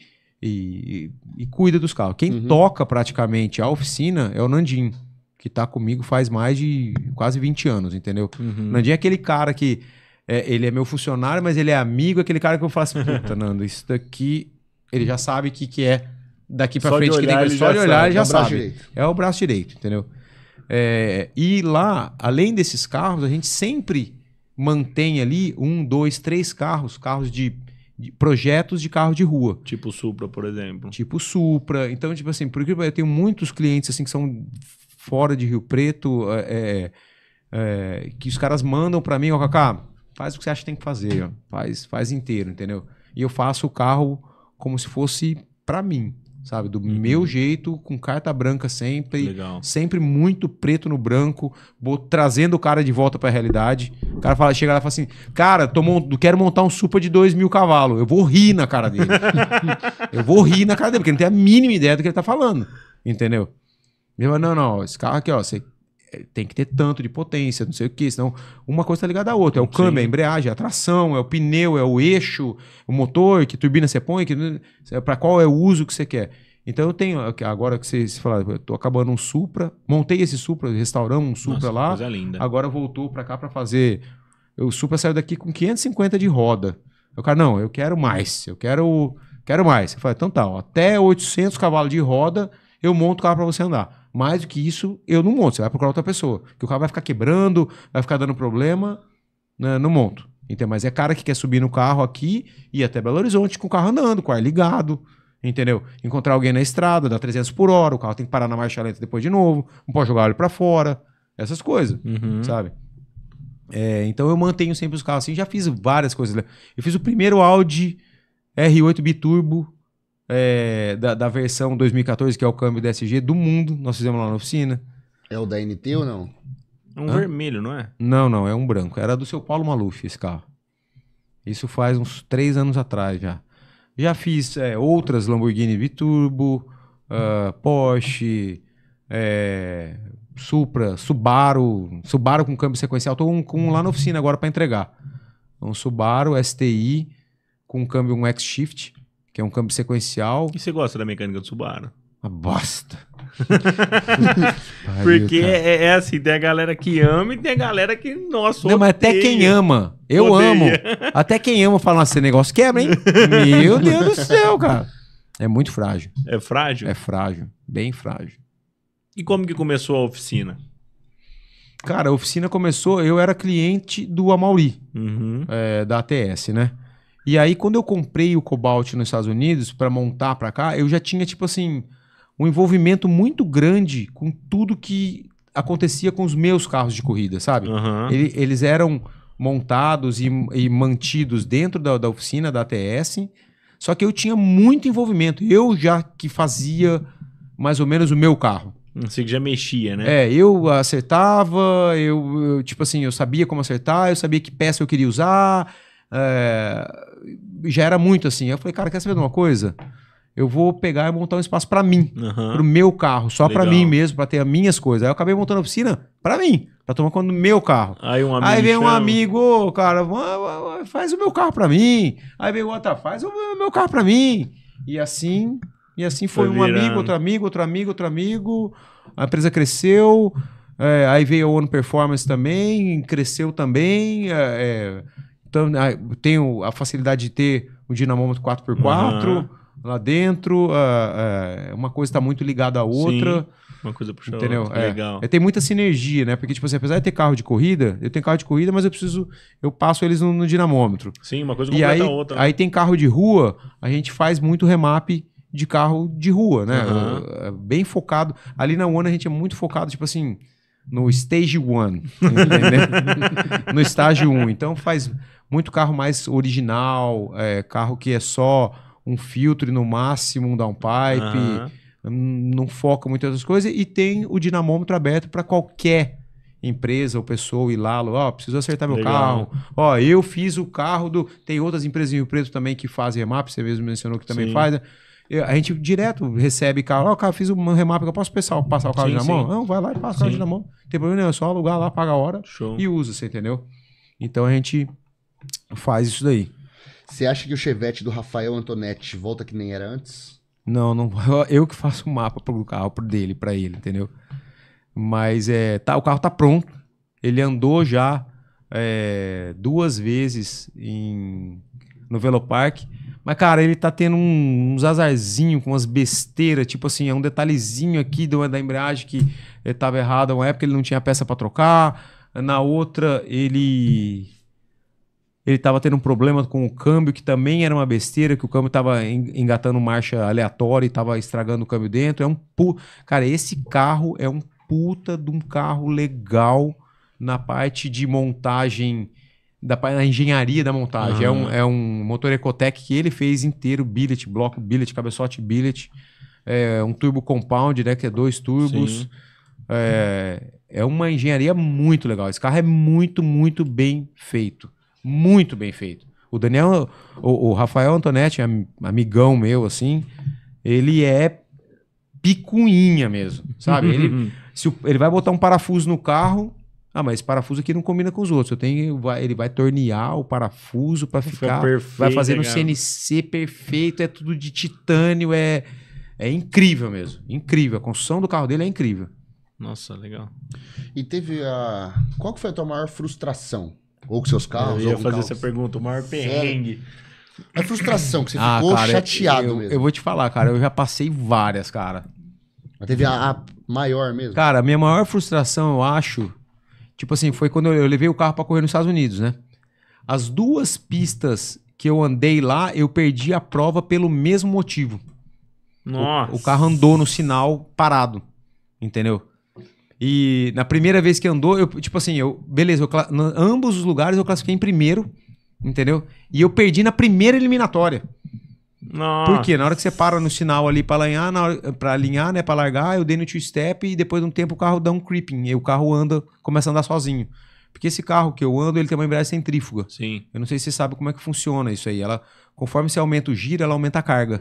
e, e cuida dos carros. Quem uhum. toca praticamente a oficina é o Nandinho que está comigo faz mais de quase 20 anos, entendeu? Uhum. Nandinho é aquele cara que. É, ele é meu funcionário, mas ele é amigo, aquele cara que eu falo assim, puta, Nando, isso daqui. Ele já sabe o que, que é daqui para frente, que nem só de olhar, ele já é sabe. Direito. É o braço direito, entendeu? É, e lá, além desses carros, a gente sempre mantém ali um, dois, três carros, carros de de projetos de carro de rua. Tipo Supra, por exemplo. Tipo Supra. Então, tipo assim, por eu tenho muitos clientes assim que são fora de Rio Preto, é, é, é que os caras mandam para mim, ó, Cacá, faz o que você acha que tem que fazer, Faz, faz inteiro, entendeu? E eu faço o carro como se fosse para mim sabe? Do uhum. meu jeito, com carta branca sempre, Legal. sempre muito preto no branco, trazendo o cara de volta para a realidade. O cara fala, chega lá e fala assim: "Cara, tô mont... quero montar um super de 2 mil cavalos". Eu vou rir na cara dele. eu vou rir na cara dele, porque ele não tem a mínima ideia do que ele tá falando, entendeu? eu fala: "Não, não, esse carro aqui, ó, você é, tem que ter tanto de potência, não sei o que, senão uma coisa está ligada à outra. É o câmbio, é a embreagem, é a tração, é o pneu, é o eixo, o motor, que turbina você põe, né, para qual é o uso que você quer. Então eu tenho, agora que vocês falaram, eu tô acabando um Supra, montei esse Supra, restauramos um Supra Nossa, lá. Coisa linda. Agora voltou para cá para fazer. O Supra saiu daqui com 550 de roda. O cara, não, eu quero mais, eu quero, quero mais. Eu falei, então tá, ó, até 800 cavalos de roda eu monto o carro para você andar. Mais do que isso, eu não monto. Você vai procurar outra pessoa. Que o carro vai ficar quebrando, vai ficar dando problema. Né? Não monto. Entendeu? Mas é cara que quer subir no carro aqui e ir até Belo Horizonte com o carro andando, com o ar ligado. Entendeu? Encontrar alguém na estrada, dá 300 por hora, o carro tem que parar na marcha lenta depois de novo, não pode jogar ele para fora, essas coisas, uhum. sabe? É, então eu mantenho sempre os carros assim, já fiz várias coisas. Né? Eu fiz o primeiro Audi R8 Biturbo é, da, da, versão 2014, que é o câmbio DSG, do mundo. Nós fizemos lá na oficina. É o da NT ou não? É um Hã? vermelho, não é? Não, não, é um branco. Era do seu Paulo Maluf esse carro. Isso faz uns três anos atrás já. Já fiz é, outras Lamborghini Biturbo, uh, Porsche, é, Supra, Subaru, Subaru com câmbio sequencial. Estou com um lá na oficina agora para entregar. É um Subaru STI com câmbio um X-Shift que é um câmbio sequencial. E você gosta da mecânica do Subaru? Uma bosta. Porque é, é, assim, tem a galera que ama e tem a galera que, nossa, Não, odeia. mas até quem ama, eu odeia. amo. Até quem ama fala, esse negócio quebra, hein? Meu Deus do céu, cara. É muito frágil. É frágil? É frágil, bem frágil. E como que começou a oficina? Cara, a oficina começou, eu era cliente do Amauri, uhum. é, da ATS, né? E aí, quando eu comprei o Cobalt nos Estados Unidos para montar para cá, eu já tinha, tipo assim, um envolvimento muito grande com tudo que acontecia com os meus carros de corrida, sabe? Uhum. Ele, eles eram montados e, e mantidos dentro da, da, oficina da ATS, só que eu tinha muito envolvimento. Eu já que fazia mais ou menos o meu carro. Você já mexia, né? É, eu acertava, eu, eu tipo assim, eu sabia como acertar, eu sabia que peça eu queria usar, é, já era muito assim. Eu falei, cara, quer saber de uma coisa? Eu vou pegar e montar um espaço para mim, uhum. pro meu carro, só para mim mesmo, para ter as minhas coisas. Aí eu acabei montando a oficina para mim, para tomar conta do meu carro. Aí, um amigo Aí vem um chama. amigo, cara, faz o meu carro para mim. Aí vem outro ah, faz o meu carro para mim. E assim, e assim foi, foi um amigo, outro amigo, outro amigo, outro amigo. A empresa cresceu. É, aí veio a One Performance também, cresceu também. É, é então, ah, tenho a facilidade de ter o dinamômetro 4x4 uhum. lá dentro. Uh, uh, uma coisa está muito ligada à outra. Sim, uma coisa puxa entendeu? outra. É. Legal. É, tem muita sinergia, né? Porque, tipo assim, apesar de ter carro de corrida, eu tenho carro de corrida, mas eu preciso. Eu passo eles no, no dinamômetro. Sim, uma coisa completa a outra. Né? Aí tem carro de rua, a gente faz muito remap de carro de rua, né? Uhum. Bem focado. Ali na One a gente é muito focado, tipo assim, no stage one. no estágio 1. Um. Então faz muito carro mais original, é, carro que é só um filtro e no máximo um downpipe, uhum. não foca muito em outras coisas. E tem o dinamômetro aberto para qualquer empresa ou pessoa ir lá, ó, oh, preciso acertar meu Legal. carro. Ó, oh, eu fiz o carro do. Tem outras empresas em Rio Preto também que fazem remap, você mesmo mencionou que também sim. faz, né? A gente direto recebe carro. Ó, oh, cara, fiz um remap, eu posso passar, passar o carro sim, de na mão? Não, vai lá e passa o carro de na mão. tem problema nenhum, é só alugar lá, paga a hora Show. e usa, você entendeu? Então a gente Faz isso daí. Você acha que o Chevette do Rafael Antonetti volta que nem era antes? Não, não. Eu que faço o mapa pro carro pro dele, para ele, entendeu? Mas é, tá, o carro tá pronto. Ele andou já é, duas vezes em, no Velopark. Mas, cara, ele tá tendo um, uns azarzinhos com umas besteiras, tipo assim, é um detalhezinho aqui do, da embreagem que estava eh, errado. Uma época ele não tinha peça para trocar. Na outra, ele ele estava tendo um problema com o câmbio, que também era uma besteira, que o câmbio estava engatando marcha aleatória e estava estragando o câmbio dentro. É um pu... Cara, esse carro é um puta de um carro legal na parte de montagem, da na engenharia da montagem. Ah. É, um, é um motor Ecotec que ele fez inteiro, billet, bloco, billet, cabeçote, billet. É um turbo compound, né, que é dois turbos. Sim. É, é uma engenharia muito legal. Esse carro é muito, muito bem feito. Muito bem feito. O Daniel, o, o Rafael Antonetti, amigão meu, assim, ele é picuinha mesmo, sabe? ele, uhum. se o, ele vai botar um parafuso no carro, ah, mas esse parafuso aqui não combina com os outros. Eu tenho, ele vai tornear o parafuso para ficar. Perfeito, vai fazer no né, CNC perfeito, é tudo de titânio, é, é incrível mesmo. Incrível. A construção do carro dele é incrível. Nossa, legal. E teve a. Qual que foi a tua maior frustração? Ou com seus carros. Eu ia fazer carros. essa pergunta, o maior perrengue. A é frustração, que você ah, ficou cara, chateado eu, mesmo. Eu vou te falar, cara, eu já passei várias, cara. Mas teve a, a maior mesmo? Cara, a minha maior frustração, eu acho, tipo assim, foi quando eu, levei o carro para correr nos Estados Unidos, né? As duas pistas que eu andei lá, eu perdi a prova pelo mesmo motivo. Nossa. O, o carro andou no sinal parado, entendeu? E na primeira vez que andou, eu, tipo assim, eu, beleza, eu, ambos os lugares eu classifiquei em primeiro, entendeu? E eu perdi na primeira eliminatória. Nossa. Por quê? Na hora que você para no sinal ali pra alinhar, na hora, pra alinhar, né? Pra largar, eu dei no two-step e depois de um tempo o carro dá um creeping. E o carro anda, começa a andar sozinho. Porque esse carro que eu ando, ele tem uma embreagem centrífuga. Sim. Eu não sei se você sabe como é que funciona isso aí. Ela, conforme você aumenta o giro, ela aumenta a carga.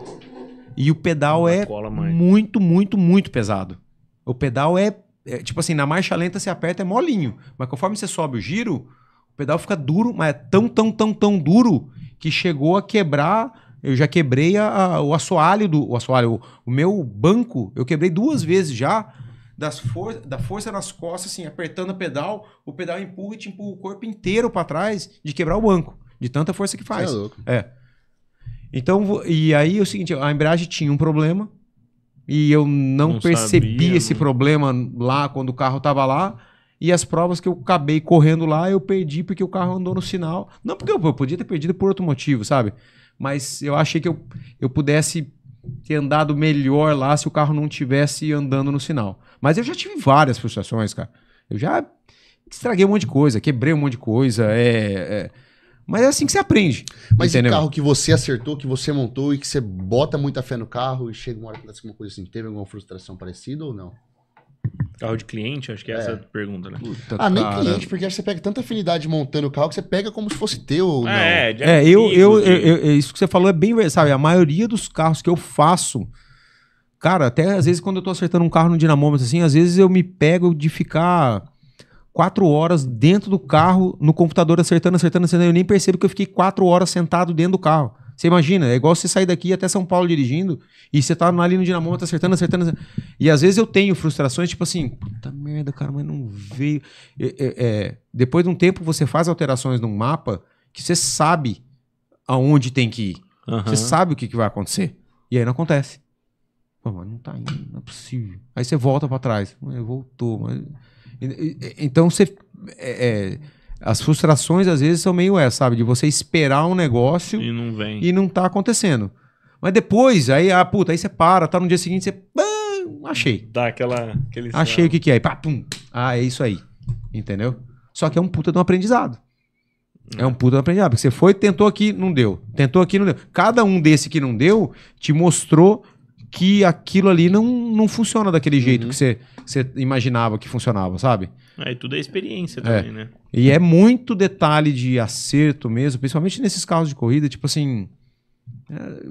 E o pedal é cola, muito, muito, muito pesado. O pedal é é, tipo assim, na marcha lenta você aperta é molinho, mas conforme você sobe o giro, o pedal fica duro, mas é tão, tão, tão, tão duro que chegou a quebrar. Eu já quebrei a, a, o assoalho do. O assoalho, o, o, meu banco, eu quebrei duas vezes já. Das for da força nas costas, assim, apertando o pedal, o pedal empurra e te empurra o corpo inteiro para trás de quebrar o banco. De tanta força que é faz. é louco. É. Então, e aí é o seguinte, a embreagem tinha um problema, e eu não, não percebi sabia, esse não. problema lá quando o carro estava lá. E as provas que eu acabei correndo lá, eu perdi porque o carro andou no sinal. Não porque eu, eu podia ter perdido por outro motivo, sabe? Mas eu achei que eu, eu pudesse ter andado melhor lá se o carro não tivesse andando no sinal. Mas eu já tive várias frustrações, cara. Eu já estraguei um monte de coisa, quebrei um monte de coisa, é, é mas é assim que você aprende. Mas entendeu? e carro que você acertou, que você montou e que você bota muita fé no carro e chega uma hora que acontece alguma coisa assim, teve alguma frustração parecida ou não? Carro de cliente, acho que é, é. essa a pergunta, né? Puta ah, nem cliente, porque você pega tanta afinidade montando o carro que você pega como se fosse teu. É, é, é eu, né? eu, eu, eu, isso que você falou é bem verdade. Sabe, a maioria dos carros que eu faço, cara, até às vezes quando eu tô acertando um carro no dinamômetro, assim, às vezes eu me pego de ficar quatro horas dentro do carro, no computador acertando, acertando, acertando. Eu nem percebo que eu fiquei quatro horas sentado dentro do carro. Você imagina, é igual você sair daqui até São Paulo dirigindo e você tá ali no Dinamômetro tá acertando, acertando, acertando. E às vezes eu tenho frustrações, tipo assim, puta merda, cara, mas não veio. É, é, é, depois de um tempo você faz alterações no mapa que você sabe aonde tem que ir. Uhum. Você sabe o que, que vai acontecer. E aí não acontece. Pô, mas não tá indo, não é possível. Aí você volta para trás. Voltou, mas então você. É, é, as frustrações às vezes são meio essa, sabe? De você esperar um negócio e não vem. E não tá acontecendo. Mas depois, aí, ah, puta, aí você para, tá no dia seguinte, você. Bam, ah, achei. Dá aquela. Aquele achei o que, que é. pá, pum. Ah, é isso aí. Entendeu? Só que é um puta de um aprendizado. É um puta um aprendizado. Porque você foi, tentou aqui, não deu. Tentou aqui, não deu. Cada um desse que não deu te mostrou que aquilo ali não, não funciona daquele uhum. jeito uhum. que você, você imaginava que funcionava, sabe? É, e tudo é experiência também, é. né? E é muito detalhe de acerto mesmo, principalmente nesses carros de corrida, tipo assim. É,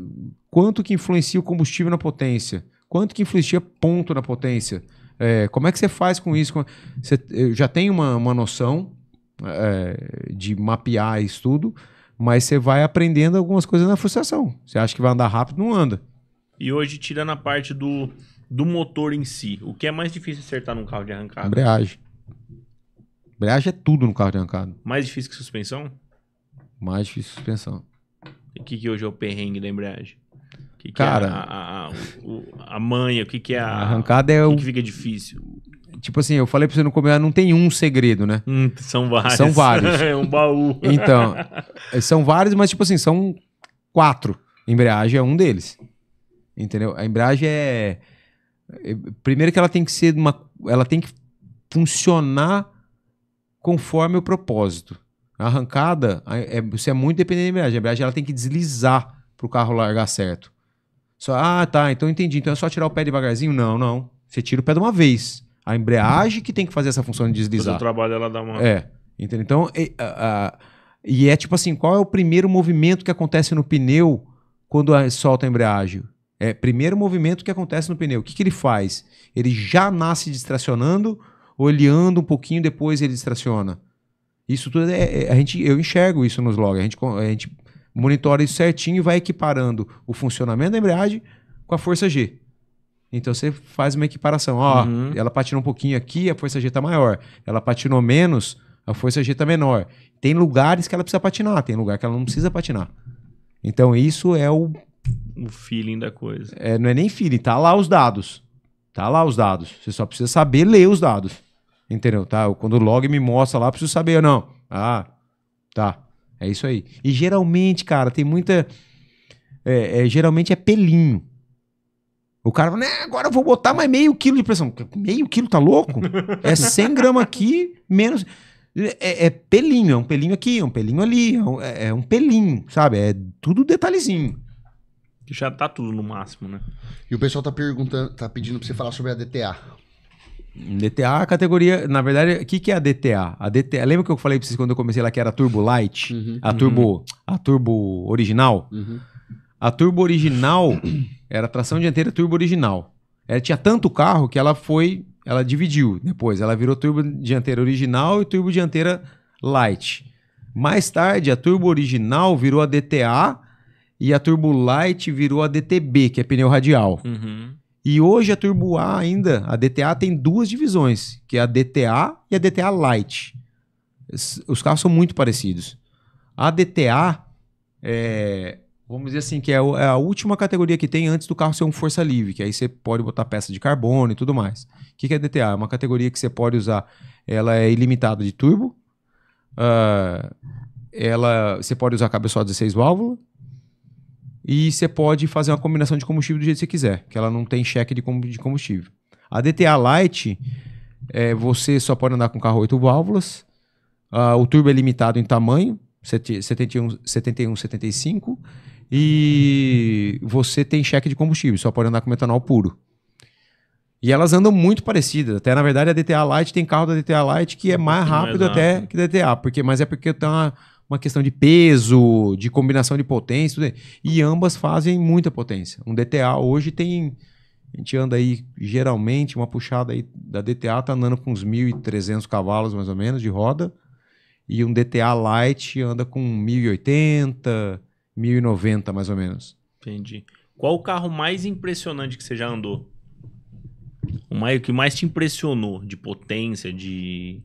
quanto que influencia o combustível na potência? Quanto que influencia ponto na potência? É, como é que você faz com isso? É, você já tem uma, uma noção é, de mapear isso tudo, mas você vai aprendendo algumas coisas na frustração. Você acha que vai andar rápido, não anda. E hoje, tirando a parte do, do motor em si, o que é mais difícil acertar num carro de arrancada? Embreagem. Embreagem é tudo no carro de arrancada. Mais difícil que suspensão? Mais difícil que suspensão. E o que, que hoje é o perrengue da embreagem? O que, que é Cara, é a, a, a, o, a manha, o que, que é a. Arrancada é o. que fica difícil tipo assim, eu falei pra você no começo, não tem um segredo, né? Hum, são vários. São vários. é um baú. Então, são vários, mas tipo assim, são quatro. Embreagem é um deles. Entendeu? A embreagem é, é. Primeiro que ela tem que ser uma. Ela tem que funcionar conforme o propósito. A arrancada, é, você é muito dependente da embreagem. A embreagem ela tem que deslizar para o carro largar certo. Só, ah, tá, então entendi. Então é só tirar o pé devagarzinho? Não, não. Você tira o pé de uma vez. A embreagem que tem que fazer essa função de deslizar. o trabalho ela dá uma. É. Entendeu? Então, e, a, a, e é tipo assim: qual é o primeiro movimento que acontece no pneu quando a, solta a embreagem? É, primeiro movimento que acontece no pneu. O que, que ele faz? Ele já nasce distracionando ou ele anda um pouquinho depois ele distraciona? Isso tudo é, é, a gente, eu enxergo isso nos logs. A gente, a gente monitora isso certinho e vai equiparando o funcionamento da embreagem com a força G. Então você faz uma equiparação. Ó, uhum. ela patinou um pouquinho aqui, a força G está maior. Ela patinou menos, a força G está menor. Tem lugares que ela precisa patinar, tem lugar que ela não precisa patinar. Então isso é o o feeling da coisa. É, não é nem feeling, tá lá os dados. Tá lá os dados. Você só precisa saber ler os dados. Entendeu? Tá? quando o log me mostra lá, preciso saber ou não. Ah, tá. É isso aí. E geralmente, cara, tem muita. É, é, geralmente é pelinho. O cara fala, né, agora eu vou botar mais meio quilo de pressão. Meio quilo, tá louco? É 100 gramas aqui, menos... É, é, pelinho, é um pelinho aqui, é um pelinho ali, é um, é, é um pelinho, sabe? É tudo detalhezinho. Que já tá tudo no máximo, né? E o pessoal tá perguntando, tá pedindo pra você falar sobre a DTA. DTA, a categoria, na verdade, o que, que é a DTA? A DTA, lembra que eu falei pra vocês quando eu comecei lá que era a Turbo Light, uhum. a Turbo, uhum. a Turbo original? Uhum. A Turbo original era tração dianteira Turbo original. Ela tinha tanto carro que ela foi, ela dividiu depois, ela virou Turbo dianteira original e Turbo dianteira Light. Mais tarde, a Turbo original virou a DTA e a Turbo Light virou a DTB, que é pneu radial. Uhum. E hoje a Turbo A ainda, a DTA tem duas divisões, que é a DTA e a DTA Light. Os carros são muito parecidos. A DTA é, vamos dizer assim, que é, é a última categoria que tem antes do carro ser um força livre, que aí você pode botar peça de carbono e tudo mais. O que é DTA? É uma categoria que você pode usar, ela é ilimitada de turbo, uh, ela, você pode usar cabeçote 16 válvula, e você pode fazer uma combinação de combustível do jeito que você quiser, que ela não tem cheque de combustível. A DTA Lite, é, você só pode andar com carro 8 válvulas, uh, o turbo é limitado em tamanho, 71, 71 75, e você tem cheque de combustível, só pode andar com metanol puro. E elas andam muito parecidas. Até, na verdade, a DTA Lite tem carro da DTA Lite que é, é mais rápido até que a DTA, porque, mas é porque tem uma uma questão de peso, de combinação de potência, e ambas fazem muita potência. Um DTA hoje tem. A gente anda aí, geralmente, uma puxada aí da DTA tá andando com uns 1.300 cavalos, mais ou menos, de roda. E um DTA Light anda com 1.080, 1.090, mais ou menos. Entendi. Qual o carro mais impressionante que você já andou? O que mais te impressionou de potência, de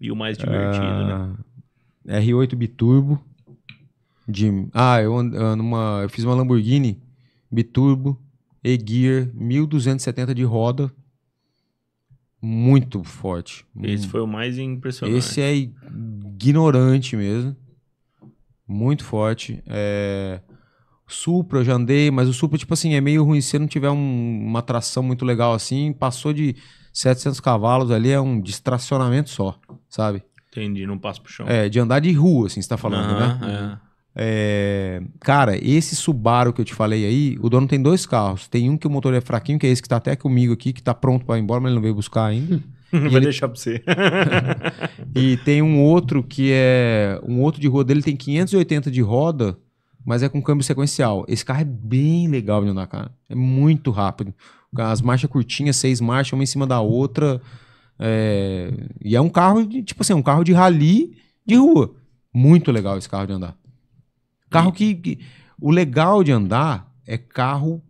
e o mais divertido, uh, né? Ah, R8 biturbo. De, ah, eu, ah, numa, eu fiz uma Lamborghini biturbo, E-Gear, 1270 de roda. Muito forte. Esse hum. foi o mais impressionante. Esse é ignorante mesmo. Muito forte. É... Supra, eu já andei, mas o Supra, tipo assim, é meio ruim se não tiver um, uma tração muito legal assim. Passou de 700 cavalos ali é um distracionamento só, sabe? Entendi, não passa pro chão. É, de andar de rua, assim, você tá falando, uhum, né? É. É, cara, esse Subaru que eu te falei aí, o dono tem dois carros. Tem um que o motor é fraquinho, que é esse que tá até comigo aqui, que tá pronto para ir embora, mas ele não veio buscar ainda. Vai ele... deixar pra você. e tem um outro que é. Um outro de rua dele tem 580 de roda, mas é com câmbio sequencial. Esse carro é bem legal de andar, cara. É muito rápido. As marchas curtinhas, seis marchas, uma em cima da outra. É... E é um carro, de, tipo assim, um carro de rally de rua. Muito legal esse carro de andar. Carro que, que, O legal de andar é carro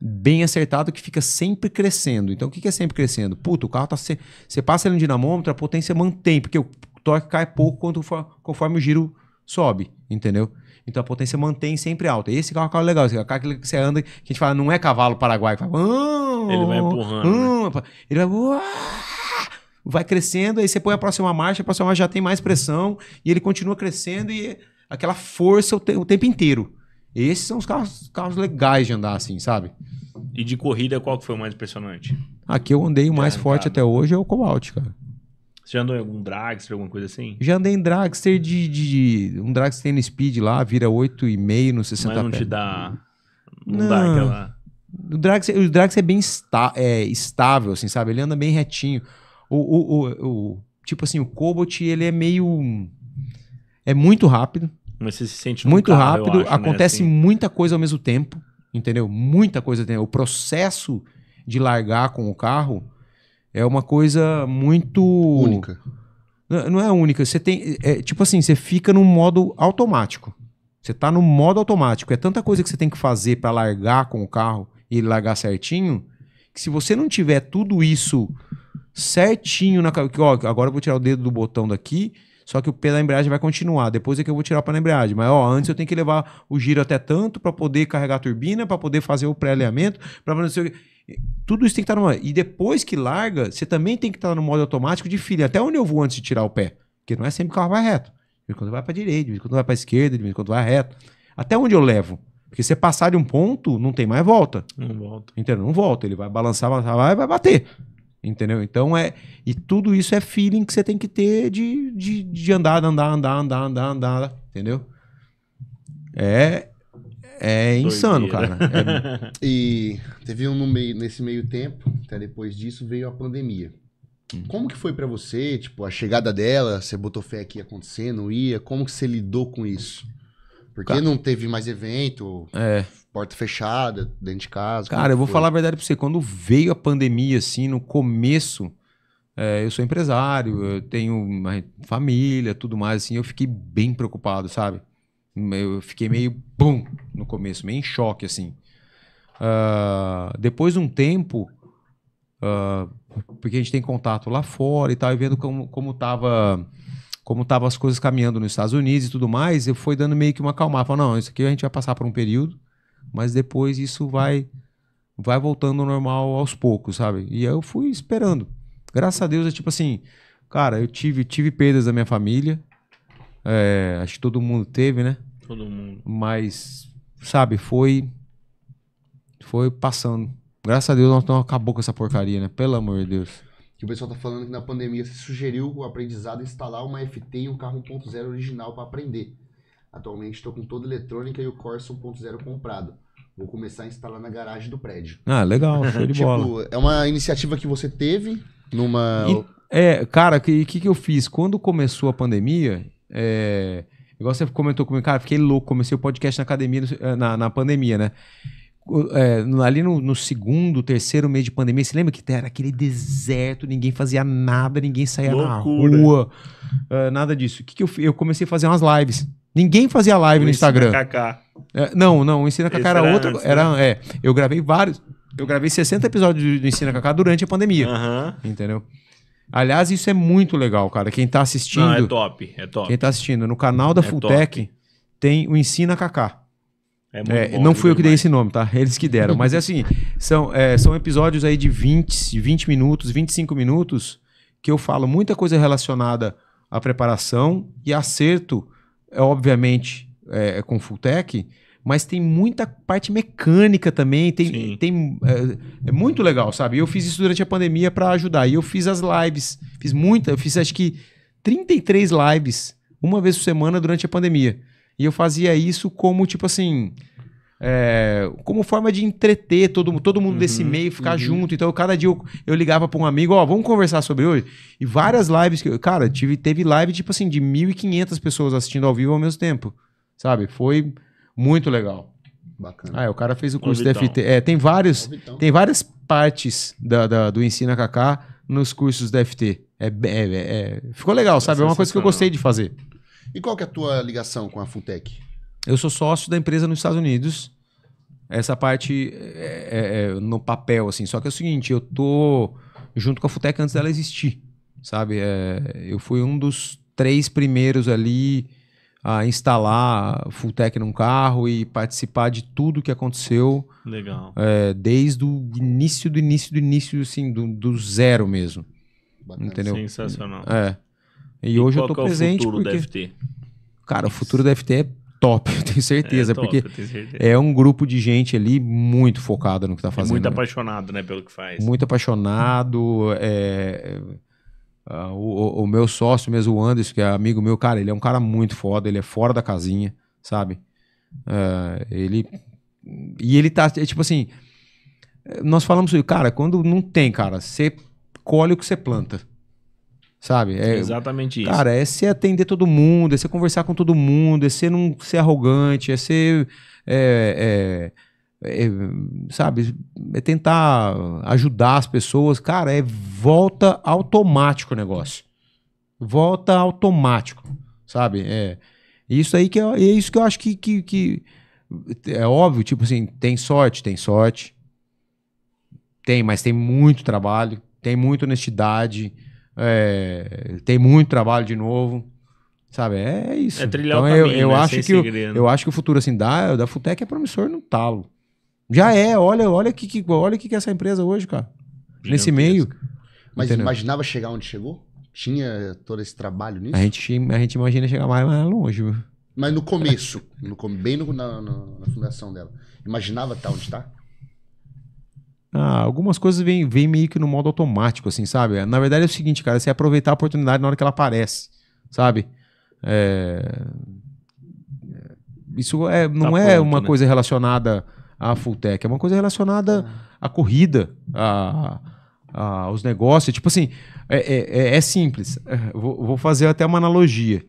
bem acertado que fica sempre crescendo. Então, o que, que é sempre crescendo? Puta, o carro tá. Se... Você passa ele no dinamômetro, a potência mantém, porque o torque cai pouco quanto, conforme o giro sobe, entendeu? Então a potência mantém sempre alta. Esse carro é um carro legal. Esse é carro que você anda, que a gente fala, não é cavalo paraguai. ele vai empurrando. né? Ele vai. Vai crescendo, aí você põe a próxima marcha, a próxima marcha já tem mais pressão, e ele continua crescendo e aquela força o, te o tempo inteiro. Esses são os carros, carros legais de andar, assim, sabe? E de corrida, qual que foi o mais impressionante? Aqui eu andei o mais é, forte cara. até hoje é o Cobalt, cara. Você já andou em algum dragster, alguma coisa assim? Já andei em dragster de, de, de um dragster no speed lá, vira 8,5 no 60 Mas não pé. te dá... Não, não. dá aquela... O dragster, o dragster é bem está é, estável, assim, sabe? Ele anda bem retinho. O, o, o, o, tipo assim, o Cobalt, ele é meio... É muito rápido. Mas você se sente Muito carro, rápido, acho, né, acontece né? assim... muita coisa ao mesmo tempo, entendeu? Muita coisa. O processo de largar com o carro é uma coisa muito. Única. Não, é única. Você tem. É, tipo assim, você fica no modo automático. Você tá no modo automático. É tanta coisa que você tem que fazer para largar com o carro e largar certinho. Que se você não tiver tudo isso certinho na que Ó, agora eu vou tirar o dedo do botão daqui. Só que o pé da embreagem vai continuar. Depois é que eu vou tirar para a embreagem. Mas ó, antes eu tenho que levar o giro até tanto para poder carregar a turbina, para poder fazer o pré-alinhamento, para não sei o que. Tudo isso tem que estar no E depois que larga, você também tem que estar no modo automático de filha. Até onde eu vou antes de tirar o pé? Porque não é sempre que o carro vai reto. De vez quando vai para direita, de quando vai para esquerda, de quando vai reto. Até onde eu levo? Porque se passar de um ponto, não tem mais volta. Não volta. Entendeu? Não volta. Ele vai balançar, balançar, vai, vai bater. Entendeu? Então é. E tudo isso é feeling que você tem que ter de, de, de andar, andar, andar, andar, andar, andar. Entendeu? É, é insano, cara. É... e teve um meio, nesse meio tempo, até depois disso, veio a pandemia. Hum. Como que foi para você, tipo, a chegada dela? Você botou fé que ia acontecer, não ia? Como que você lidou com isso? Porque cara, não teve mais evento, é. porta fechada, dentro de casa. Cara, eu vou foi? falar a verdade pra você. Quando veio a pandemia, assim, no começo, é, eu sou empresário, eu tenho família, tudo mais, assim, eu fiquei bem preocupado, sabe? Eu fiquei meio bum no começo, meio em choque, assim. Uh, depois de um tempo, uh, porque a gente tem contato lá fora e tal, e vendo como, como tava como tava as coisas caminhando nos Estados Unidos e tudo mais, eu fui dando meio que uma acalmada. Falei, não, isso aqui a gente vai passar por um período, mas depois isso vai vai voltando ao normal aos poucos, sabe? E aí eu fui esperando. Graças a Deus, é tipo assim, cara, eu tive tive perdas da minha família, é, acho que todo mundo teve, né? Todo mundo. Mas, sabe, foi. Foi passando. Graças a Deus nós não acabou com essa porcaria, né? Pelo amor de Deus. Que o pessoal tá falando que na pandemia se sugeriu o aprendizado instalar uma FT e um carro 1.0 original para aprender. Atualmente estou com toda a eletrônica e o Corsa 1.0 comprado. Vou começar a instalar na garagem do prédio. Ah, legal, show de tipo, bola. É uma iniciativa que você teve numa. E, é, cara, o que, que, que eu fiz? Quando começou a pandemia, é, igual você comentou comigo, cara, fiquei louco, comecei o podcast na academia eh, na, na pandemia, né? É, ali no, no, segundo, terceiro mês de pandemia, você lembra que era aquele deserto, ninguém fazia nada, ninguém saía Loucura. na rua, uh, nada disso. O que, que eu, eu comecei a fazer umas lives. Ninguém fazia live o no Instagram. Kaká. É, não, não, o Ensina Kaká era, era outra. Antes, era, né? é, eu gravei vários. Eu gravei 60 episódios do Ensina Kaká durante a pandemia. Entendeu? Aliás, isso é muito legal, cara. Quem tá assistindo. Não, é top, é top. Quem tá assistindo, no canal da é Fulltech tem o Ensina Kaká. É muito é, bom, não é fui eu que dei esse nome, tá? Eles que deram. Mas é assim, são, é, são episódios aí de 20, 20 minutos, 25 minutos, que eu falo muita coisa relacionada à preparação e acerto, é, obviamente, é, com Fulltech mas tem muita parte mecânica também. Tem, Sim. tem, é, é, muito legal, sabe? Eu fiz isso durante a pandemia para ajudar. E eu fiz as lives, fiz muita, eu fiz acho que 33 lives uma vez por semana durante a pandemia. E eu fazia isso como, tipo assim. É, como forma de entreter todo, todo mundo uhum, desse meio, ficar uhum. junto. Então, cada dia eu, eu ligava para um amigo, ó, oh, vamos conversar sobre hoje. E várias lives, que eu, cara, tive, teve live, tipo assim, de 1.500 pessoas assistindo ao vivo ao mesmo tempo. Sabe? Foi muito legal. Bacana. Ah, é, o cara fez o curso Vitão. da FT. É, tem vários, tem várias partes da, da do Ensina KK nos cursos da FT. É, é, é, é ficou legal, sabe? É uma coisa que eu gostei de fazer. E qual que é a tua ligação com a Futec Eu sou sócio da empresa nos Estados Unidos. Essa parte é, é, é, no papel, assim. Só que é o seguinte, eu tô junto com a Futec antes dela existir, sabe? eu fui um dos três primeiros ali a instalar full tech num carro e participar de tudo que aconteceu. Legal. É, desde o início do início do início, assim, do, do zero mesmo. Bacana. Entendeu? Sensacional. É. E, e hoje eu tô é presente. o futuro porque... da FT? Cara, o futuro da FT é top, eu tenho certeza. É top, porque tenho certeza. é um grupo de gente ali muito focada no que tá é fazendo. É muito né? apaixonado, né, pelo que faz. Muito apaixonado. É ah, o, o, meu sócio mesmo, o Anderson, que é amigo meu, cara, ele é um cara muito foda, ele é fora da casinha, sabe? Uh, ele. E ele tá, é, tipo assim. Nós falamos isso, cara, quando não tem, cara, você colhe o que você planta. Sabe? É, Exatamente isso. Cara, é você atender todo mundo, é você conversar com todo mundo, é você não ser arrogante, é você. É, é, é, sabe, é tentar ajudar as pessoas. Cara, é volta automático o negócio. Volta automático, sabe? É isso aí que eu, é isso que eu acho que, que, que é óbvio, tipo assim, tem sorte, tem sorte. Tem, mas tem muito trabalho, tem muita honestidade, é, tem muito trabalho de novo. Sabe, é, é isso. É trilhar então, o caminho, eu, eu né? acho que eu, eu acho que o futuro assim da, da Futec é promissor no talo. Já é, olha, olha que, que olha que que é essa empresa hoje, cara. Gigantesco. Nesse meio. Mas entendeu? imaginava chegar onde chegou? Tinha todo esse trabalho nisso? A gente, a gente imagina chegar mais, mais longe, Mas no começo, no, bem no, na, na, fundação dela, imaginava estar tá onde está? Ah, algumas coisas vêm vem meio que no modo automático, assim, sabe? Na verdade é o seguinte, cara, você aproveitar a oportunidade na hora que ela aparece, sabe? É... é isso é, não tá é pronto, uma né? coisa relacionada full Fulltech, é uma coisa relacionada à corrida, a, a, aos negócios. Tipo assim, é, é, é, é simples. É, vou, vou, fazer até uma analogia.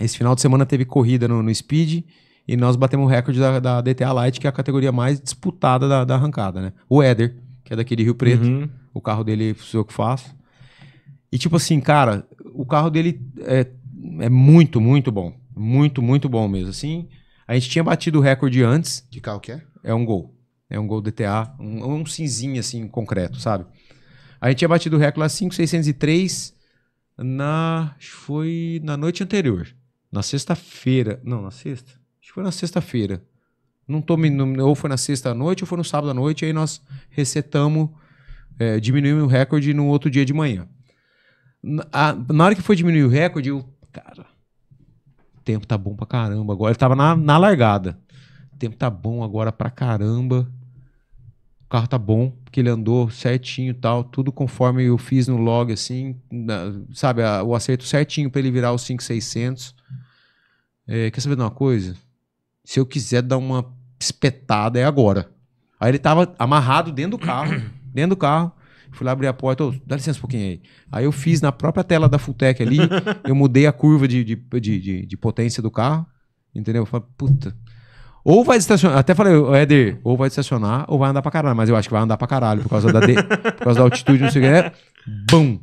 Esse final de semana teve corrida no, no Speed e nós batemos o recorde da, da, DTA Light, que é a categoria mais disputada da, da arrancada, né? O Éder, que é daquele Rio Preto, uhum. o carro dele sou eu que faço. E tipo assim, cara, o carro dele é, é muito, muito bom. Muito, muito bom mesmo. Assim, a gente tinha batido o recorde antes. de carro que é? é um gol. É um gol DTA, um, um cinzinho assim, concreto, sabe? A gente tinha batido o recorde lá 5,603 na. Foi na noite anterior. Na sexta-feira. Não, na sexta? Acho que foi na sexta-feira. Não tô me. Ou foi na sexta à noite ou foi no sábado à noite. Aí nós resetamos, é, diminuímos o recorde no outro dia de manhã. Na, na hora que foi diminuir o recorde, eu. Cara, o tempo tá bom pra caramba agora. Ele tava na, na largada o tempo tá bom agora pra caramba. O carro tá bom, porque ele andou certinho e tal, tudo conforme eu fiz no log, assim, na, sabe, a, o acerto certinho para ele virar os 5600. É, quer saber de uma coisa? Se eu quiser dar uma espetada, é agora. Aí ele tava amarrado dentro do carro, dentro do carro. Fui lá abrir a porta, oh, dá licença um pouquinho aí. Aí eu fiz na própria tela da Futec ali, eu mudei a curva de, de, de, de, de potência do carro, entendeu? Eu falei, puta, ou vai estacionar, até falei, Éder, ou vai estacionar ou vai andar pra caralho. Mas eu acho que vai andar pra caralho por causa da, de, por causa da altitude, não sei o que. É. Bum!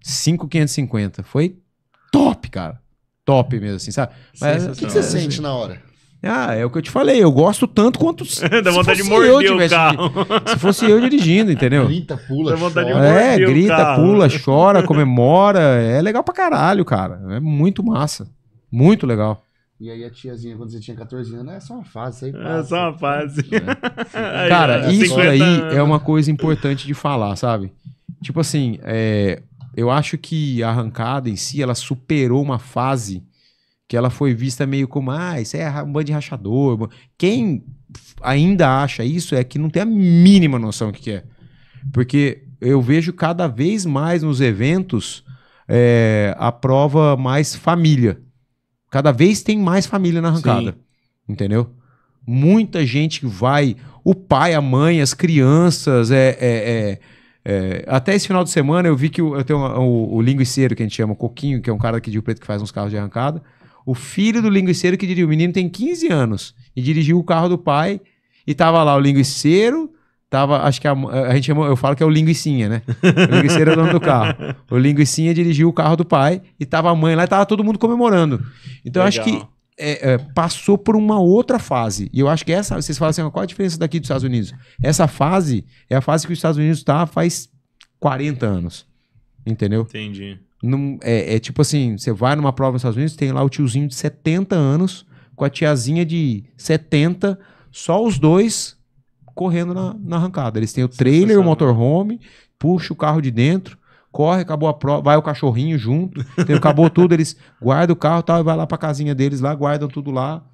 5,550. Foi top, cara. Top mesmo, assim, sabe? Mas o que, que você sente na hora? Ah, é o que eu te falei, eu gosto tanto quanto. Dá vontade de morder eu tivesse, carro. Se fosse eu dirigindo, entendeu? Grita, pula, chora. é, grita, carro. pula, chora, comemora. É legal pra caralho, cara. É muito massa. Muito legal. E aí a tiazinha, quando você tinha 14 anos, ah, é só uma fase, isso aí é passa. É só uma fase. É. Cara, isso aí anos. é uma coisa importante de falar, sabe? Tipo assim, é, eu acho que a arrancada em si, ela superou uma fase que ela foi vista meio como, ah, isso é um bando de rachador. Quem ainda acha isso é que não tem a mínima noção do que é. Porque eu vejo cada vez mais nos eventos é, a prova mais família. Cada vez tem mais família na arrancada. Sim. Entendeu? Muita gente que vai, o pai, a mãe, as crianças, é, é, é, é. até esse final de semana eu vi que eu, tenho uma, o, o linguiceiro que a gente chama, Coquinho, que é um cara aqui de Rio Preto que faz uns carros de arrancada. O filho do linguiceiro que dirigiu, o menino tem 15 anos e dirigiu o carro do pai e tava lá o linguiceiro, tava, acho que a, a gente chamou, eu falo que é o Linguicinha, né? O Linguiceiro é o nome do carro. O Linguicinha dirigiu o carro do pai e tava a mãe lá e tava todo mundo comemorando. Então Legal. acho que é, é, passou por uma outra fase. E eu acho que essa, vocês falam assim, qual a diferença daqui dos Estados Unidos? Essa fase é a fase que os Estados Unidos tá faz 40 anos. Entendeu? Entendi. Num, é, é tipo assim, você vai numa prova nos Estados Unidos, tem lá o tiozinho de 70 anos com a tiazinha de 70, só os dois correndo na, na arrancada. Eles têm o trailer, o motorhome, puxa o carro de dentro, corre, acabou a prova, vai o cachorrinho junto, então, acabou tudo, eles guardam o carro tal, e vai lá a casinha deles lá, guardam tudo lá.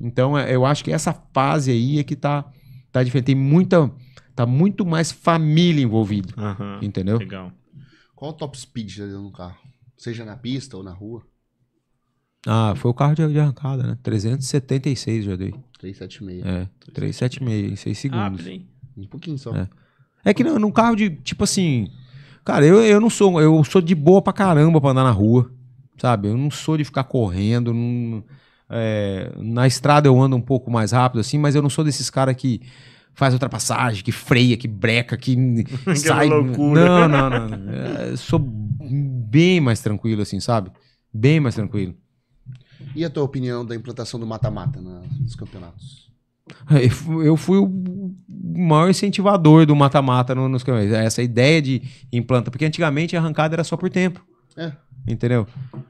Então, é, eu acho que essa fase aí é que tá, tá diferente. Tem muita. Tá muito mais família envolvida. Uhum, entendeu? Legal. Qual o top speed no carro? Seja na pista ou na rua? Ah, foi o carro de, de arrancada, né? 376 já dei. 376. É, 376, em 6 segundos. Rápido, hein? Um pouquinho só. É, é que não, num carro de, tipo assim. Cara, eu, eu não sou. Eu sou de boa pra caramba pra andar na rua. Sabe? Eu não sou de ficar correndo. Não, é, na estrada eu ando um pouco mais rápido, assim, mas eu não sou desses caras que faz ultrapassagem, que freia, que breca, que, que é sai. loucura. Não, não, não. É, sou bem mais tranquilo, assim, sabe? Bem mais tranquilo. E a tua opinião da implantação do mata-mata nos campeonatos? É, eu fui o maior incentivador do mata-mata nos campeonatos. É essa ideia de implantar. Porque antigamente a arrancada era só por tempo. É. Entendeu?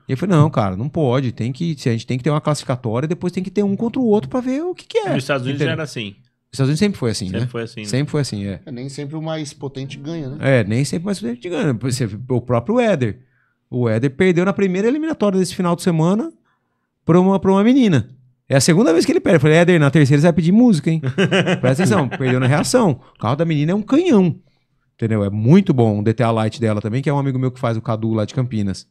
E eu falei, não, cara, não pode. Tem que, a gente tem que ter uma classificatória, depois tem que ter um contra o outro para ver o que, que é. Nos Estados Unidos já era assim. Os Estados Unidos sempre foi assim, sempre né? Foi assim, né? sempre né? foi assim, é. é. Nem sempre o mais potente ganha, né? É, nem sempre o mais potente ganha. O próprio Éder. O Éder perdeu na primeira eliminatória desse final de semana pra uma, pra uma menina. É a segunda vez que ele perde. Eu falei, Éder, na terceira você vai pedir música, hein? Presta atenção, perdeu na reação. O carro da menina é um canhão. Entendeu? É muito bom o DTA Light dela também, que é um amigo meu que faz o Cadu lá de Campinas.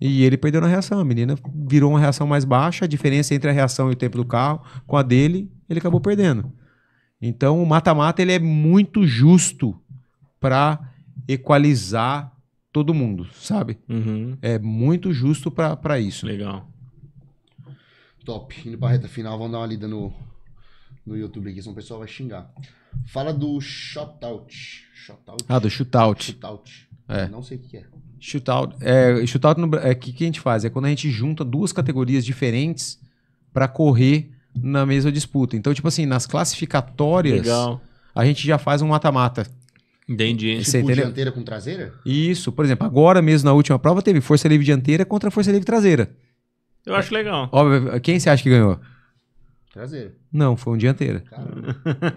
E ele perdeu na reação. A menina virou uma reação mais baixa. A diferença entre a reação e o tempo do carro com a dele, ele acabou perdendo. Então, o mata-mata ele é muito justo para equalizar todo mundo, sabe? Uhum. É muito justo para isso. Legal. Top. Indo pra reta final, vamos dar uma lida no, no YouTube aqui, senão o pessoal vai xingar. Fala do shutout. shutout. Ah, do shootout. Shootout. É. Não sei o que é. Shootout. É, shootout no, é, que, que a gente faz? É quando a gente junta duas categorias diferentes para correr na mesma disputa. Então, tipo assim, nas classificatórias, Legal. a gente já faz um mata-mata. Entendi. Tipo Você dianteira com traseira? Isso. Por exemplo, agora mesmo na última prova teve força livre dianteira contra força livre traseira. Eu acho legal. Óbvio, quem você acha que ganhou? Traseiro. Não, foi um dianteiro.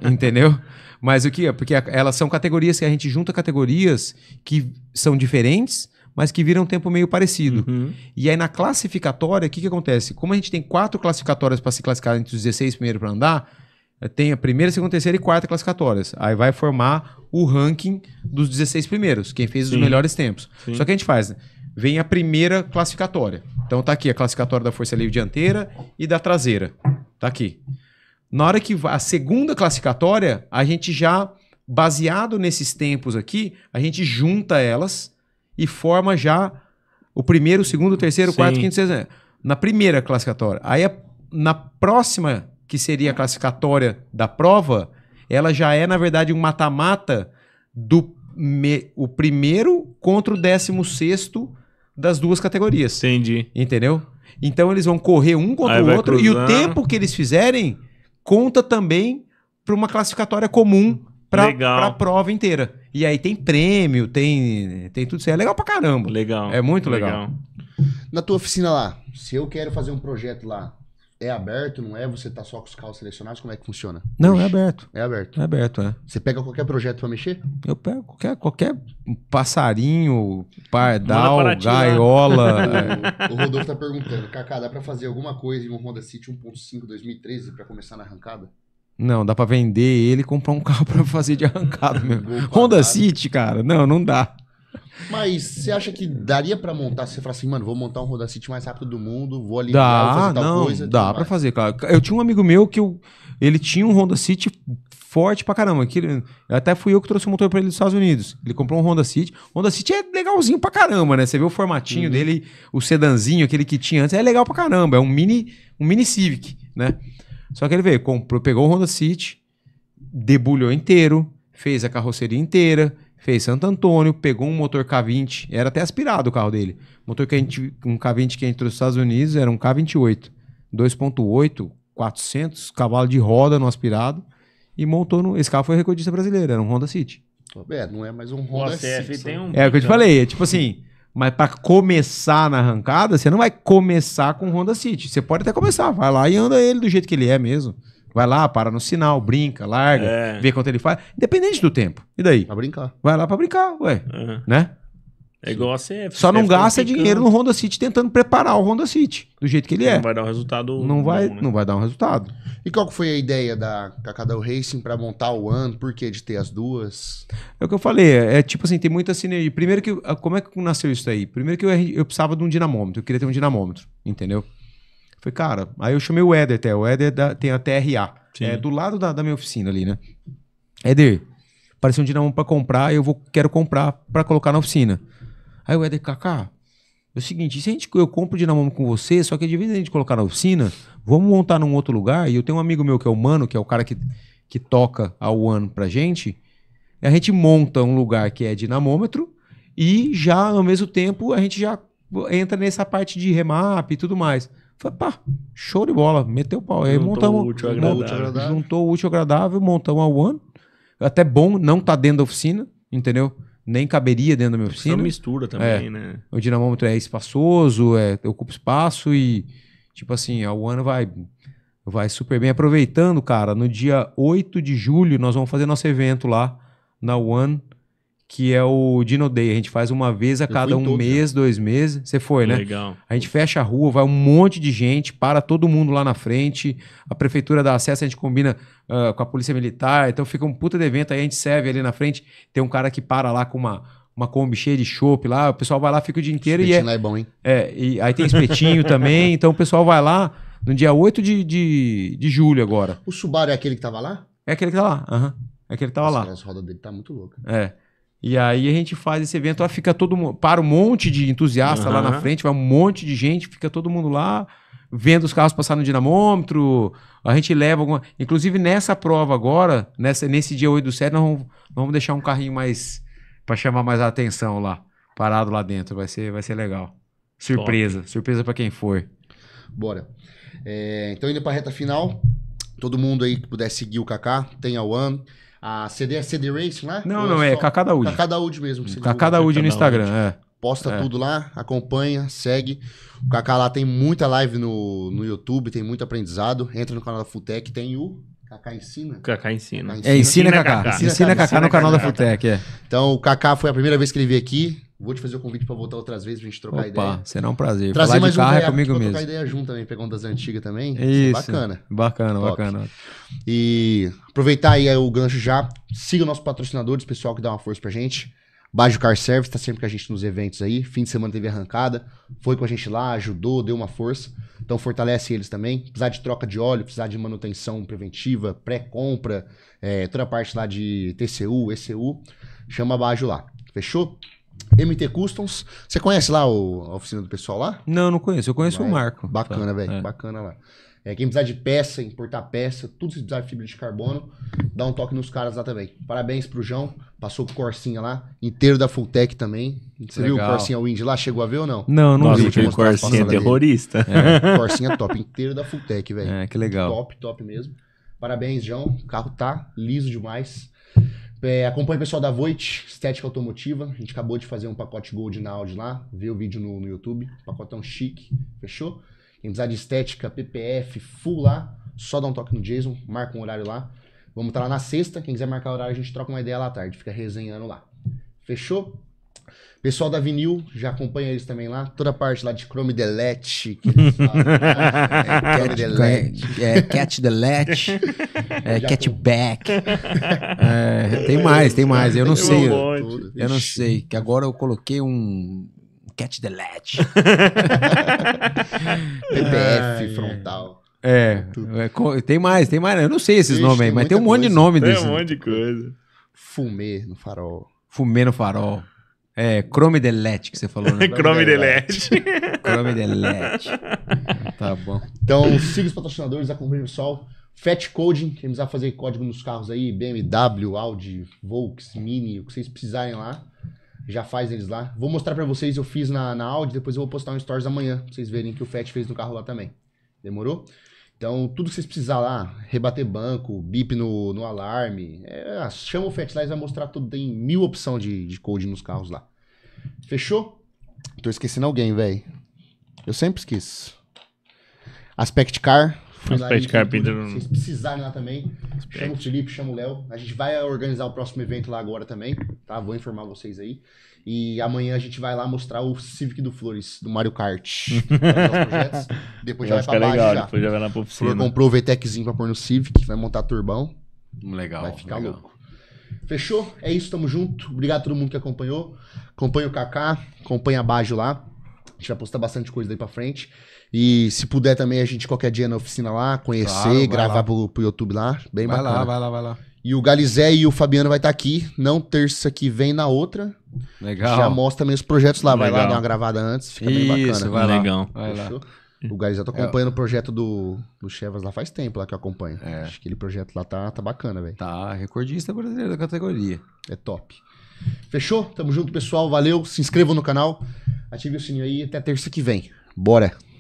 Entendeu? Mas o que é? Porque elas são categorias que a gente junta categorias que são diferentes, mas que viram um tempo meio parecido. Uhum. E aí na classificatória, o que, que acontece? Como a gente tem quatro classificatórias para se classificar entre os 16 primeiros para andar, eh, tem a primeira, segunda, terceira e quarta classificatórias. Aí vai formar o ranking dos 16 primeiros, quem fez Sim. os melhores tempos. Sim. Só que a gente faz, né? vem a primeira classificatória. Então tá aqui a classificatória da força livre dianteira e da traseira. Tá aqui. Na hora que a segunda classificatória, a gente já baseado nesses tempos aqui, a gente junta elas e forma já o primeiro, o segundo, o terceiro, o quarto, o quinto, sexto. Na primeira classificatória. Aí na próxima, que seria a classificatória da prova, ela já é, na verdade, um mata-mata do me, o primeiro contra o décimo sexto das duas categorias. Entendi. Entendeu? Então eles vão correr um contra Aí o outro cruzar. e o tempo que eles fizerem conta também para uma classificatória comum para a prova inteira. E aí tem prêmio, tem, tem tudo isso. É legal pra caramba. Legal. É muito legal. legal. Na tua oficina lá, se eu quero fazer um projeto lá, é aberto, não é? Você tá só com os carros selecionados? Como é que funciona? Não, Ixi, é aberto. É aberto. É aberto, é. Você pega qualquer projeto para mexer? Eu pego qualquer, qualquer passarinho, pardal, gaiola. É. o, Rodolfo tá perguntando, Kaká, dá para fazer alguma coisa em um Honda City 1.5 2013 para começar na arrancada? Não, dá para vender ele e comprar um carro para fazer de arrancada mesmo. Honda City, cara, não, não dá. Mas você acha que daria para montar? Você fala assim, mano, vou montar um Roda City mais rápido do mundo, vou ali dá, vou fazer tal não, coisa. Dá para fazer, cara. Eu tinha um amigo meu que eu, ele tinha um Honda City forte pra caramba. Que ele, até fui eu que trouxe o motor para ele dos Estados Unidos. Ele comprou um Honda City. Honda City é legalzinho pra caramba, né? Você vê o formatinho uhum. dele, o sedanzinho, aquele que tinha antes, é legal pra caramba. É um mini, um mini Civic, né? Só que ele veio, comprou, pegou o Honda City, debulhou inteiro, fez a carroceria inteira, fez Santo Antônio, pegou um motor K20, era até aspirado o carro dele. Motor que a gente, um K20 que a gente trouxe dos Estados Unidos era um K28, 2.8, 400 cavalos de roda no aspirado e montou no, esse carro foi recordista brasileiro, era um Honda City. É, não é mais um Honda é, City. um é o que eu te falei, é tipo assim, mas para começar na arrancada, você não vai começar com Honda City. Você pode até começar, vai lá e anda ele do jeito que ele é mesmo. Vai lá, para no sinal, brinca, larga, é. vê quanto ele faz. Independente do tempo. E daí? Pra brincar. Vai lá pra brincar, ué. Uhum. Né? É igual a CF. Só não gasta dinheiro no Honda City tentando preparar o Honda City do jeito que ele é. Não vai dar um resultado. Não vai, né? não vai dar um resultado. E qual foi a ideia da Cacadal Racing para montar o ano? Por que de ter as duas? É o que eu falei. É, é tipo assim, tem muita sinergia. Primeiro que como é que nasceu isso aí? Primeiro que eu, eu precisava de um dinamômetro. Eu queria ter um dinamômetro, entendeu? Falei, cara, aí eu chamei o Eder até. O Eder é da, tem a TRA. Sim. É do lado da, da, minha oficina ali, né? Eder, apareceu um dinamo para comprar, eu vou, quero comprar para colocar na oficina. Aí o Eder, Kaká, é o seguinte, se a gente, eu compro o dinamômetro com você, só que de vez em a gente colocar na oficina, vamos montar num outro lugar. E eu tenho um amigo meu que é o Mano, que é o cara que, que toca a One pra gente. A gente monta um lugar que é dinamômetro e já, ao mesmo tempo, a gente já entra nessa parte de remap e tudo mais. Falei, pá, show de bola, meteu o pau. Aí juntou montamos. O útil né, agradável. Juntou o útil agradável, montamos a One. Até bom não tá dentro da oficina, entendeu? Nem caberia dentro da minha oficina. Então mistura também, é, né? O dinamômetro é espaçoso, é, ocupa espaço e, tipo assim, a One vai, vai super bem. Aproveitando, cara, no dia 8 de julho nós vamos fazer nosso evento lá na One que é o Dino Day. A gente faz uma vez a cada um todo, mês, dois meses. Você foi, né? Legal. A gente fecha a rua, vai um monte de gente, para todo mundo lá na frente. A prefeitura dá acesso, a gente combina uh, com a polícia militar. Então fica um puta de evento. Aí a gente serve ali na frente. Tem um cara que para lá com uma uma Kombi cheia de chopp lá. O pessoal vai lá, fica o dia inteiro. Espetinho e é, lá é bom, hein? É, e aí tem espetinho também. Então o pessoal vai lá no dia 8 de, de, de julho agora. O Subaru é aquele que tava lá? É aquele que tá lá, aham. É aquele que tava Nossa, lá. as rodas dele tá muito louca. É. E aí a gente faz esse evento, lá fica todo mundo. Para um monte de entusiasta uhum. lá na frente, vai um monte de gente, fica todo mundo lá vendo os carros passar no dinamômetro. A gente leva alguma. Inclusive nessa prova agora, nessa, nesse dia 8 do 7, nós vamos, vamos deixar um carrinho mais. para chamar mais a atenção lá. Parado lá dentro. Vai ser, vai ser legal. Surpresa. Top. Surpresa para quem for. Bora. É, então indo para a reta final. Todo mundo aí que puder seguir o Kaká, tem a One. A CD é CD Racing lá? Não, Ou não, é, é Kaká Daúde. Kaká Daúde mesmo. Kaká Daúde no Instagram, é. Posta é. tudo lá, acompanha, segue. O Kaká lá tem muita live no, no YouTube, tem muito aprendizado. Entra no canal da Futec, tem o Kaká ensina. Kaká ensina. é ensina. É, ensina Kaká. Ensina Kaká no canal da Futec, é. Então, o Kaká foi a primeira vez que ele veio aqui. Vou te fazer o convite para voltar outras vezes pra gente trocar Opa, ideia. Opa, será um prazer. Trazer Falar mais de carro um é comigo mesmo. trocar ideia junto também, pegando das antigas também. Isso. Isso bacana. Bacana, Top. bacana. E aproveitar aí o gancho já. Siga nossos patrocinadores, pessoal que dá uma força pra gente. Bajo Car Service tá sempre com a gente nos eventos aí. Fim de semana teve arrancada, foi com a gente lá, ajudou, deu uma força. Então fortalece eles também. Precisar de troca de óleo, precisar de manutenção preventiva, pré-compra, é, toda a parte lá de TCU, ECU, chama a Bajo lá. Fechou? MT Customs. Você conhece lá o, a oficina do pessoal lá? Não, não conheço. Eu conheço Vai, o Marco. Bacana, tá. velho. É. Bacana lá. É, quem precisar de peça, importar peça, tudo se precisar de fibra de carbono, dá um toque nos caras lá também. Parabéns pro João, passou com o Corsinha lá, inteiro da Fulltech também. Você Legal. viu o Corsinha Wind lá? Chegou a ver ou não? Não, não Nossa, vi. Aquele Corsinha é terrorista. É, Corsinha top, inteiro da Fulltech, velho. É, que legal. Top, top mesmo. Parabéns, João. O carro tá liso demais. É, acompanhe o pessoal da Voit, Estética Automotiva. A gente acabou de fazer um pacote Gold na Audi lá. Vê o vídeo no, no YouTube. Pacotão chique. Fechou? Quem precisar de estética, PPF, full lá, só dá um toque no Jason, marca um horário lá. Vamos estar tá lá na sexta. Quem quiser marcar o horário, a gente troca uma ideia lá à tarde. Fica resenhando lá. Fechou? Pessoal da Vinil, já acompanha eles também lá. Toda a parte lá de Chrome Delete, que eles falam. né? É, Delete. É, Cat Delete. É, Back. É, tem mais, tem mais. Eu não sei. eu, eu não sei. Que agora eu coloquei um Cat Delete. PBF frontal. É, é, tem mais, tem mais. Eu não sei esses Ixi, nomes aí, mas tem um monte coisa. de nome tem desse. Tem um monte de coisa. Fumê no farol. Fumê no farol. É, Chrome Delete que você falou, né? Chrome Delete. Chrome Delete. tá bom. Então, siga os patrocinadores, acompanhe o pessoal. Fat Coding, quem precisar fazer código nos carros aí, BMW, Audi, Volks, Mini, o que vocês precisarem lá, já faz eles lá. Vou mostrar para vocês, eu fiz na, na Audi, depois eu vou postar um stories amanhã, pra vocês verem que o Fat fez no carro lá também. Demorou? Então, tudo que vocês precisar lá, rebater banco, bip no, no alarme, é, ah, chama o Fatlies, vai mostrar tudo. Tem mil opção de, de code nos carros lá. Fechou? Tô esquecendo alguém, velho. Eu sempre esqueço. Aspect Car. Aspect Car, Pedro. Se vocês precisarem lá também, Aspect. chama o Felipe, chama o Léo. A gente vai organizar o próximo evento lá agora também, tá? Vou informar vocês aí. E amanhã a gente vai lá mostrar o Civic do Flores, do Mario Kart. depois já vai pra é baixo legal, já. Depois já vai lá pra oficina. Flor comprou o VTECzinho pra pôr no Civic, vai montar turbão. Legal. Vai ficar legal. louco. Fechou? É isso, tamo junto. Obrigado a todo mundo que acompanhou. Acompanha o Kaká, acompanha a Bajo lá. A gente vai postar bastante coisa daí pra frente. E se puder também, a gente qualquer dia na oficina lá, conhecer, claro, gravar Pro, pro YouTube lá. Bem vai bacana. Vai lá, vai lá, vai lá. E o Galizé e o Fabiano vai estar tá aqui, não terça que vem, na outra. Legal. Já mostra meus projetos lá. Vai Legal. lá dar uma gravada antes, fica Isso, bem bacana. Vai Legal. Vai lá. O Galizé tá é. acompanhando é. o projeto do, do Chevas lá faz tempo lá que eu acompanho. É. Acho que aquele projeto lá tá, tá bacana, velho. Tá, recordista brasileiro da categoria. É top. Fechou? Tamo junto, pessoal. Valeu. Se inscrevam no canal. Ative o sininho aí. Até terça que vem. Bora.